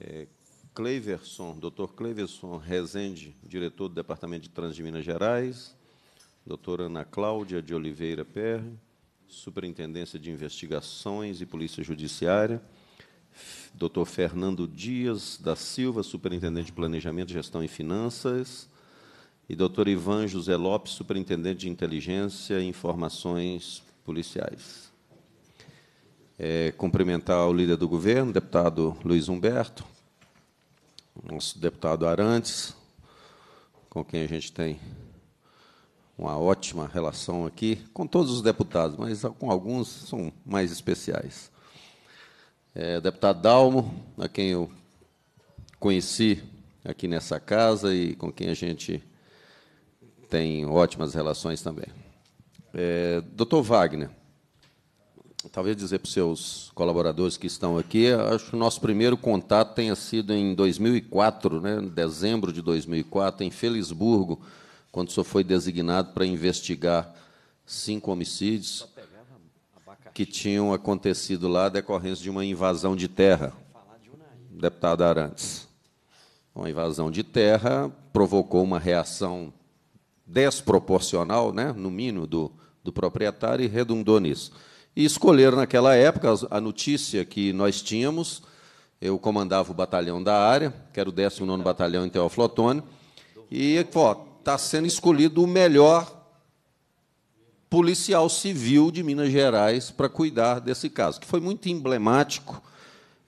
é, Cleiverson, Dr. Cleiverson Rezende, diretor do Departamento de Trans de Minas Gerais, doutora Ana Cláudia de Oliveira Perre, Superintendência de Investigações e Polícia Judiciária, doutor Fernando Dias da Silva, Superintendente de Planejamento, Gestão e Finanças, e doutor Ivan José Lopes, Superintendente de Inteligência e Informações Policiais. É, cumprimentar o líder do governo, deputado Luiz Humberto, nosso deputado Arantes, com quem a gente tem uma ótima relação aqui, com todos os deputados, mas com alguns são mais especiais. É, deputado Dalmo, a quem eu conheci aqui nessa casa e com quem a gente tem ótimas relações também. É, doutor Wagner, talvez dizer para os seus colaboradores que estão aqui, acho que o nosso primeiro contato tenha sido em 2004, né, em dezembro de 2004, em Felisburgo, quando o senhor foi designado para investigar cinco homicídios que tinham acontecido lá decorrência de uma invasão de terra. Deputado Arantes. Uma invasão de terra provocou uma reação desproporcional, né, no mínimo, do, do proprietário e redundou nisso e escolheram naquela época a notícia que nós tínhamos. Eu comandava o batalhão da área, que era o 19 Batalhão em Teoflotone. e está sendo escolhido o melhor policial civil de Minas Gerais para cuidar desse caso, que foi muito emblemático.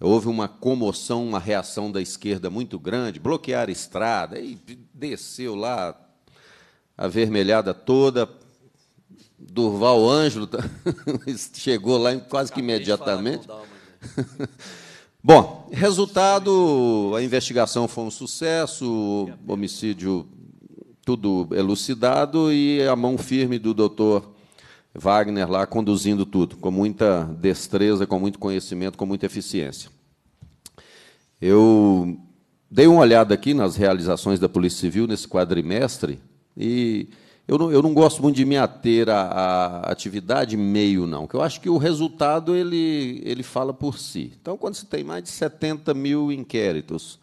Houve uma comoção, uma reação da esquerda muito grande, bloquearam a estrada, e desceu lá a vermelhada toda, Durval Ângelo tá- [LAUGHS] chegou lá quase que imediatamente. Né? [LAUGHS] Bom, resultado, a investigação foi um sucesso, o homicídio tudo elucidado e a mão firme do doutor Wagner lá conduzindo tudo, com muita destreza, com muito conhecimento, com muita eficiência. Eu dei uma olhada aqui nas realizações da Polícia Civil nesse quadrimestre e eu não, eu não gosto muito de me ater à, à atividade meio, não, porque eu acho que o resultado ele, ele fala por si. Então, quando se tem mais de 70 mil inquéritos,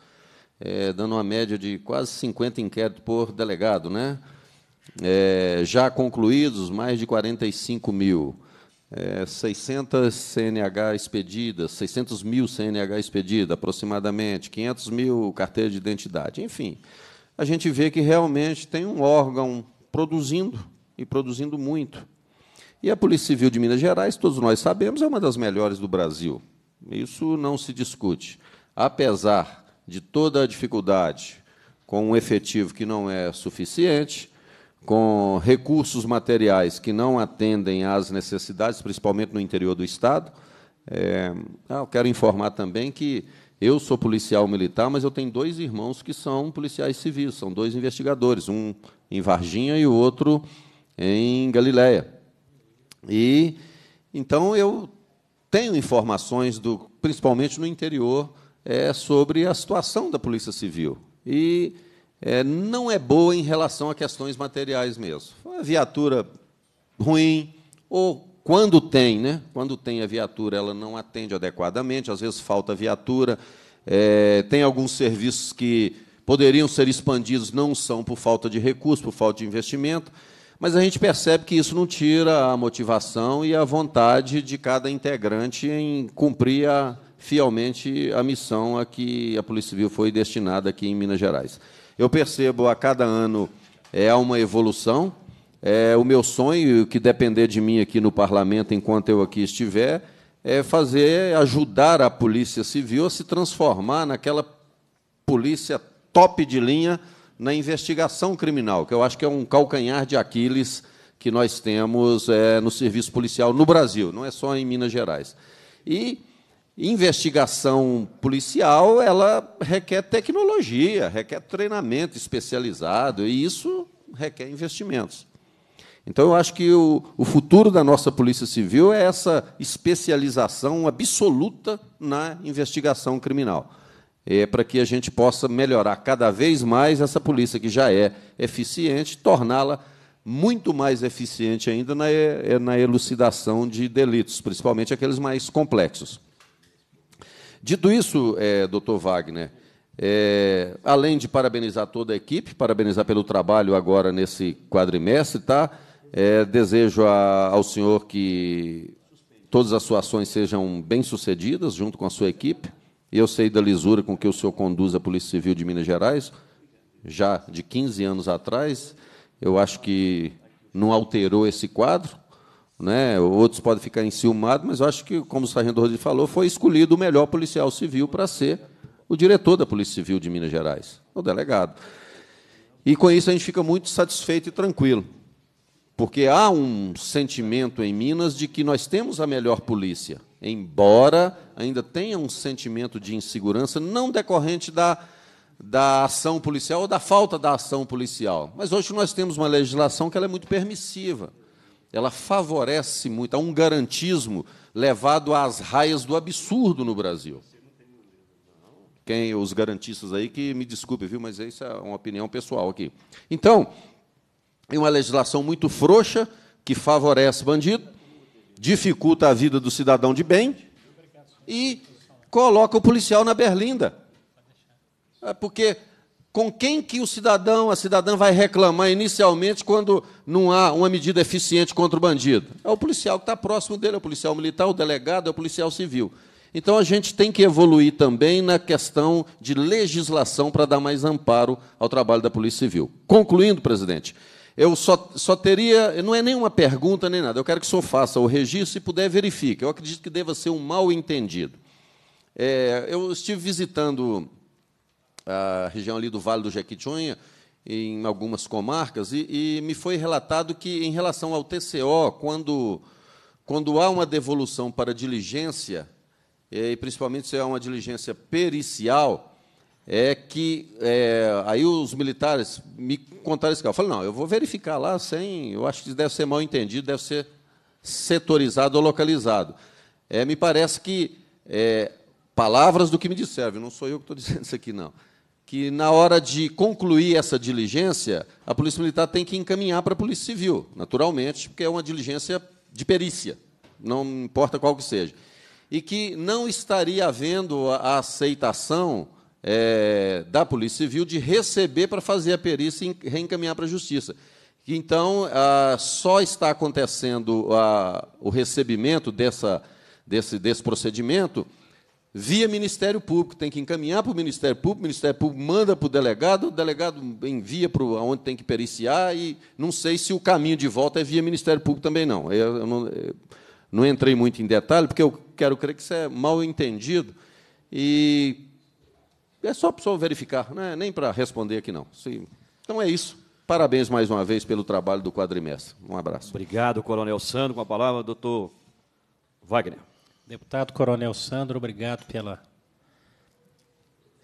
é, dando uma média de quase 50 inquéritos por delegado, né? É, já concluídos, mais de 45 mil. É, 600 CNH expedidas, 600 mil CNH expedidas aproximadamente, 500 mil carteiras de identidade, enfim. A gente vê que realmente tem um órgão produzindo, e produzindo muito. E a Polícia Civil de Minas Gerais, todos nós sabemos, é uma das melhores do Brasil. Isso não se discute. Apesar de toda a dificuldade, com um efetivo que não é suficiente, com recursos materiais que não atendem às necessidades, principalmente no interior do Estado, é, ah, eu quero informar também que eu sou policial militar, mas eu tenho dois irmãos que são policiais civis, são dois investigadores, um em Varginha e o outro em Galiléia. E então eu tenho informações do, principalmente no interior, é, sobre a situação da Polícia Civil. E é, não é boa em relação a questões materiais mesmo. Uma viatura ruim, ou quando tem, né? Quando tem a viatura, ela não atende adequadamente, às vezes falta viatura. É, tem alguns serviços que poderiam ser expandidos, não são por falta de recursos, por falta de investimento, mas a gente percebe que isso não tira a motivação e a vontade de cada integrante em cumprir a, fielmente a missão a que a Polícia Civil foi destinada aqui em Minas Gerais. Eu percebo a cada ano é uma evolução, é, o meu sonho, que depender de mim aqui no parlamento enquanto eu aqui estiver, é fazer, ajudar a Polícia Civil a se transformar naquela polícia top de linha na investigação criminal, que eu acho que é um calcanhar de Aquiles que nós temos é, no serviço policial no Brasil, não é só em Minas Gerais. E investigação policial, ela requer tecnologia, requer treinamento especializado, e isso requer investimentos. Então, eu acho que o, o futuro da nossa Polícia Civil é essa especialização absoluta na investigação criminal é, para que a gente possa melhorar cada vez mais essa polícia que já é eficiente, torná-la muito mais eficiente ainda na, é, na elucidação de delitos, principalmente aqueles mais complexos. Dito isso, é, doutor Wagner, é, além de parabenizar toda a equipe, parabenizar pelo trabalho agora nesse quadrimestre, tá? É, desejo a, ao senhor que todas as suas ações sejam bem-sucedidas, junto com a sua equipe. Eu sei da lisura com que o senhor conduz a Polícia Civil de Minas Gerais, já de 15 anos atrás. Eu acho que não alterou esse quadro. Né? Outros podem ficar enciumados, mas eu acho que, como o Sargento Rodrigues falou, foi escolhido o melhor policial civil para ser o diretor da Polícia Civil de Minas Gerais, o delegado. E com isso a gente fica muito satisfeito e tranquilo. Porque há um sentimento em Minas de que nós temos a melhor polícia, embora ainda tenha um sentimento de insegurança não decorrente da, da ação policial ou da falta da ação policial. Mas hoje nós temos uma legislação que é muito permissiva. Ela favorece muito há um garantismo levado às raias do absurdo no Brasil. Quem os garantistas aí que me desculpe, viu, mas isso é uma opinião pessoal aqui. Então, em uma legislação muito frouxa que favorece bandido, dificulta a vida do cidadão de bem e coloca o policial na berlinda. É porque com quem que o cidadão, a cidadã vai reclamar inicialmente quando não há uma medida eficiente contra o bandido? É o policial que está próximo dele, é o policial militar, o delegado, é o policial civil. Então a gente tem que evoluir também na questão de legislação para dar mais amparo ao trabalho da Polícia Civil. Concluindo, presidente, eu só, só teria. Não é nenhuma pergunta nem nada. Eu quero que o senhor faça o registro, se puder, verifique. Eu acredito que deva ser um mal entendido. É, eu estive visitando a região ali do Vale do Jequitinhonha, em algumas comarcas, e, e, me foi relatado que, em relação ao TCO, quando, quando há uma devolução para diligência, é, e principalmente se é uma diligência pericial, é que é, aí os militares me contaram isso. Eu falei, não, eu vou verificar lá sem. Eu acho que deve ser mal entendido, deve ser setorizado ou localizado. É, me parece que é, palavras do que me disseram, não sou eu que estou [LAUGHS] dizendo isso aqui, não. Que na hora de concluir essa diligência, a Polícia Militar tem que encaminhar para a Polícia Civil, naturalmente, porque é uma diligência de perícia, não importa qual que seja. E que não estaria havendo a aceitação é, da Polícia Civil de receber para fazer a perícia e reencaminhar para a Justiça. Então, só está acontecendo o recebimento dessa, desse, desse procedimento via Ministério Público. Tem que encaminhar para o Ministério Público, o Ministério Público manda para o delegado, o delegado envia para onde tem que periciar, e não sei se o caminho de volta é via Ministério Público também, não. Eu não, eu não entrei muito em detalhe, porque eu quero crer que isso é mal entendido. E é só para o verificar, né? nem para responder aqui não. Sim. Então é isso. Parabéns mais uma vez pelo trabalho do quadrimestre. Um abraço. Obrigado, Coronel Sandro. Com a palavra, doutor Wagner. Deputado Coronel Sandro, obrigado pelas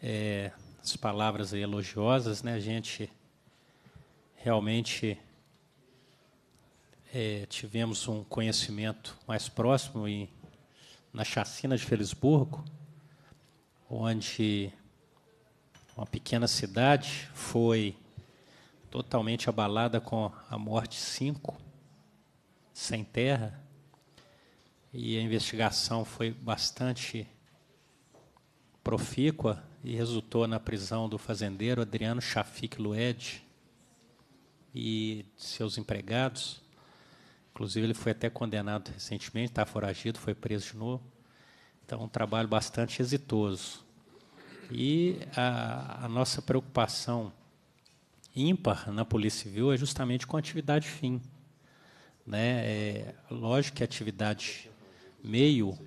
eh, é, palavras elogiosas. Né? A gente realmente é, tivemos um conhecimento mais próximo em, na chacina de Felisburgo, onde uma pequena cidade, foi totalmente abalada com a morte cinco, sem terra, e a investigação foi bastante profícua e resultou na prisão do fazendeiro Adriano Chafik Lued e seus empregados. Inclusive, ele foi até condenado recentemente, está foragido, foi preso de novo. Então, um trabalho bastante exitoso. E a, a nossa preocupação ímpar na Polícia Civil é justamente com a atividade fim. Né? É, lógico que a atividade meio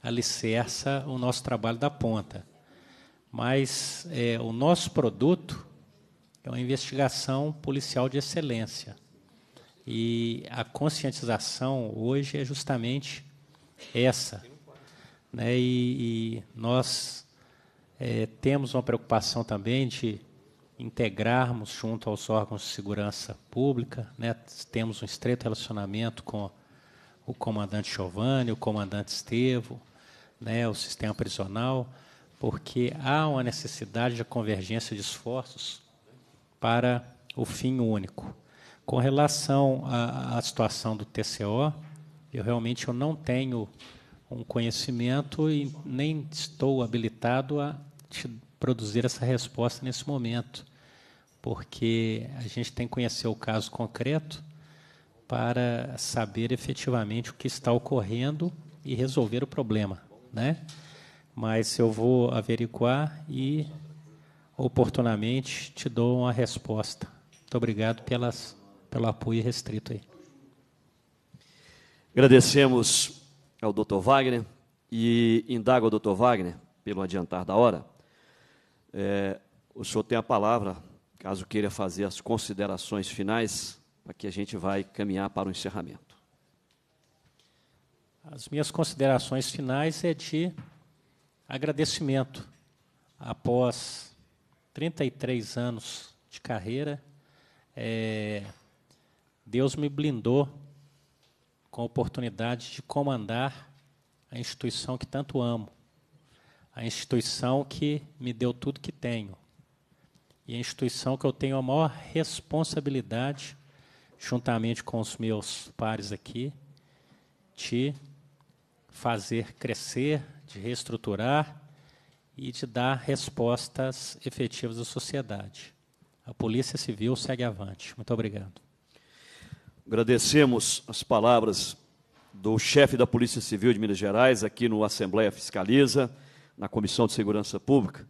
alicerça o nosso trabalho da ponta. Mas é, o nosso produto é uma investigação policial de excelência. E a conscientização hoje é justamente essa. Né? E, e nós é, temos uma preocupação também de integrarmos junto aos órgãos de segurança pública, né? temos um estreito relacionamento com o comandante Giovanni, o comandante Estevo, né? o sistema prisional, porque há uma necessidade de convergência de esforços para o fim único. Com relação à, à situação do TCO, eu realmente eu não tenho um conhecimento e nem estou habilitado a te produzir essa resposta nesse momento, porque a gente tem que conhecer o caso concreto para saber efetivamente o que está ocorrendo e resolver o problema, né? Mas eu vou averiguar e oportunamente te dou uma resposta. Muito obrigado pelas, pelo apoio restrito aí. Agradecemos ao Dr. Wagner e indago ao Dr. Wagner, pelo adiantar da hora, é, o senhor tem a palavra, caso queira fazer as considerações finais, para que a gente vai caminhar para o encerramento. As minhas considerações finais é de agradecimento. Após 33 anos de carreira, é, Deus me blindou com a oportunidade de comandar a instituição que tanto amo a instituição que me deu tudo que tenho. E a instituição que eu tenho a maior responsabilidade, juntamente com os meus pares aqui, de fazer crescer, de reestruturar e de dar respostas efetivas à sociedade. A Polícia Civil segue avante. Muito obrigado. Agradecemos as palavras do chefe da Polícia Civil de Minas Gerais aqui no Assembleia Fiscaliza na Comissão de Segurança Pública,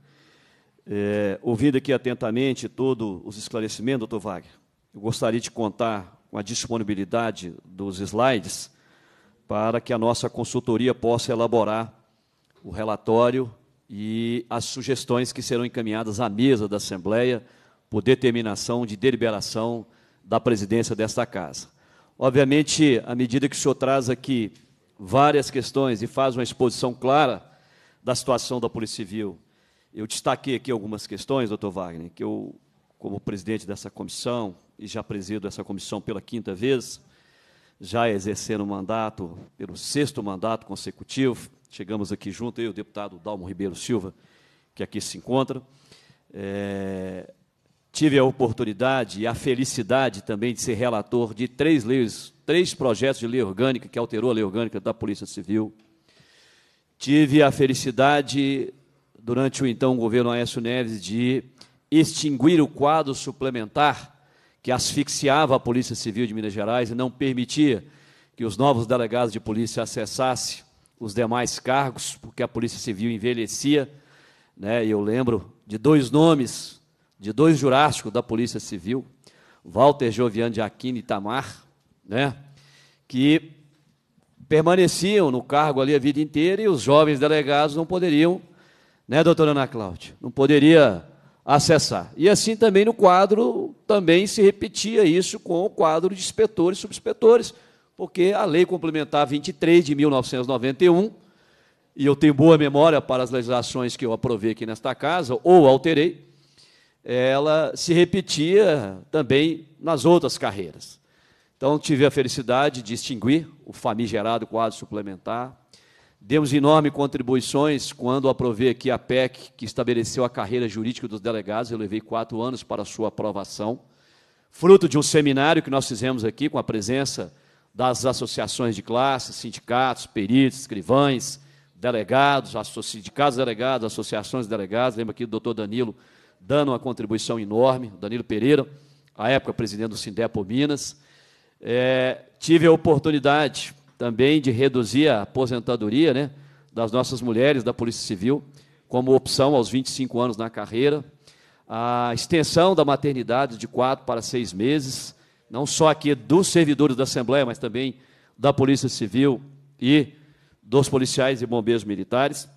é, ouvindo aqui atentamente todos os esclarecimentos, doutor Wagner, eu gostaria de contar com a disponibilidade dos slides para que a nossa consultoria possa elaborar o relatório e as sugestões que serão encaminhadas à mesa da Assembleia por determinação de deliberação da presidência desta Casa. Obviamente, à medida que o senhor traz aqui várias questões e faz uma exposição clara da situação da Polícia Civil. Eu destaquei aqui algumas questões, doutor Wagner, que eu, como presidente dessa comissão, e já presido essa comissão pela quinta vez, já exercendo o mandato, pelo sexto mandato consecutivo, chegamos aqui junto, eu e o deputado Dalmo Ribeiro Silva, que aqui se encontra. É, tive a oportunidade e a felicidade também de ser relator de três leis, três projetos de lei orgânica que alterou a lei orgânica da Polícia Civil, Tive a felicidade, durante o então governo Aécio Neves, de extinguir o quadro suplementar que asfixiava a Polícia Civil de Minas Gerais e não permitia que os novos delegados de polícia acessassem os demais cargos, porque a Polícia Civil envelhecia. Né? Eu lembro de dois nomes, de dois jurásticos da Polícia Civil, Walter Joviano de Aquino e Itamar, né? que permaneciam no cargo ali a vida inteira e os jovens delegados não poderiam, né, doutora Ana Cláudia? Não poderia acessar. E assim também no quadro, também se repetia isso com o quadro de inspetores e subinspetores, porque a Lei Complementar 23 de 1991, e eu tenho boa memória para as legislações que eu aprovei aqui nesta casa, ou alterei, ela se repetia também nas outras carreiras. Então, tive a felicidade de extinguir o famigerado quadro suplementar. Demos enormes contribuições quando aprovei aqui a PEC, que estabeleceu a carreira jurídica dos delegados. Eu levei quatro anos para sua aprovação, fruto de um seminário que nós fizemos aqui com a presença das associações de classe, sindicatos, peritos, escrivães, delegados, sindicatos delegados, associações de delegados. Lembro aqui do doutor Danilo dando uma contribuição enorme, Danilo Pereira, à época presidente do Sindepo Minas. É, tive a oportunidade também de reduzir a aposentadoria né, das nossas mulheres da Polícia Civil, como opção aos 25 anos na carreira. A extensão da maternidade de quatro para seis meses, não só aqui dos servidores da Assembleia, mas também da Polícia Civil e dos policiais e bombeiros militares.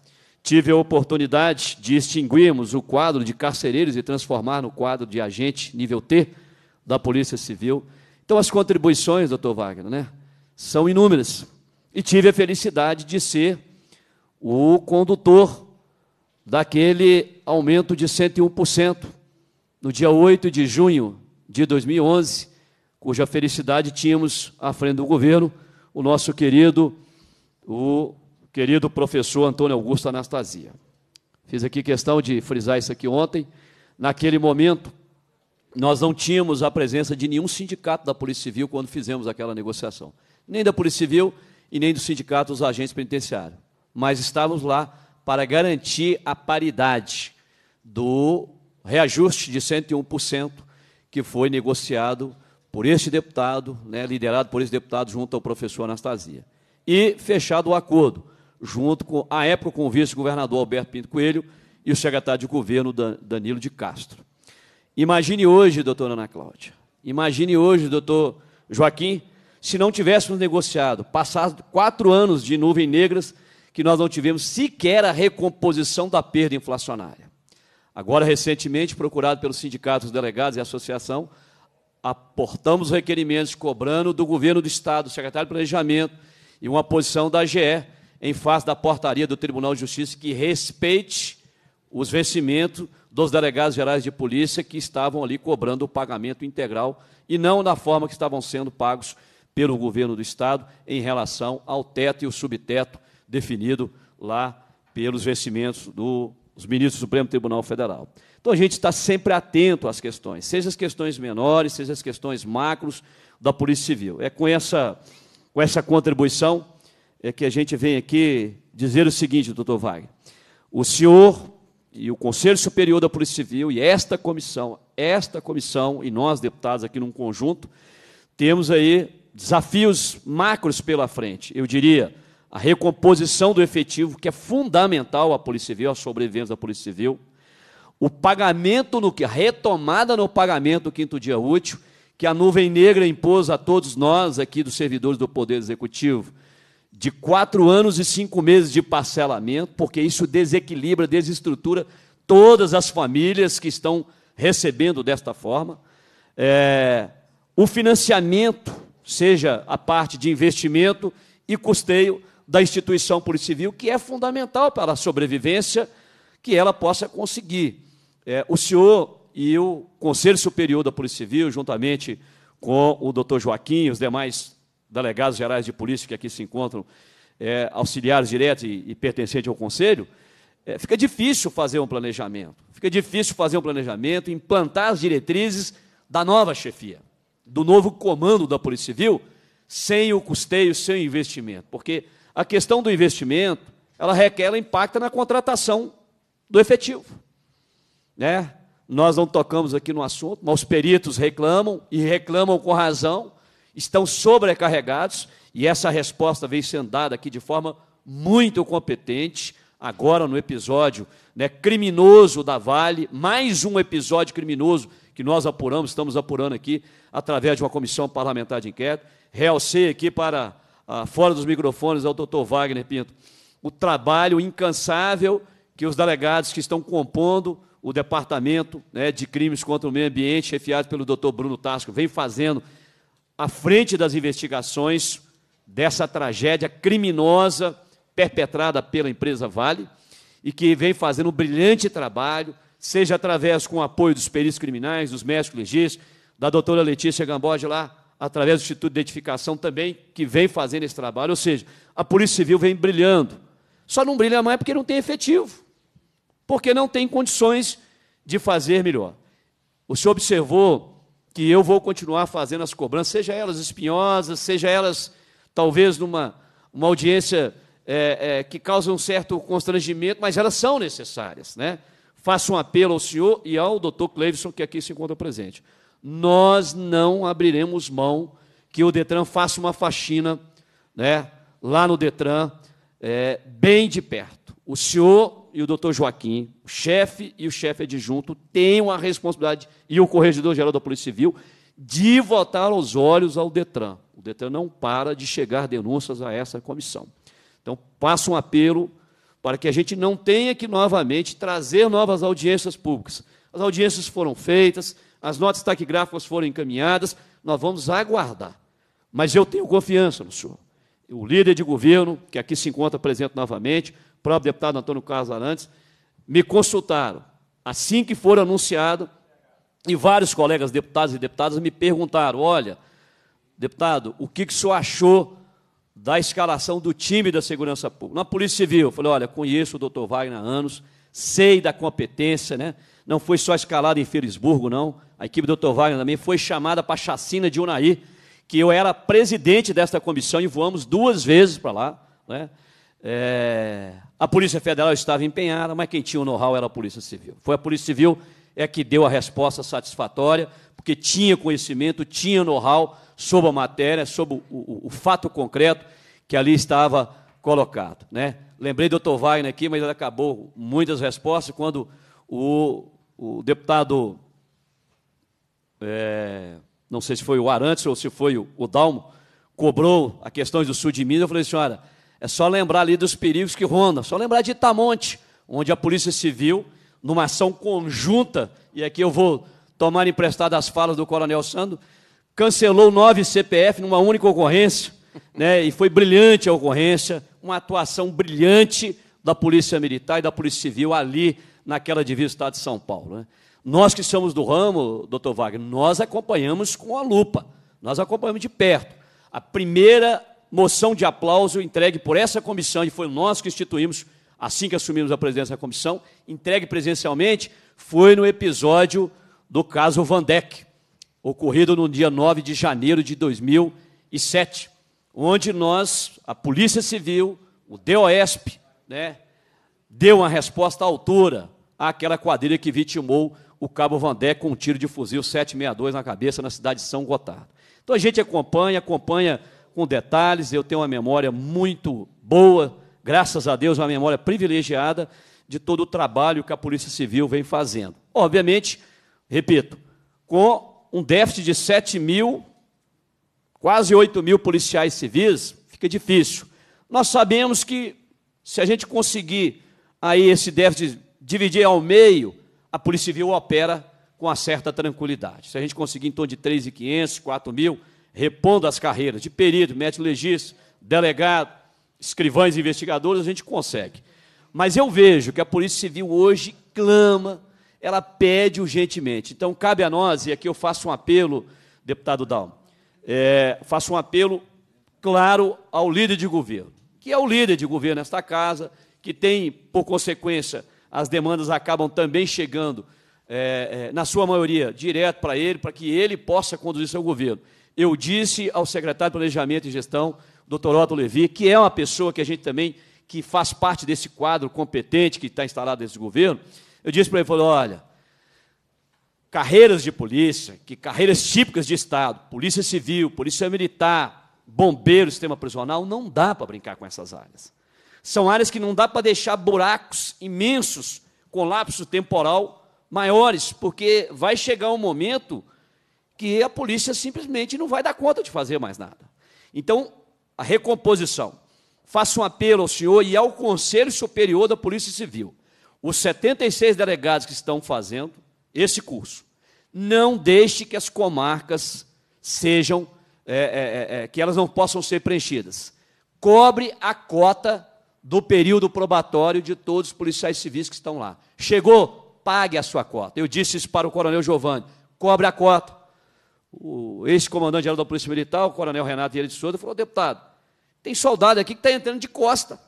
Tive a oportunidade de extinguirmos o quadro de carcereiros e transformar no quadro de agente nível T da Polícia Civil. Então, as contribuições, doutor Wagner, né, são inúmeras. E tive a felicidade de ser o condutor daquele aumento de 101% no dia 8 de junho de 2011, cuja felicidade tínhamos à frente do governo o nosso querido, o querido professor Antônio Augusto Anastasia. Fiz aqui questão de frisar isso aqui ontem. Naquele momento, nós não tínhamos a presença de nenhum sindicato da Polícia Civil quando fizemos aquela negociação. Nem da Polícia Civil e nem do sindicato dos agentes penitenciários. Mas estávamos lá para garantir a paridade do reajuste de 101% que foi negociado por este deputado, né, liderado por esse deputado junto ao professor Anastasia. E fechado o acordo, junto com, à época, com o vice-governador Alberto Pinto Coelho e o secretário de governo Danilo de Castro. Imagine hoje, doutora Ana Cláudia, imagine hoje, doutor Joaquim, se não tivéssemos negociado, passados quatro anos de nuvem negras, que nós não tivemos sequer a recomposição da perda inflacionária. Agora, recentemente, procurado pelos sindicatos delegados e associação, aportamos requerimentos cobrando do governo do Estado, do secretário de Planejamento e uma posição da GE em face da portaria do Tribunal de Justiça que respeite os vencimentos dos delegados gerais de polícia que estavam ali cobrando o pagamento integral e não da forma que estavam sendo pagos pelo governo do Estado em relação ao teto e o subteto definido lá pelos vencimentos dos ministros do Supremo Tribunal Federal. Então a gente está sempre atento às questões, seja as questões menores, seja as questões macros da Polícia Civil. É com essa, com essa contribuição é que a gente vem aqui dizer o seguinte, doutor Wagner. O senhor e o Conselho Superior da Polícia Civil e esta comissão, esta comissão e nós deputados aqui num conjunto, temos aí desafios macros pela frente. Eu diria a recomposição do efetivo, que é fundamental à Polícia Civil, à sobrevivência da Polícia Civil, o pagamento no que a retomada no pagamento do quinto dia útil, que a nuvem negra impôs a todos nós aqui dos servidores do Poder Executivo de quatro anos e cinco meses de parcelamento, porque isso desequilibra, desestrutura todas as famílias que estão recebendo desta forma. É, o financiamento, seja a parte de investimento e custeio da instituição Polícia Civil, que é fundamental para a sobrevivência, que ela possa conseguir. É, o senhor e o Conselho Superior da Polícia Civil, juntamente com o doutor Joaquim e os demais delegados gerais de polícia que aqui se encontram, é, auxiliares diretos e, e pertencentes ao conselho, é, fica difícil fazer um planejamento. Fica difícil fazer um planejamento, implantar as diretrizes da nova chefia, do novo comando da Polícia Civil, sem o custeio, sem o investimento. Porque a questão do investimento, ela requer, ela impacta na contratação do efetivo. Né? Nós não tocamos aqui no assunto, mas os peritos reclamam, e reclamam com razão, estão sobrecarregados, e essa resposta vem sendo dada aqui de forma muito competente, agora no episódio né, criminoso da Vale, mais um episódio criminoso que nós apuramos, estamos apurando aqui, através de uma comissão parlamentar de inquérito. Realcei aqui para, ah, fora dos microfones, ao é doutor Wagner Pinto, o trabalho incansável que os delegados que estão compondo o Departamento né, de Crimes contra o Meio Ambiente, chefiado pelo doutor Bruno Tasco, vem fazendo à frente das investigações dessa tragédia criminosa perpetrada pela empresa Vale e que vem fazendo um brilhante trabalho, seja através com o apoio dos peritos criminais, dos médicos legistas, da doutora Letícia Gamboge lá, através do Instituto de Identificação também, que vem fazendo esse trabalho. Ou seja, a Polícia Civil vem brilhando. Só não brilha mais porque não tem efetivo, porque não tem condições de fazer melhor. O senhor observou que eu vou continuar fazendo as cobranças, seja elas espinhosas, seja elas talvez numa uma audiência é, é, que causa um certo constrangimento, mas elas são necessárias. Né? Faço um apelo ao senhor e ao doutor Cleveson, que aqui se encontra presente. Nós não abriremos mão que o Detran faça uma faxina né, lá no Detran é, bem de perto. O senhor e o doutor Joaquim, o chefe e o chefe adjunto, têm a responsabilidade, e o corregedor-geral da Polícia Civil, de votar aos olhos ao Detran. O Detran não para de chegar denúncias a essa comissão. Então, passo um apelo para que a gente não tenha que novamente trazer novas audiências públicas. As audiências foram feitas, as notas taquigráficas foram encaminhadas, nós vamos aguardar. Mas eu tenho confiança no senhor o líder de governo, que aqui se encontra presente novamente, o próprio deputado Antônio Carlos Arantes, me consultaram assim que for anunciado, e vários colegas deputados e deputadas me perguntaram: olha, deputado, o que, que o senhor achou da escalação do time da segurança pública? Na Polícia Civil, eu falei: olha, conheço o doutor Wagner há anos, sei da competência, né? Não foi só escalado em Felisburgo, não. A equipe do doutor Wagner também foi chamada para a chacina de Unaí, que eu era presidente desta comissão e voamos duas vezes para lá. Né? É, a Polícia Federal estava empenhada, mas quem tinha o know-how era a Polícia Civil. Foi a Polícia Civil é que deu a resposta satisfatória, porque tinha conhecimento, tinha know-how sobre a matéria, sobre o, o, o, fato concreto que ali estava colocado. Né? Lembrei do doutor Wagner aqui, mas ele acabou muitas respostas quando o, o deputado é, não sei se foi o Arantes ou se foi o Dalmo, cobrou a questão do sul de Minas, eu falei, senhora, é só lembrar ali dos perigos que rondam, só lembrar de Itamonte, onde a Polícia Civil, numa ação conjunta, e aqui eu vou tomar emprestado as falas do Coronel Sando, cancelou nove CPF numa única ocorrência, né, e foi brilhante a ocorrência, uma atuação brilhante da Polícia Militar e da Polícia Civil ali naquela divisa do Estado de São Paulo. Né. Nós que somos do ramo, doutor Wagner, nós acompanhamos com a lupa, nós acompanhamos de perto. A primeira moção de aplauso entregue por essa comissão, e foi nós que instituímos assim que assumimos a presidência da comissão, entregue presencialmente, foi no episódio do caso Vandeck, ocorrido no dia 9 de janeiro de 2007, onde nós, a Polícia Civil, o DOESP, né, deu uma resposta à altura àquela quadrilha que vitimou o cabo Vandé com um tiro de fuzil 762 na cabeça na cidade de São Gotardo. Então a gente acompanha, acompanha com detalhes. Eu tenho uma memória muito boa, graças a Deus, uma memória privilegiada de todo o trabalho que a Polícia Civil vem fazendo. Obviamente, repito, com um déficit de 7 mil, quase 8 mil policiais civis, fica difícil. Nós sabemos que se a gente conseguir aí esse déficit dividir ao meio, a Polícia Civil opera com uma certa tranquilidade. Se a gente conseguir em torno de 3.500, 4 mil, repondo as carreiras de perito, médico legista, delegado, escrivães investigadores, a gente consegue. Mas eu vejo que a Polícia Civil hoje clama, ela pede urgentemente. Então, cabe a nós, e aqui eu faço um apelo, deputado Dalmo, é, faço um apelo claro ao líder de governo, que é o líder de governo nesta casa, que tem, por consequência, as demandas acabam também chegando, é, é, na sua maioria, direto para ele, para que ele possa conduzir seu governo. Eu disse ao secretário de Planejamento e Gestão, doutor Otto Levi, que é uma pessoa que a gente também, que faz parte desse quadro competente que está instalado nesse governo, eu disse para ele, falou, olha, carreiras de polícia, que carreiras típicas de Estado, polícia civil, polícia militar, bombeiro, sistema prisional, não dá para brincar com essas áreas. São áreas que não dá para deixar buracos imensos, colapso temporal maiores, porque vai chegar um momento que a polícia simplesmente não vai dar conta de fazer mais nada. Então, a recomposição. Faço um apelo ao senhor e ao Conselho Superior da Polícia Civil. Os 76 delegados que estão fazendo esse curso, não deixe que as comarcas sejam, é, é, é, que elas não possam ser preenchidas. Cobre a cota do período probatório de todos os policiais civis que estão lá. Chegou, pague a sua cota. Eu disse isso para o coronel Giovanni, cobre a cota. O ex-comandante-geral da Polícia Militar, o coronel Renato Vieira de Souza, falou, deputado, tem soldado aqui que está entrando de costa.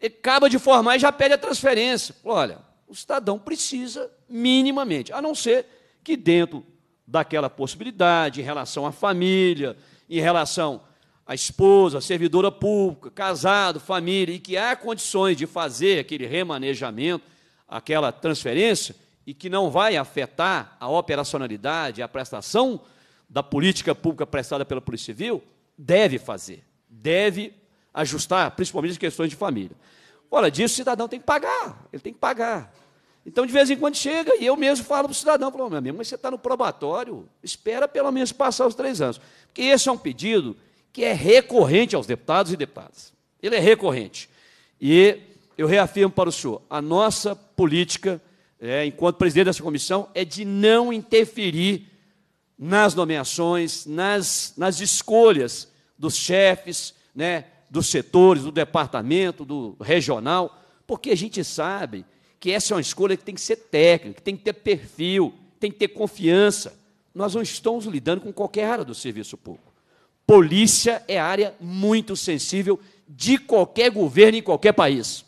Ele acaba de formar e já pede a transferência. Falou, olha, o cidadão precisa minimamente, a não ser que dentro daquela possibilidade, em relação à família, em relação a esposa, a servidora pública, casado, família, e que há condições de fazer aquele remanejamento, aquela transferência, e que não vai afetar a operacionalidade, a prestação da política pública prestada pela Polícia Civil, deve fazer, deve ajustar, principalmente as questões de família. Fora disso, o cidadão tem que pagar, ele tem que pagar. Então, de vez em quando chega, e eu mesmo falo para o cidadão, falo, meu amigo, mas você está no probatório, espera pelo menos passar os três anos. Porque esse é um pedido que é recorrente aos deputados e deputadas. Ele é recorrente. E eu reafirmo para o senhor: a nossa política, é, enquanto presidente dessa comissão, é de não interferir nas nomeações, nas, nas escolhas dos chefes, né, dos setores, do departamento, do regional, porque a gente sabe que essa é uma escolha que tem que ser técnica, que tem que ter perfil, tem que ter confiança. Nós não estamos lidando com qualquer área do serviço público polícia é área muito sensível de qualquer governo em qualquer país.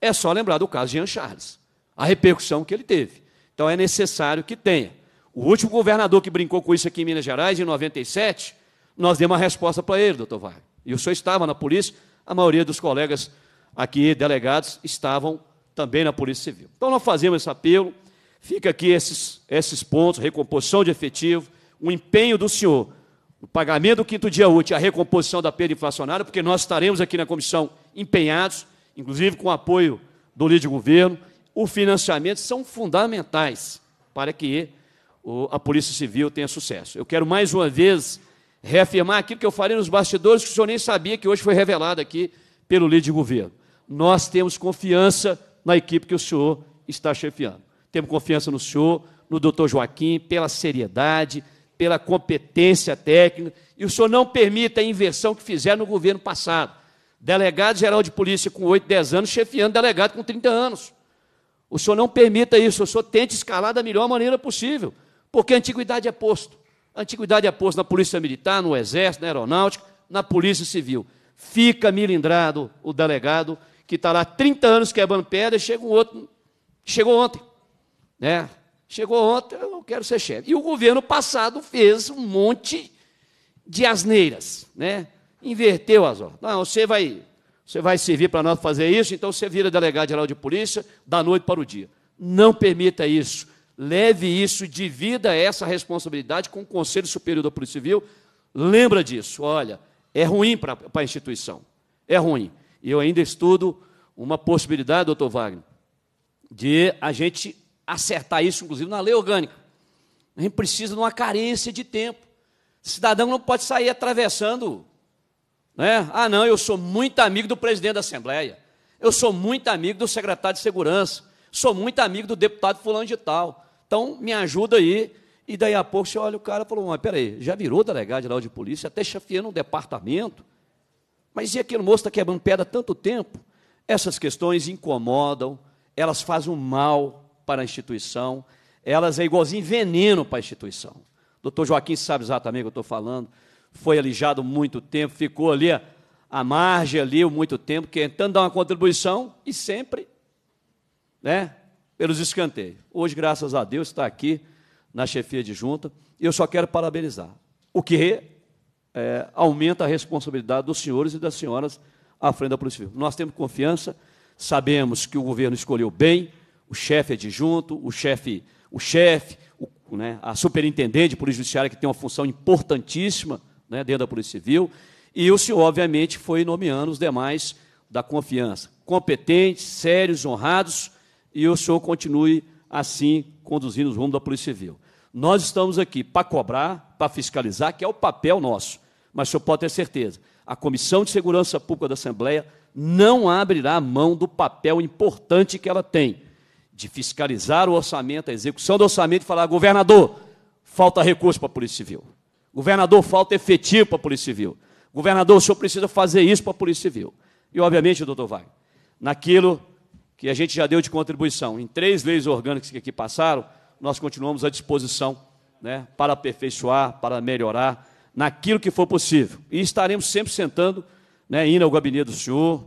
É só lembrar do caso de Jean Charles, a repercussão que ele teve. Então é necessário que tenha. O último governador que brincou com isso aqui em Minas Gerais, em 97, nós demos uma resposta para ele, doutor Vargas. E o senhor estava na polícia, a maioria dos colegas aqui, delegados, estavam também na Polícia Civil. Então nós fazemos esse apelo, fica aqui esses, esses pontos, recomposição de efetivo, o empenho do senhor o pagamento do quinto dia útil, a recomposição da perda inflacionária, porque nós estaremos aqui na comissão empenhados, inclusive com o apoio do líder de governo, o financiamento são fundamentais para que a Polícia Civil tenha sucesso. Eu quero mais uma vez reafirmar aquilo que eu falei nos bastidores, que o senhor nem sabia, que hoje foi revelado aqui pelo líder de governo. Nós temos confiança na equipe que o senhor está chefiando. Temos confiança no senhor, no doutor Joaquim, pela seriedade, pela competência técnica, e o senhor não permita a inversão que fizeram no governo passado. Delegado-geral de polícia com 8, 10 anos, chefiando delegado com 30 anos. O senhor não permita isso, o senhor tente escalar da melhor maneira possível, porque a antiguidade é posto. A antiguidade é posto na polícia militar, no exército, na aeronáutica, na polícia civil. Fica milindrado o delegado que está lá 30 anos quebrando pedra e chega um outro, chegou ontem, né? Chegou ontem, eu não quero ser chefe. E o governo passado fez um monte de asneiras, né? Inverteu as ordens. Não, você vai, você vai servir para nós fazer isso, então você vira delegado geral de polícia da noite para o dia. Não permita isso. Leve isso, divida essa responsabilidade com o Conselho Superior da Polícia Civil. Lembra disso. Olha, é ruim para a instituição. É ruim. E eu ainda estudo uma possibilidade, doutor Wagner, de a gente acertar isso, inclusive, na lei orgânica. A gente precisa de uma carência de tempo. O cidadão não pode sair atravessando. Né? Ah, não, eu sou muito amigo do presidente da Assembleia. Eu sou muito amigo do secretário de Segurança. Sou muito amigo do deputado fulano de tal. Então, me ajuda aí. E daí a pouco você olha o cara e falou: Mas peraí, já virou delegado geral de polícia, até chefiando um departamento. Mas e aquele moço está quebrando pedra há tanto tempo? Essas questões incomodam, elas fazem um mal para a instituição, elas é igualzinho veneno para a instituição. Doutor Joaquim sabe exatamente o que eu estou falando. Foi alijado muito tempo, ficou ali à margem ali muito tempo, tentando dar uma contribuição e sempre, né, pelos escanteios. Hoje, graças a Deus, está aqui na chefia de junta e eu só quero parabenizar. O que é, aumenta a responsabilidade dos senhores e das senhoras à frente da Polícia Civil. Nós temos confiança, sabemos que o governo escolheu bem, o chefe adjunto, o chefe, o chefe, o, né, a superintendente de polícia judiciária, que tem uma função importantíssima né, dentro da Polícia Civil, e o senhor, obviamente, foi nomeando os demais da confiança. Competentes, sérios, honrados, e o senhor continue assim conduzindo os rumos da Polícia Civil. Nós estamos aqui para cobrar, para fiscalizar, que é o papel nosso. Mas o senhor pode ter certeza, a Comissão de Segurança Pública da Assembleia não abrirá mão do papel importante que ela tem de fiscalizar o orçamento, a execução do orçamento e falar: governador, falta recurso para a Polícia Civil. Governador, falta efetivo para a Polícia Civil. Governador, o senhor precisa fazer isso para a Polícia Civil. E, obviamente, doutor Wagner, naquilo que a gente já deu de contribuição, em três leis orgânicas que aqui passaram, nós continuamos à disposição né, para aperfeiçoar, para melhorar, naquilo que for possível. E estaremos sempre sentando, né, indo ao gabinete do senhor,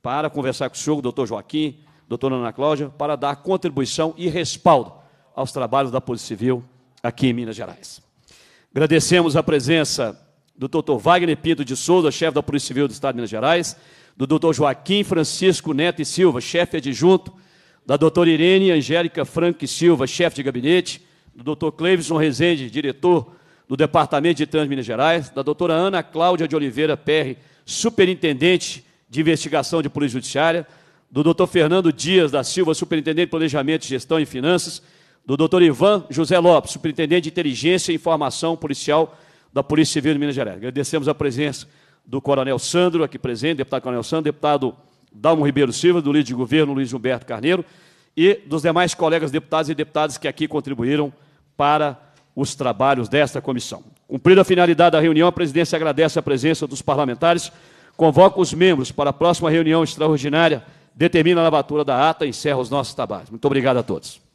para conversar com o senhor, o doutor Joaquim, doutora Ana Cláudia, para dar contribuição e respaldo aos trabalhos da Polícia Civil aqui em Minas Gerais. Agradecemos a presença do doutor Wagner Pinto de Souza, chefe da Polícia Civil do Estado de Minas Gerais, do doutor Joaquim Francisco Neto e Silva, chefe adjunto, da doutora Irene Angélica e Silva, chefe de gabinete, do doutor Cleveson Rezende, diretor do Departamento de Trânsito de Minas Gerais, da doutora Ana Cláudia de Oliveira Perry, superintendente de investigação de Polícia Judiciária, do Dr. Fernando Dias da Silva, Superintendente de Planejamento, Gestão e Finanças, do Dr. Ivan José Lopes, Superintendente de Inteligência e Informação Policial da Polícia Civil de Minas Gerais. Agradecemos a presença do Coronel Sandro, aqui presente, deputado Coronel Sandro, deputado Dalmo Ribeiro Silva, do líder de governo Luiz Humberto Carneiro, e dos demais colegas deputados e deputadas que aqui contribuíram para os trabalhos desta comissão. Cumprida a finalidade da reunião, a presidência agradece a presença dos parlamentares, convoca os membros para a próxima reunião extraordinária determina a lavatura da ata e encerra os nossos trabalhos. Muito obrigado a todos.